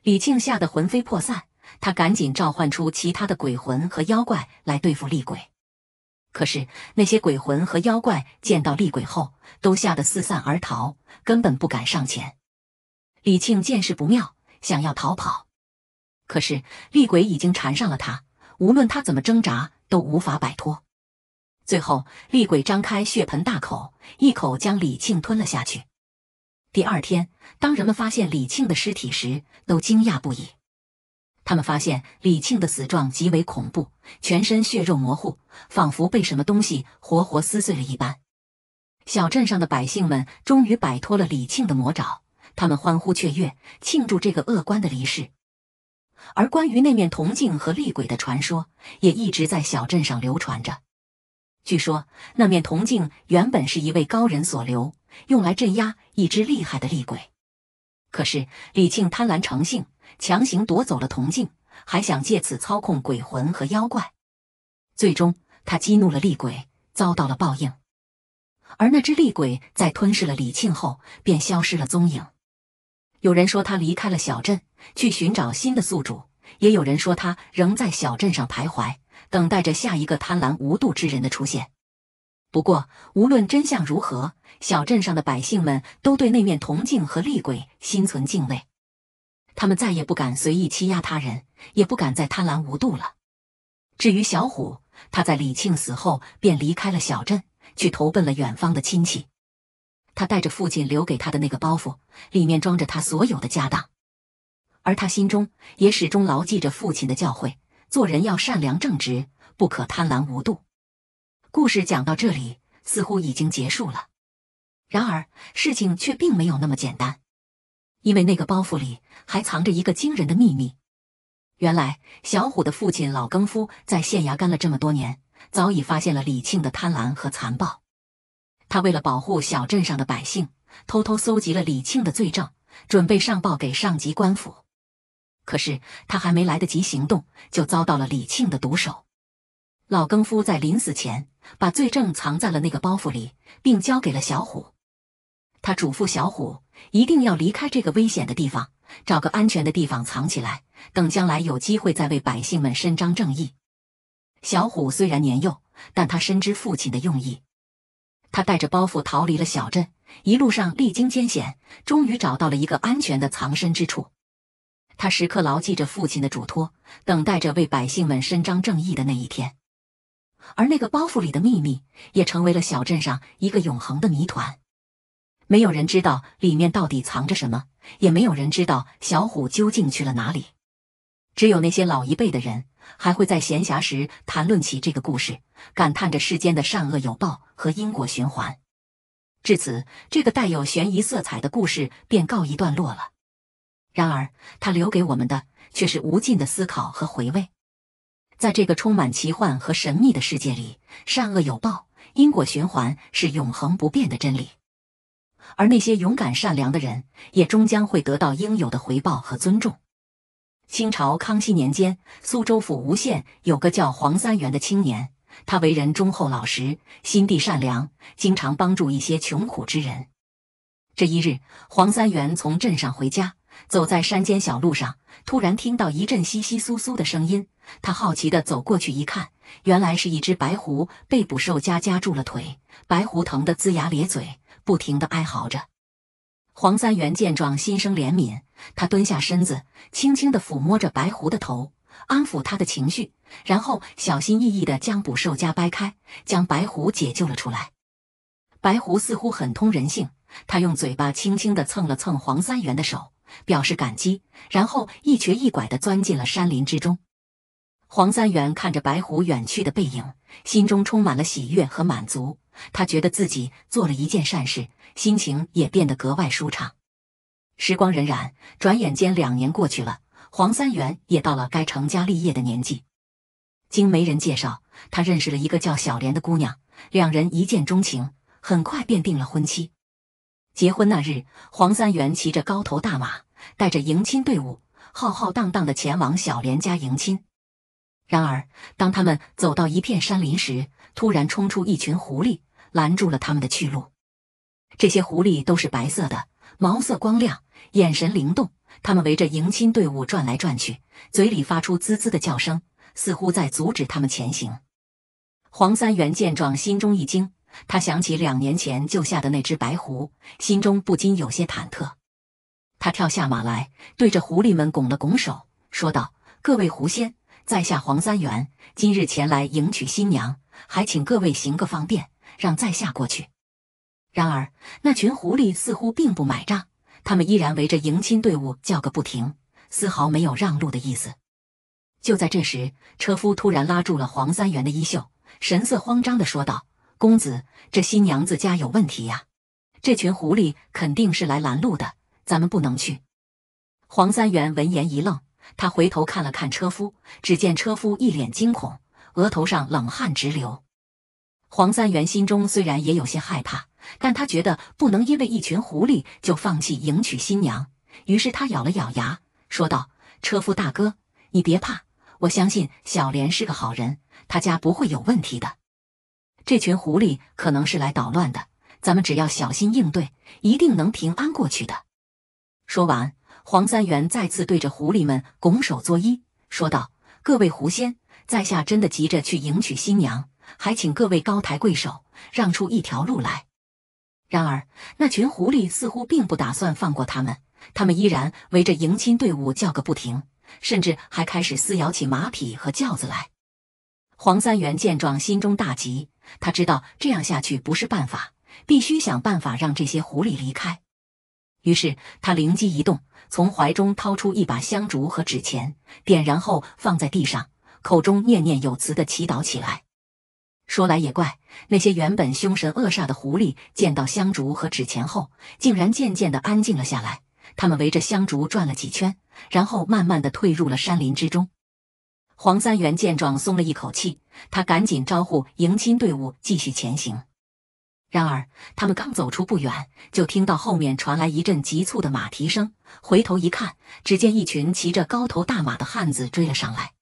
李庆吓得魂飞魄散，他赶紧召唤出其他的鬼魂和妖怪来对付厉鬼。可是那些鬼魂和妖怪见到厉鬼后，都吓得四散而逃，根本不敢上前。李庆见势不妙，想要逃跑，可是厉鬼已经缠上了他，无论他怎么挣扎都无法摆脱。最后，厉鬼张开血盆大口，一口将李庆吞了下去。第二天，当人们发现李庆的尸体时，都惊讶不已。他们发现李庆的死状极为恐怖，全身血肉模糊，仿佛被什么东西活活撕碎了一般。小镇上的百姓们终于摆脱了李庆的魔爪，他们欢呼雀跃，庆祝这个恶官的离世。而关于那面铜镜和厉鬼的传说也一直在小镇上流传着。据说那面铜镜原本是一位高人所留。用来镇压一只厉害的厉鬼，可是李庆贪婪成性，强行夺走了铜镜，还想借此操控鬼魂和妖怪。最终，他激怒了厉鬼，遭到了报应。而那只厉鬼在吞噬了李庆后，便消失了踪影。有人说他离开了小镇，去寻找新的宿主；也有人说他仍在小镇上徘徊，等待着下一个贪婪无度之人的出现。不过，无论真相如何，小镇上的百姓们都对那面铜镜和厉鬼心存敬畏。他们再也不敢随意欺压他人，也不敢再贪婪无度了。至于小虎，他在李庆死后便离开了小镇，去投奔了远方的亲戚。他带着父亲留给他的那个包袱，里面装着他所有的家当。而他心中也始终牢记着父亲的教诲：做人要善良正直，不可贪婪无度。故事讲到这里，似乎已经结束了。然而，事情却并没有那么简单，因为那个包袱里还藏着一个惊人的秘密。原来，小虎的父亲老更夫在县衙干了这么多年，早已发现了李庆的贪婪和残暴。他为了保护小镇上的百姓，偷偷搜集了李庆的罪证，准备上报给上级官府。可是，他还没来得及行动，就遭到了李庆的毒手。老更夫在临死前把罪证藏在了那个包袱里，并交给了小虎。他嘱咐小虎一定要离开这个危险的地方，找个安全的地方藏起来，等将来有机会再为百姓们伸张正义。小虎虽然年幼，但他深知父亲的用意。他带着包袱逃离了小镇，一路上历经艰险，终于找到了一个安全的藏身之处。他时刻牢记着父亲的嘱托，等待着为百姓们伸张正义的那一天。而那个包袱里的秘密也成为了小镇上一个永恒的谜团，没有人知道里面到底藏着什么，也没有人知道小虎究竟去了哪里。只有那些老一辈的人还会在闲暇时谈论起这个故事，感叹着世间的善恶有报和因果循环。至此，这个带有悬疑色彩的故事便告一段落了。然而，它留给我们的却是无尽的思考和回味。在这个充满奇幻和神秘的世界里，善恶有报，因果循环是永恒不变的真理。而那些勇敢善良的人，也终将会得到应有的回报和尊重。清朝康熙年间，苏州府吴县有个叫黄三元的青年，他为人忠厚老实，心地善良，经常帮助一些穷苦之人。这一日，黄三元从镇上回家，走在山间小路上，突然听到一阵窸窸窣窣的声音。他好奇地走过去一看，原来是一只白狐被捕兽夹夹住了腿，白狐疼得龇牙咧嘴，不停地哀嚎着。黄三元见状，心生怜悯，他蹲下身子，轻轻地抚摸着白狐的头，安抚他的情绪，然后小心翼翼地将捕兽夹掰开，将白狐解救了出来。白狐似乎很通人性，它用嘴巴轻轻地蹭了蹭黄三元的手，表示感激，然后一瘸一拐地钻进了山林之中。黄三元看着白狐远去的背影，心中充满了喜悦和满足。他觉得自己做了一件善事，心情也变得格外舒畅。时光荏苒，转眼间两年过去了，黄三元也到了该成家立业的年纪。经媒人介绍，他认识了一个叫小莲的姑娘，两人一见钟情，很快便定了婚期。结婚那日，黄三元骑着高头大马，带着迎亲队伍，浩浩荡荡的前往小莲家迎亲。然而，当他们走到一片山林时，突然冲出一群狐狸，拦住了他们的去路。这些狐狸都是白色的，毛色光亮，眼神灵动。他们围着迎亲队伍转来转去，嘴里发出“滋滋”的叫声，似乎在阻止他们前行。黄三元见状，心中一惊。他想起两年前救下的那只白狐，心中不禁有些忐忑。他跳下马来，对着狐狸们拱了拱手，说道：“各位狐仙。”在下黄三元，今日前来迎娶新娘，还请各位行个方便，让在下过去。然而，那群狐狸似乎并不买账，他们依然围着迎亲队伍叫个不停，丝毫没有让路的意思。就在这时，车夫突然拉住了黄三元的衣袖，神色慌张地说道：“公子，这新娘子家有问题呀！这群狐狸肯定是来拦路的，咱们不能去。”黄三元闻言一愣。他回头看了看车夫，只见车夫一脸惊恐，额头上冷汗直流。黄三元心中虽然也有些害怕，但他觉得不能因为一群狐狸就放弃迎娶新娘。于是他咬了咬牙，说道：“车夫大哥，你别怕，我相信小莲是个好人，她家不会有问题的。这群狐狸可能是来捣乱的，咱们只要小心应对，一定能平安过去的。”说完。黄三元再次对着狐狸们拱手作揖，说道：“各位狐仙，在下真的急着去迎娶新娘，还请各位高抬贵手，让出一条路来。”然而，那群狐狸似乎并不打算放过他们，他们依然围着迎亲队伍叫个不停，甚至还开始撕咬起马匹和轿子来。黄三元见状，心中大急，他知道这样下去不是办法，必须想办法让这些狐狸离开。于是，他灵机一动。从怀中掏出一把香烛和纸钱，点燃后放在地上，口中念念有词的祈祷起来。说来也怪，那些原本凶神恶煞的狐狸见到香烛和纸钱后，竟然渐渐的安静了下来。他们围着香烛转了几圈，然后慢慢的退入了山林之中。黄三元见状松了一口气，他赶紧招呼迎亲队伍继续前行。然而，他们刚走出不远，就听到后面传来一阵急促的马蹄声。回头一看，只见一群骑着高头大马的汉子追了上来。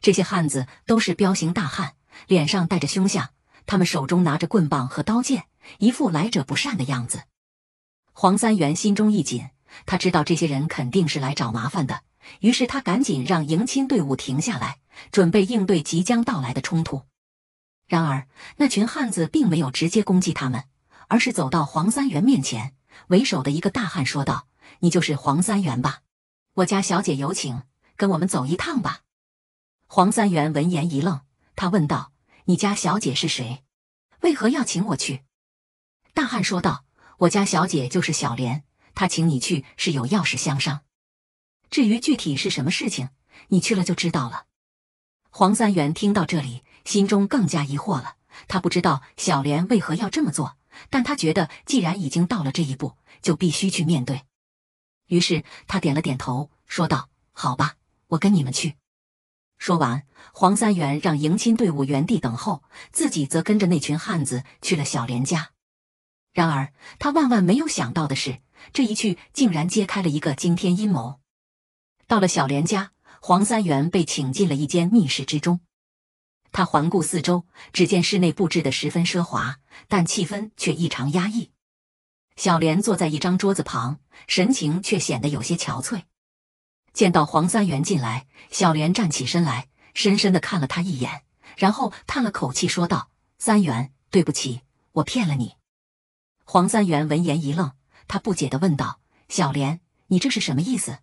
这些汉子都是彪形大汉，脸上带着凶相，他们手中拿着棍棒和刀剑，一副来者不善的样子。黄三元心中一紧，他知道这些人肯定是来找麻烦的，于是他赶紧让迎亲队伍停下来，准备应对即将到来的冲突。然而，那群汉子并没有直接攻击他们，而是走到黄三元面前。为首的一个大汉说道：“你就是黄三元吧？我家小姐有请，跟我们走一趟吧。”黄三元闻言一愣，他问道：“你家小姐是谁？为何要请我去？”大汉说道：“我家小姐就是小莲，她请你去是有要事相商。至于具体是什么事情，你去了就知道了。”黄三元听到这里。心中更加疑惑了，他不知道小莲为何要这么做，但他觉得既然已经到了这一步，就必须去面对。于是他点了点头，说道：“好吧，我跟你们去。”说完，黄三元让迎亲队伍原地等候，自己则跟着那群汉子去了小莲家。然而他万万没有想到的是，这一去竟然揭开了一个惊天阴谋。到了小莲家，黄三元被请进了一间密室之中。他环顾四周，只见室内布置的十分奢华，但气氛却异常压抑。小莲坐在一张桌子旁，神情却显得有些憔悴。见到黄三元进来，小莲站起身来，深深的看了他一眼，然后叹了口气说道：“三元，对不起，我骗了你。”黄三元闻言一愣，他不解的问道：“小莲，你这是什么意思？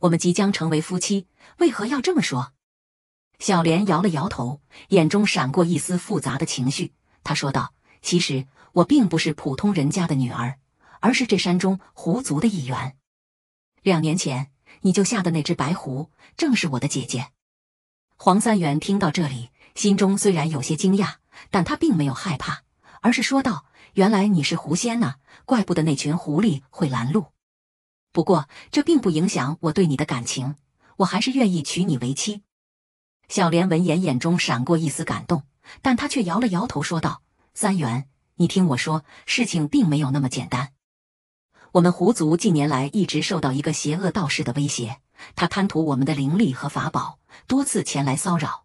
我们即将成为夫妻，为何要这么说？”小莲摇了摇头，眼中闪过一丝复杂的情绪。她说道：“其实我并不是普通人家的女儿，而是这山中狐族的一员。两年前你就下的那只白狐，正是我的姐姐。”黄三元听到这里，心中虽然有些惊讶，但他并没有害怕，而是说道：“原来你是狐仙呐，怪不得那群狐狸会拦路。不过这并不影响我对你的感情，我还是愿意娶你为妻。”小莲闻言，眼中闪过一丝感动，但她却摇了摇头，说道：“三元，你听我说，事情并没有那么简单。我们狐族近年来一直受到一个邪恶道士的威胁，他贪图我们的灵力和法宝，多次前来骚扰。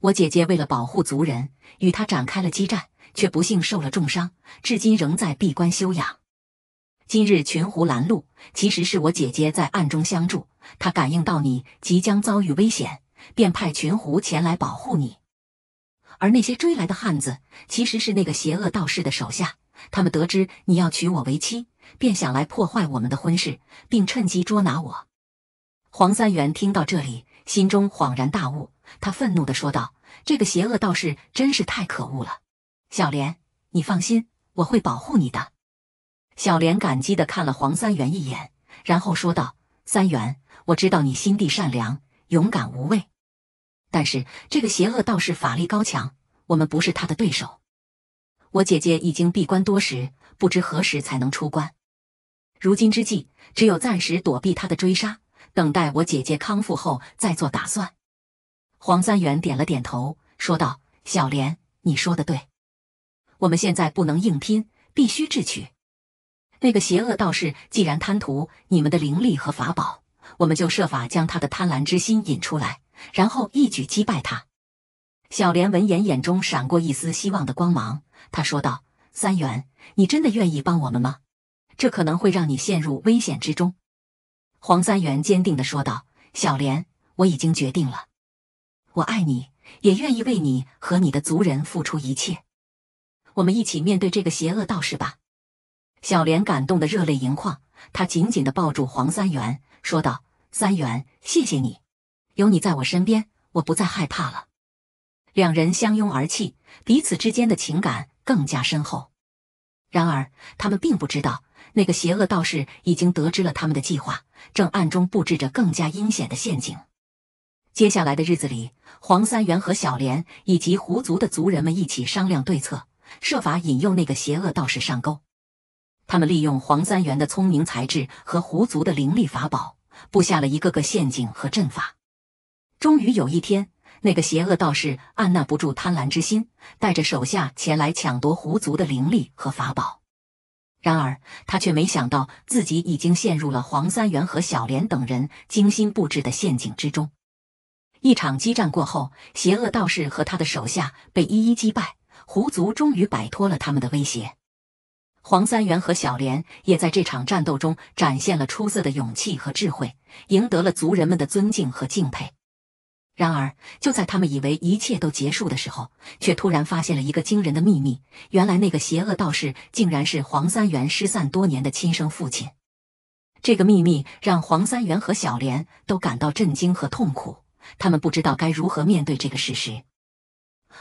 我姐姐为了保护族人，与他展开了激战，却不幸受了重伤，至今仍在闭关休养。今日群狐拦路，其实是我姐姐在暗中相助，她感应到你即将遭遇危险。”便派群狐前来保护你，而那些追来的汉子其实是那个邪恶道士的手下。他们得知你要娶我为妻，便想来破坏我们的婚事，并趁机捉拿我。黄三元听到这里，心中恍然大悟。他愤怒地说道：“这个邪恶道士真是太可恶了！”小莲，你放心，我会保护你的。”小莲感激地看了黄三元一眼，然后说道：“三元，我知道你心地善良，勇敢无畏。”但是这个邪恶道士法力高强，我们不是他的对手。我姐姐已经闭关多时，不知何时才能出关。如今之计，只有暂时躲避他的追杀，等待我姐姐康复后再做打算。黄三元点了点头，说道：“小莲，你说的对，我们现在不能硬拼，必须智取。那个邪恶道士既然贪图你们的灵力和法宝，我们就设法将他的贪婪之心引出来。”然后一举击败他。小莲闻言，眼中闪过一丝希望的光芒。她说道：“三元，你真的愿意帮我们吗？这可能会让你陷入危险之中。”黄三元坚定的说道：“小莲，我已经决定了。我爱你，也愿意为你和你的族人付出一切。我们一起面对这个邪恶道士吧。”小莲感动的热泪盈眶，她紧紧的抱住黄三元，说道：“三元，谢谢你。”有你在我身边，我不再害怕了。两人相拥而泣，彼此之间的情感更加深厚。然而，他们并不知道，那个邪恶道士已经得知了他们的计划，正暗中布置着更加阴险的陷阱。接下来的日子里，黄三元和小莲以及狐族的族人们一起商量对策，设法引诱那个邪恶道士上钩。他们利用黄三元的聪明才智和狐族的灵力法宝，布下了一个个陷阱和阵法。终于有一天，那个邪恶道士按捺不住贪婪之心，带着手下前来抢夺狐族的灵力和法宝。然而，他却没想到自己已经陷入了黄三元和小莲等人精心布置的陷阱之中。一场激战过后，邪恶道士和他的手下被一一击败，狐族终于摆脱了他们的威胁。黄三元和小莲也在这场战斗中展现了出色的勇气和智慧，赢得了族人们的尊敬和敬佩。然而，就在他们以为一切都结束的时候，却突然发现了一个惊人的秘密。原来，那个邪恶道士竟然是黄三元失散多年的亲生父亲。这个秘密让黄三元和小莲都感到震惊和痛苦，他们不知道该如何面对这个事实。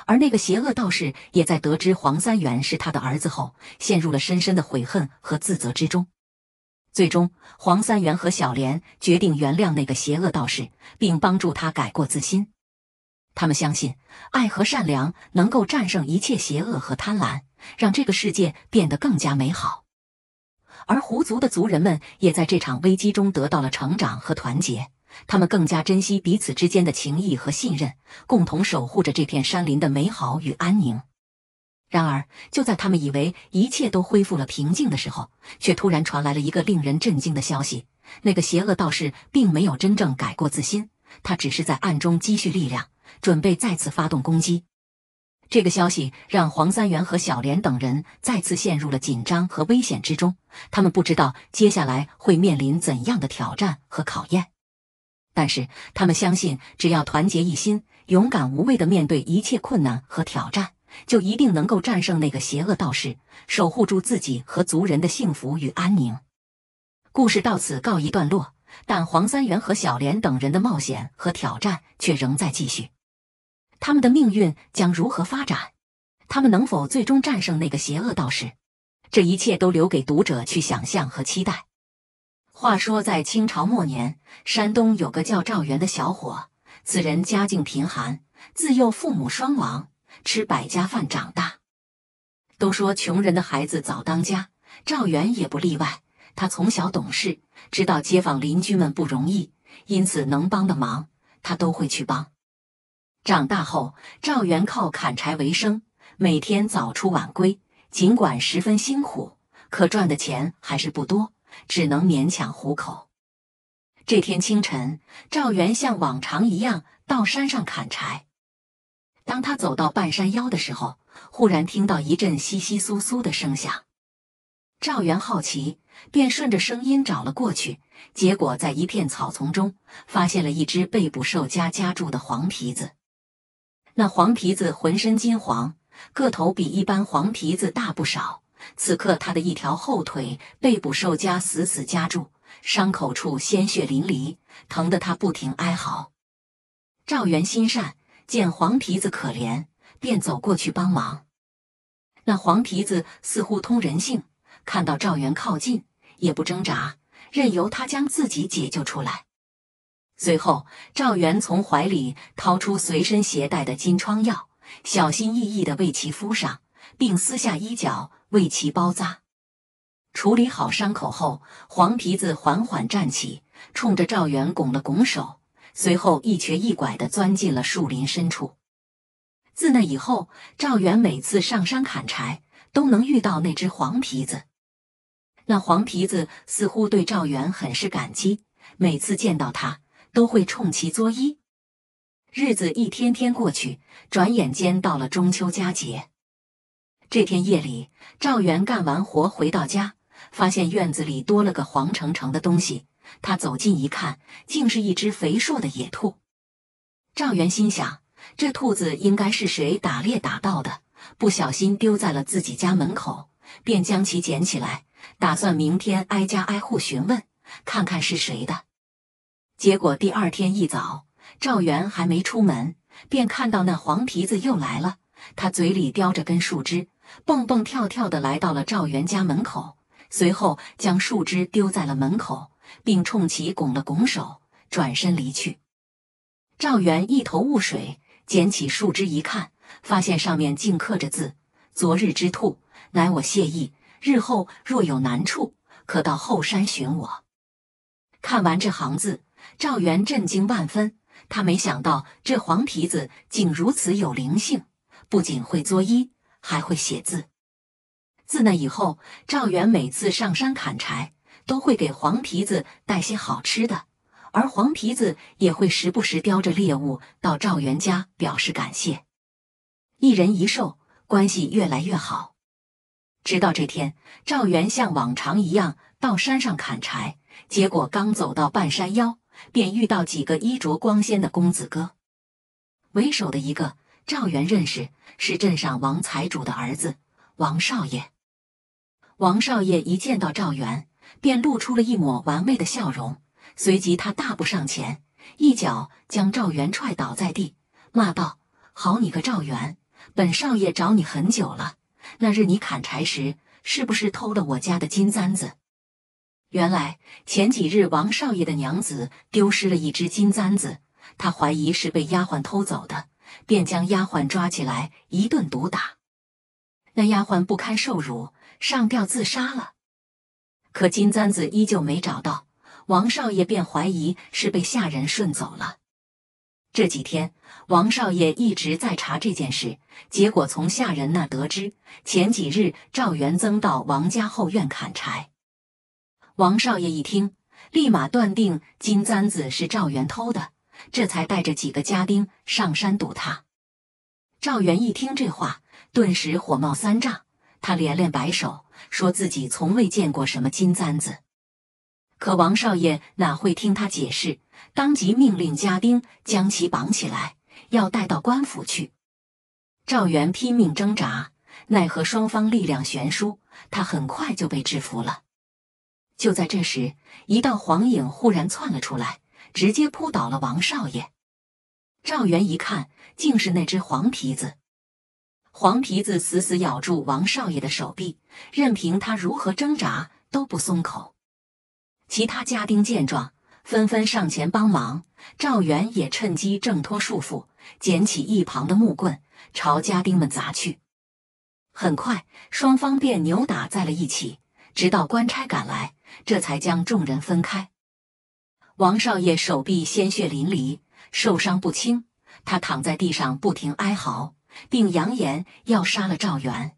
而那个邪恶道士也在得知黄三元是他的儿子后，陷入了深深的悔恨和自责之中。最终，黄三元和小莲决定原谅那个邪恶道士，并帮助他改过自新。他们相信，爱和善良能够战胜一切邪恶和贪婪，让这个世界变得更加美好。而狐族的族人们也在这场危机中得到了成长和团结，他们更加珍惜彼此之间的情谊和信任，共同守护着这片山林的美好与安宁。然而，就在他们以为一切都恢复了平静的时候，却突然传来了一个令人震惊的消息：那个邪恶道士并没有真正改过自新，他只是在暗中积蓄力量，准备再次发动攻击。这个消息让黄三元和小莲等人再次陷入了紧张和危险之中。他们不知道接下来会面临怎样的挑战和考验，但是他们相信，只要团结一心，勇敢无畏地面对一切困难和挑战。就一定能够战胜那个邪恶道士，守护住自己和族人的幸福与安宁。故事到此告一段落，但黄三元和小莲等人的冒险和挑战却仍在继续。他们的命运将如何发展？他们能否最终战胜那个邪恶道士？这一切都留给读者去想象和期待。话说，在清朝末年，山东有个叫赵元的小伙，此人家境贫寒，自幼父母双亡。吃百家饭长大，都说穷人的孩子早当家，赵元也不例外。他从小懂事，知道街坊邻居们不容易，因此能帮的忙他都会去帮。长大后，赵元靠砍柴为生，每天早出晚归，尽管十分辛苦，可赚的钱还是不多，只能勉强糊口。这天清晨，赵元像往常一样到山上砍柴。当他走到半山腰的时候，忽然听到一阵窸窸窣窣的声响。赵元好奇，便顺着声音找了过去，结果在一片草丛中发现了一只被捕兽夹夹住的黄皮子。那黄皮子浑身金黄，个头比一般黄皮子大不少。此刻，他的一条后腿被捕兽夹死死夹住，伤口处鲜血淋漓，疼得他不停哀嚎。赵元心善。见黄皮子可怜，便走过去帮忙。那黄皮子似乎通人性，看到赵元靠近，也不挣扎，任由他将自己解救出来。随后，赵元从怀里掏出随身携带的金疮药，小心翼翼地为其敷上，并撕下衣角为其包扎。处理好伤口后，黄皮子缓缓站起，冲着赵元拱了拱手。随后一瘸一拐地钻进了树林深处。自那以后，赵元每次上山砍柴都能遇到那只黄皮子。那黄皮子似乎对赵元很是感激，每次见到他都会冲其作揖。日子一天天过去，转眼间到了中秋佳节。这天夜里，赵元干完活回到家，发现院子里多了个黄澄澄的东西。他走近一看，竟是一只肥硕的野兔。赵元心想，这兔子应该是谁打猎打到的，不小心丢在了自己家门口，便将其捡起来，打算明天挨家挨户询问，看看是谁的。结果第二天一早，赵元还没出门，便看到那黄皮子又来了。他嘴里叼着根树枝，蹦蹦跳跳的来到了赵元家门口，随后将树枝丢在了门口。并冲其拱了拱手，转身离去。赵元一头雾水，捡起树枝一看，发现上面竟刻着字：“昨日之兔，乃我谢意。日后若有难处，可到后山寻我。”看完这行字，赵元震惊万分。他没想到这黄皮子竟如此有灵性，不仅会作揖，还会写字。自那以后，赵元每次上山砍柴。都会给黄皮子带些好吃的，而黄皮子也会时不时叼着猎物到赵元家表示感谢。一人一兽关系越来越好，直到这天，赵元像往常一样到山上砍柴，结果刚走到半山腰，便遇到几个衣着光鲜的公子哥。为首的一个赵元认识，是镇上王财主的儿子王少爷。王少爷一见到赵元，便露出了一抹玩味的笑容，随即他大步上前，一脚将赵元踹倒在地，骂道：“好你个赵元，本少爷找你很久了。那日你砍柴时，是不是偷了我家的金簪子？”原来前几日王少爷的娘子丢失了一只金簪子，他怀疑是被丫鬟偷走的，便将丫鬟抓起来一顿毒打。那丫鬟不堪受辱，上吊自杀了。可金簪子依旧没找到，王少爷便怀疑是被下人顺走了。这几天，王少爷一直在查这件事，结果从下人那得知，前几日赵元曾到王家后院砍柴。王少爷一听，立马断定金簪子是赵元偷的，这才带着几个家丁上山堵他。赵元一听这话，顿时火冒三丈，他连连摆手。说自己从未见过什么金簪子，可王少爷哪会听他解释？当即命令家丁将其绑起来，要带到官府去。赵元拼命挣扎，奈何双方力量悬殊，他很快就被制服了。就在这时，一道黄影忽然窜了出来，直接扑倒了王少爷。赵元一看，竟是那只黄皮子。黄皮子死死咬住王少爷的手臂，任凭他如何挣扎都不松口。其他家丁见状，纷纷上前帮忙。赵元也趁机挣脱束缚，捡起一旁的木棍朝家丁们砸去。很快，双方便扭打在了一起，直到官差赶来，这才将众人分开。王少爷手臂鲜血淋漓，受伤不轻，他躺在地上不停哀嚎。并扬言要杀了赵元。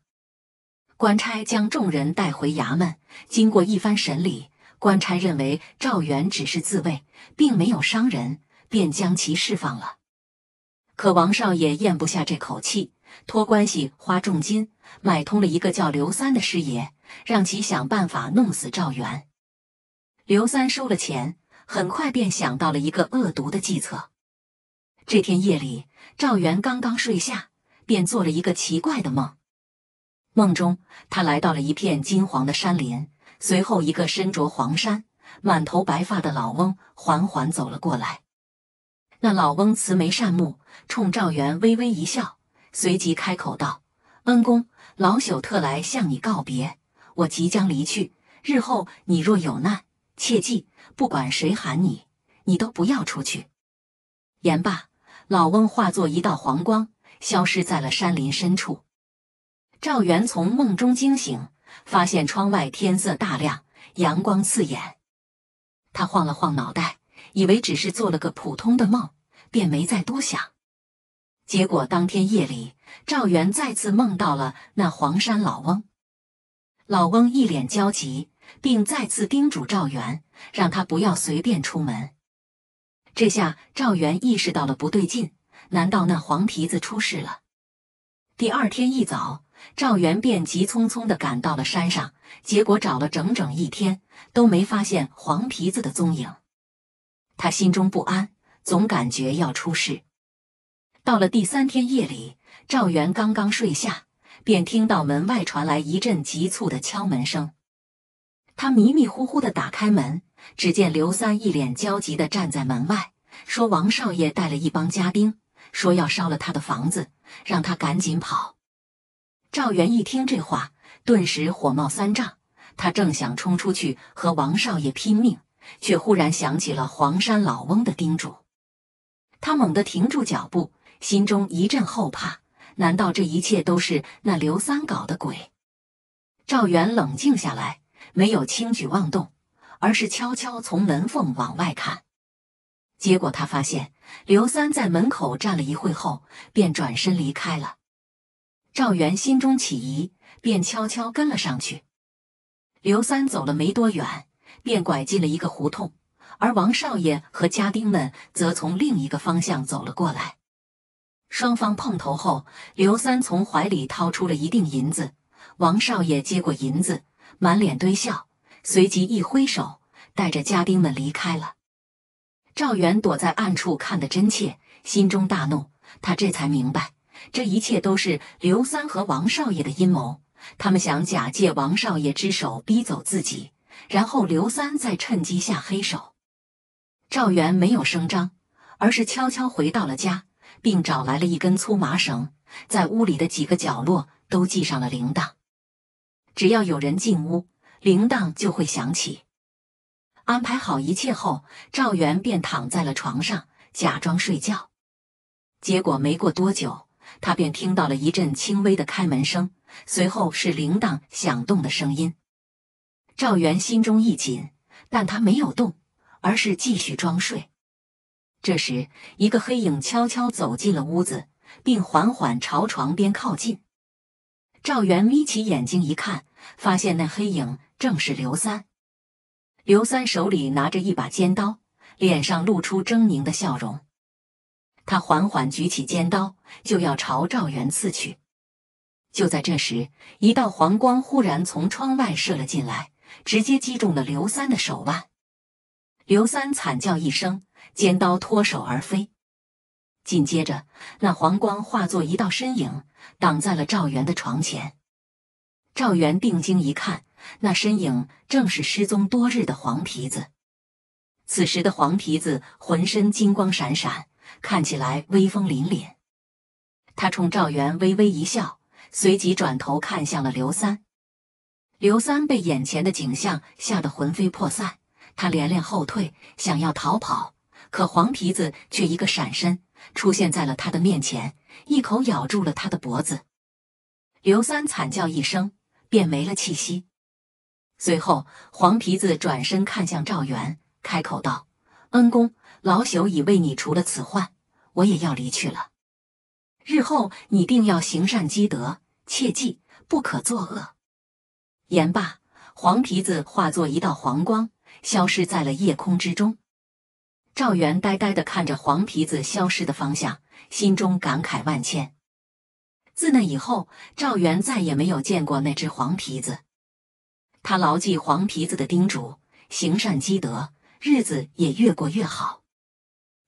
官差将众人带回衙门，经过一番审理，官差认为赵元只是自卫，并没有伤人，便将其释放了。可王少爷咽不下这口气，托关系花重金买通了一个叫刘三的师爷，让其想办法弄死赵元。刘三收了钱，很快便想到了一个恶毒的计策。这天夜里，赵元刚刚睡下。便做了一个奇怪的梦，梦中他来到了一片金黄的山林，随后一个身着黄衫、满头白发的老翁缓缓走了过来。那老翁慈眉善目，冲赵元微微一笑，随即开口道：“恩公，老朽特来向你告别，我即将离去。日后你若有难，切记，不管谁喊你，你都不要出去。”言罢，老翁化作一道黄光。消失在了山林深处。赵元从梦中惊醒，发现窗外天色大亮，阳光刺眼。他晃了晃脑袋，以为只是做了个普通的梦，便没再多想。结果当天夜里，赵元再次梦到了那黄山老翁。老翁一脸焦急，并再次叮嘱赵元，让他不要随便出门。这下赵元意识到了不对劲。难道那黄皮子出事了？第二天一早，赵元便急匆匆地赶到了山上，结果找了整整一天都没发现黄皮子的踪影。他心中不安，总感觉要出事。到了第三天夜里，赵元刚刚睡下，便听到门外传来一阵急促的敲门声。他迷迷糊糊地打开门，只见刘三一脸焦急地站在门外，说：“王少爷带了一帮家丁。”说要烧了他的房子，让他赶紧跑。赵元一听这话，顿时火冒三丈。他正想冲出去和王少爷拼命，却忽然想起了黄山老翁的叮嘱，他猛地停住脚步，心中一阵后怕。难道这一切都是那刘三搞的鬼？赵元冷静下来，没有轻举妄动，而是悄悄从门缝往外看。结果他发现。刘三在门口站了一会后，便转身离开了。赵元心中起疑，便悄悄跟了上去。刘三走了没多远，便拐进了一个胡同，而王少爷和家丁们则从另一个方向走了过来。双方碰头后，刘三从怀里掏出了一锭银子，王少爷接过银子，满脸堆笑，随即一挥手，带着家丁们离开了。赵元躲在暗处看得真切，心中大怒。他这才明白，这一切都是刘三和王少爷的阴谋。他们想假借王少爷之手逼走自己，然后刘三再趁机下黑手。赵元没有声张，而是悄悄回到了家，并找来了一根粗麻绳，在屋里的几个角落都系上了铃铛。只要有人进屋，铃铛就会响起。安排好一切后，赵元便躺在了床上，假装睡觉。结果没过多久，他便听到了一阵轻微的开门声，随后是铃铛响动的声音。赵元心中一紧，但他没有动，而是继续装睡。这时，一个黑影悄悄走进了屋子，并缓缓朝床边靠近。赵元眯起眼睛一看，发现那黑影正是刘三。刘三手里拿着一把尖刀，脸上露出狰狞的笑容。他缓缓举起尖刀，就要朝赵元刺去。就在这时，一道黄光忽然从窗外射了进来，直接击中了刘三的手腕。刘三惨叫一声，尖刀脱手而飞。紧接着，那黄光化作一道身影，挡在了赵元的床前。赵元定睛一看。那身影正是失踪多日的黄皮子。此时的黄皮子浑身金光闪闪，看起来威风凛凛。他冲赵元微微一笑，随即转头看向了刘三。刘三被眼前的景象吓得魂飞魄散，他连连后退，想要逃跑，可黄皮子却一个闪身出现在了他的面前，一口咬住了他的脖子。刘三惨叫一声，便没了气息。随后，黄皮子转身看向赵元，开口道：“恩公，老朽已为你除了此患，我也要离去了。日后你定要行善积德，切记不可作恶。”言罢，黄皮子化作一道黄光，消失在了夜空之中。赵元呆呆地看着黄皮子消失的方向，心中感慨万千。自那以后，赵元再也没有见过那只黄皮子。他牢记黄皮子的叮嘱，行善积德，日子也越过越好。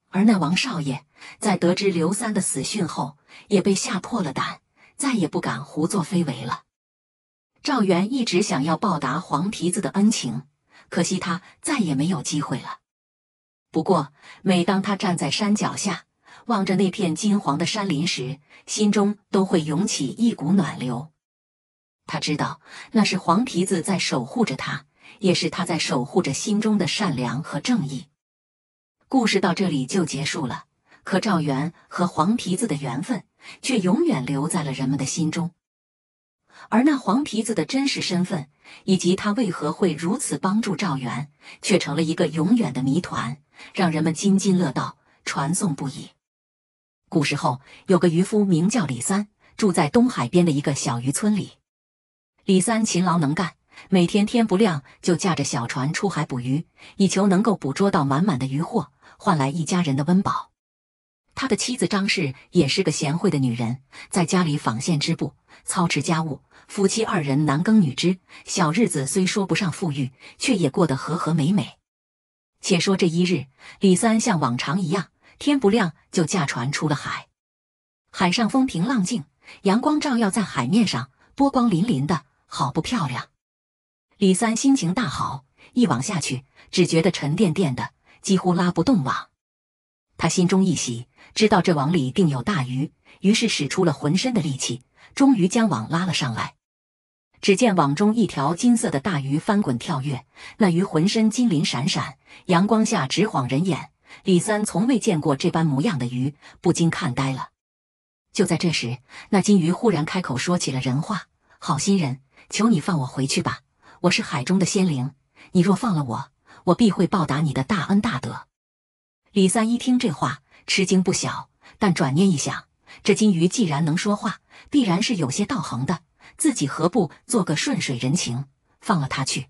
而那王少爷在得知刘三的死讯后，也被吓破了胆，再也不敢胡作非为了。赵元一直想要报答黄皮子的恩情，可惜他再也没有机会了。不过，每当他站在山脚下，望着那片金黄的山林时，心中都会涌起一股暖流。他知道那是黄皮子在守护着他，也是他在守护着心中的善良和正义。故事到这里就结束了，可赵元和黄皮子的缘分却永远留在了人们的心中。而那黄皮子的真实身份以及他为何会如此帮助赵元，却成了一个永远的谜团，让人们津津乐道、传颂不已。古时候有个渔夫，名叫李三，住在东海边的一个小渔村里。李三勤劳能干，每天天不亮就驾着小船出海捕鱼，以求能够捕捉到满满的渔获，换来一家人的温饱。他的妻子张氏也是个贤惠的女人，在家里纺线织布，操持家务。夫妻二人男耕女织，小日子虽说不上富裕，却也过得和和美美。且说这一日，李三像往常一样，天不亮就驾船出了海。海上风平浪静，阳光照耀在海面上，波光粼粼的。好不漂亮！李三心情大好，一网下去，只觉得沉甸甸的，几乎拉不动网。他心中一喜，知道这网里定有大鱼，于是使出了浑身的力气，终于将网拉了上来。只见网中一条金色的大鱼翻滚跳跃，那鱼浑身金鳞闪闪，阳光下直晃人眼。李三从未见过这般模样的鱼，不禁看呆了。就在这时，那金鱼忽然开口说起了人话：“好心人。”求你放我回去吧！我是海中的仙灵，你若放了我，我必会报答你的大恩大德。李三一听这话，吃惊不小，但转念一想，这金鱼既然能说话，必然是有些道行的，自己何不做个顺水人情，放了他去？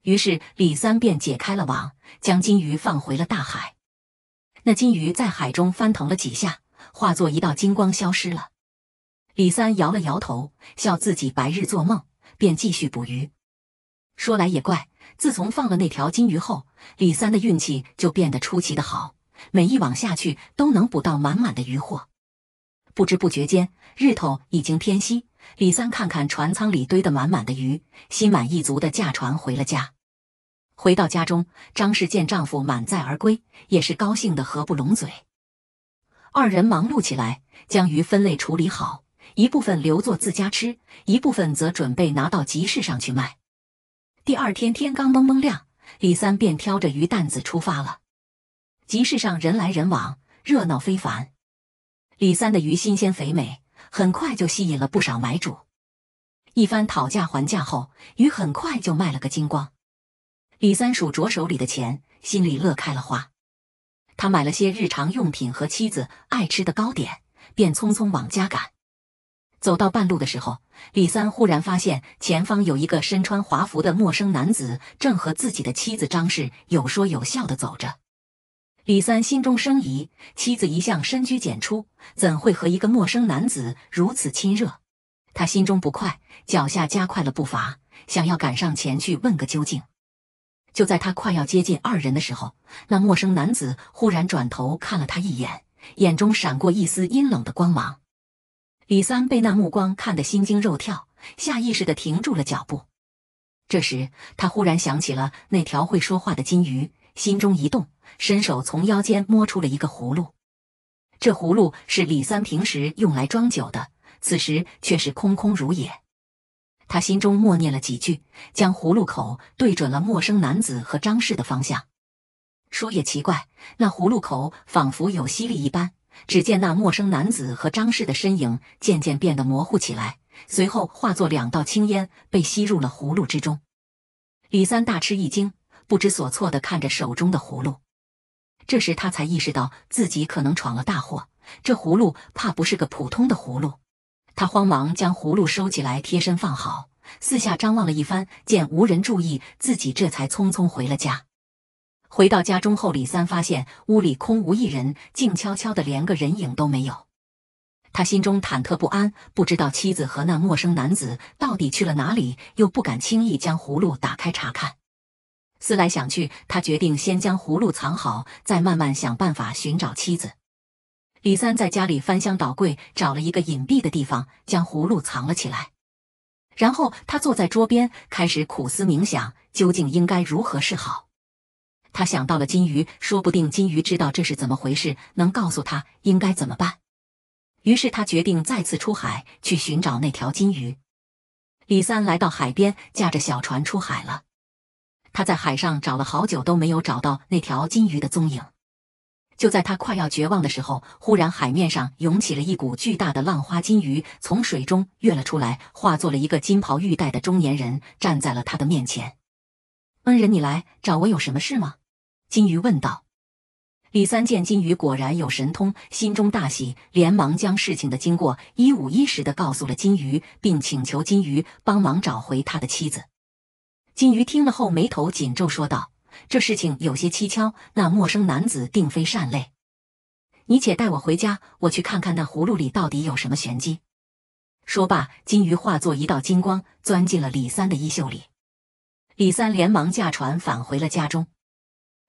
于是李三便解开了网，将金鱼放回了大海。那金鱼在海中翻腾了几下，化作一道金光消失了。李三摇了摇头，笑自己白日做梦。便继续捕鱼。说来也怪，自从放了那条金鱼后，李三的运气就变得出奇的好，每一网下去都能捕到满满的鱼货。不知不觉间，日头已经偏西。李三看看船舱里堆得满满的鱼，心满意足的驾船回了家。回到家中，张氏见丈夫满载而归，也是高兴的合不拢嘴。二人忙碌起来，将鱼分类处理好。一部分留作自家吃，一部分则准备拿到集市上去卖。第二天天刚蒙蒙亮，李三便挑着鱼担子出发了。集市上人来人往，热闹非凡。李三的鱼新鲜肥美，很快就吸引了不少买主。一番讨价还价后，鱼很快就卖了个精光。李三数着手里的钱，心里乐开了花。他买了些日常用品和妻子爱吃的糕点，便匆匆往家赶。走到半路的时候，李三忽然发现前方有一个身穿华服的陌生男子，正和自己的妻子张氏有说有笑的走着。李三心中生疑：妻子一向深居简出，怎会和一个陌生男子如此亲热？他心中不快，脚下加快了步伐，想要赶上前去问个究竟。就在他快要接近二人的时候，那陌生男子忽然转头看了他一眼，眼中闪过一丝阴冷的光芒。李三被那目光看得心惊肉跳，下意识的停住了脚步。这时，他忽然想起了那条会说话的金鱼，心中一动，伸手从腰间摸出了一个葫芦。这葫芦是李三平时用来装酒的，此时却是空空如也。他心中默念了几句，将葫芦口对准了陌生男子和张氏的方向。说也奇怪，那葫芦口仿佛有吸力一般。只见那陌生男子和张氏的身影渐渐变得模糊起来，随后化作两道青烟，被吸入了葫芦之中。李三大吃一惊，不知所措地看着手中的葫芦。这时他才意识到自己可能闯了大祸，这葫芦怕不是个普通的葫芦。他慌忙将葫芦收起来，贴身放好，四下张望了一番，见无人注意自己，这才匆匆回了家。回到家中后，李三发现屋里空无一人，静悄悄的，连个人影都没有。他心中忐忑不安，不知道妻子和那陌生男子到底去了哪里，又不敢轻易将葫芦打开查看。思来想去，他决定先将葫芦藏好，再慢慢想办法寻找妻子。李三在家里翻箱倒柜，找了一个隐蔽的地方将葫芦藏了起来。然后他坐在桌边，开始苦思冥想，究竟应该如何是好。他想到了金鱼，说不定金鱼知道这是怎么回事，能告诉他应该怎么办。于是他决定再次出海去寻找那条金鱼。李三来到海边，驾着小船出海了。他在海上找了好久，都没有找到那条金鱼的踪影。就在他快要绝望的时候，忽然海面上涌起了一股巨大的浪花，金鱼从水中跃了出来，化作了一个金袍玉带的中年人，站在了他的面前。“恩人，你来找我有什么事吗？”金鱼问道：“李三见金鱼果然有神通，心中大喜，连忙将事情的经过一五一十的告诉了金鱼，并请求金鱼帮忙找回他的妻子。”金鱼听了后，眉头紧皱，说道：“这事情有些蹊跷，那陌生男子定非善类。你且带我回家，我去看看那葫芦里到底有什么玄机。”说罢，金鱼化作一道金光，钻进了李三的衣袖里。李三连忙驾船返回了家中。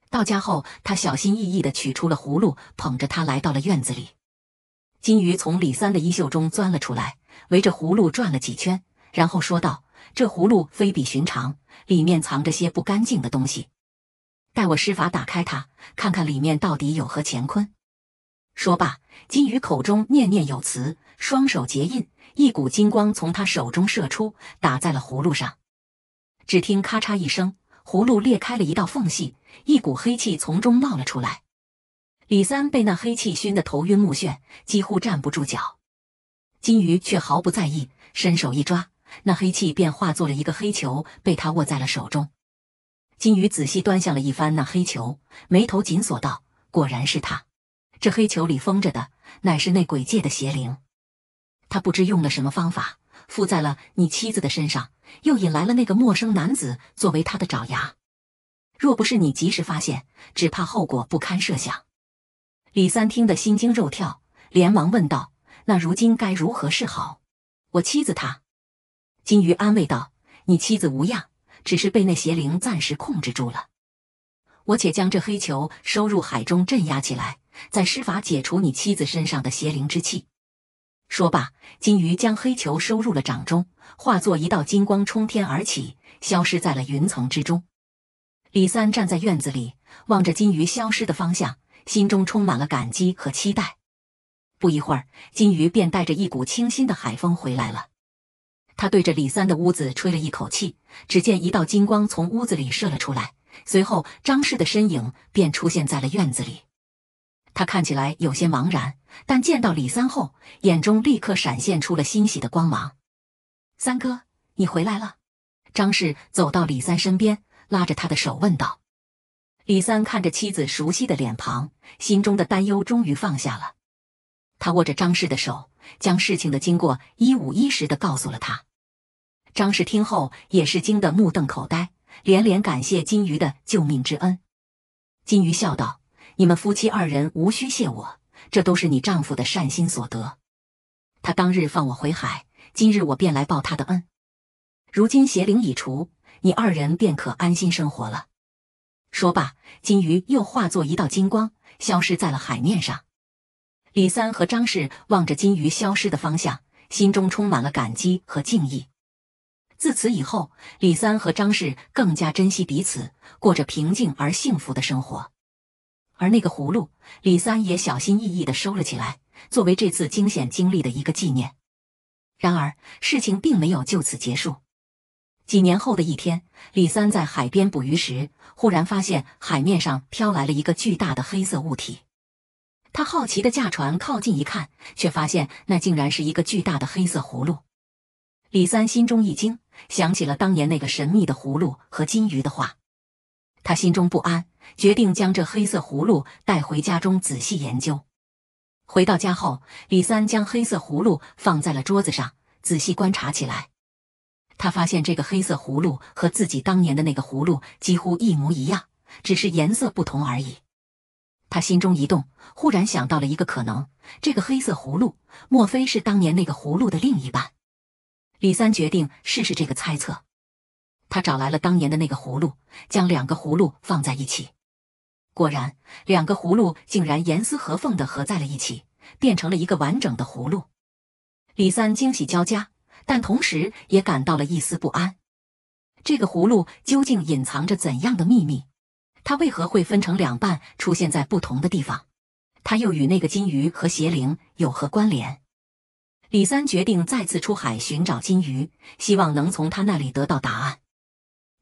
到家后，他小心翼翼地取出了葫芦，捧着它来到了院子里。金鱼从李三的衣袖中钻了出来，围着葫芦转了几圈，然后说道：“这葫芦非比寻常，里面藏着些不干净的东西。待我施法打开它，看看里面到底有何乾坤。”说罢，金鱼口中念念有词，双手结印，一股金光从他手中射出，打在了葫芦上。只听咔嚓一声。葫芦裂开了一道缝隙，一股黑气从中冒了出来。李三被那黑气熏得头晕目眩，几乎站不住脚。金鱼却毫不在意，伸手一抓，那黑气便化作了一个黑球，被他握在了手中。金鱼仔细端详了一番那黑球，眉头紧锁道：“果然是他，这黑球里封着的乃是那鬼界的邪灵。他不知用了什么方法。”附在了你妻子的身上，又引来了那个陌生男子作为他的爪牙。若不是你及时发现，只怕后果不堪设想。李三听得心惊肉跳，连忙问道：“那如今该如何是好？”我妻子她……金鱼安慰道：“你妻子无恙，只是被那邪灵暂时控制住了。我且将这黑球收入海中镇压起来，再施法解除你妻子身上的邪灵之气。”说罢，金鱼将黑球收入了掌中，化作一道金光冲天而起，消失在了云层之中。李三站在院子里，望着金鱼消失的方向，心中充满了感激和期待。不一会儿，金鱼便带着一股清新的海风回来了。他对着李三的屋子吹了一口气，只见一道金光从屋子里射了出来，随后张氏的身影便出现在了院子里。他看起来有些茫然，但见到李三后，眼中立刻闪现出了欣喜的光芒。三哥，你回来了！张氏走到李三身边，拉着他的手问道。李三看着妻子熟悉的脸庞，心中的担忧终于放下了。他握着张氏的手，将事情的经过一五一十的告诉了他。张氏听后也是惊得目瞪口呆，连连感谢金鱼的救命之恩。金鱼笑道。你们夫妻二人无需谢我，这都是你丈夫的善心所得。他当日放我回海，今日我便来报他的恩。如今邪灵已除，你二人便可安心生活了。说罢，金鱼又化作一道金光，消失在了海面上。李三和张氏望着金鱼消失的方向，心中充满了感激和敬意。自此以后，李三和张氏更加珍惜彼此，过着平静而幸福的生活。而那个葫芦，李三也小心翼翼地收了起来，作为这次惊险经历的一个纪念。然而，事情并没有就此结束。几年后的一天，李三在海边捕鱼时，忽然发现海面上飘来了一个巨大的黑色物体。他好奇地驾船靠近一看，却发现那竟然是一个巨大的黑色葫芦。李三心中一惊，想起了当年那个神秘的葫芦和金鱼的话，他心中不安。决定将这黑色葫芦带回家中仔细研究。回到家后，李三将黑色葫芦放在了桌子上，仔细观察起来。他发现这个黑色葫芦和自己当年的那个葫芦几乎一模一样，只是颜色不同而已。他心中一动，忽然想到了一个可能：这个黑色葫芦莫非是当年那个葫芦的另一半？李三决定试试这个猜测。他找来了当年的那个葫芦，将两个葫芦放在一起。果然，两个葫芦竟然严丝合缝的合在了一起，变成了一个完整的葫芦。李三惊喜交加，但同时也感到了一丝不安。这个葫芦究竟隐藏着怎样的秘密？它为何会分成两半出现在不同的地方？它又与那个金鱼和邪灵有何关联？李三决定再次出海寻找金鱼，希望能从他那里得到答案。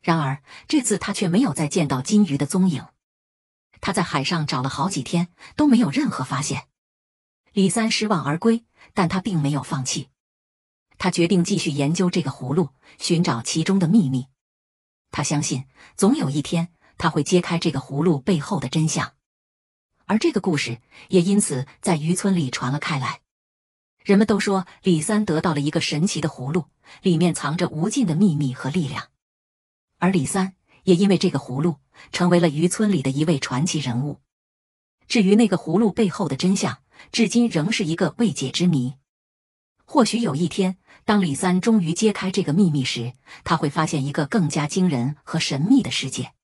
然而，这次他却没有再见到金鱼的踪影。他在海上找了好几天，都没有任何发现。李三失望而归，但他并没有放弃。他决定继续研究这个葫芦，寻找其中的秘密。他相信，总有一天他会揭开这个葫芦背后的真相。而这个故事也因此在渔村里传了开来。人们都说，李三得到了一个神奇的葫芦，里面藏着无尽的秘密和力量。而李三。也因为这个葫芦，成为了渔村里的一位传奇人物。至于那个葫芦背后的真相，至今仍是一个未解之谜。或许有一天，当李三终于揭开这个秘密时，他会发现一个更加惊人和神秘的世界。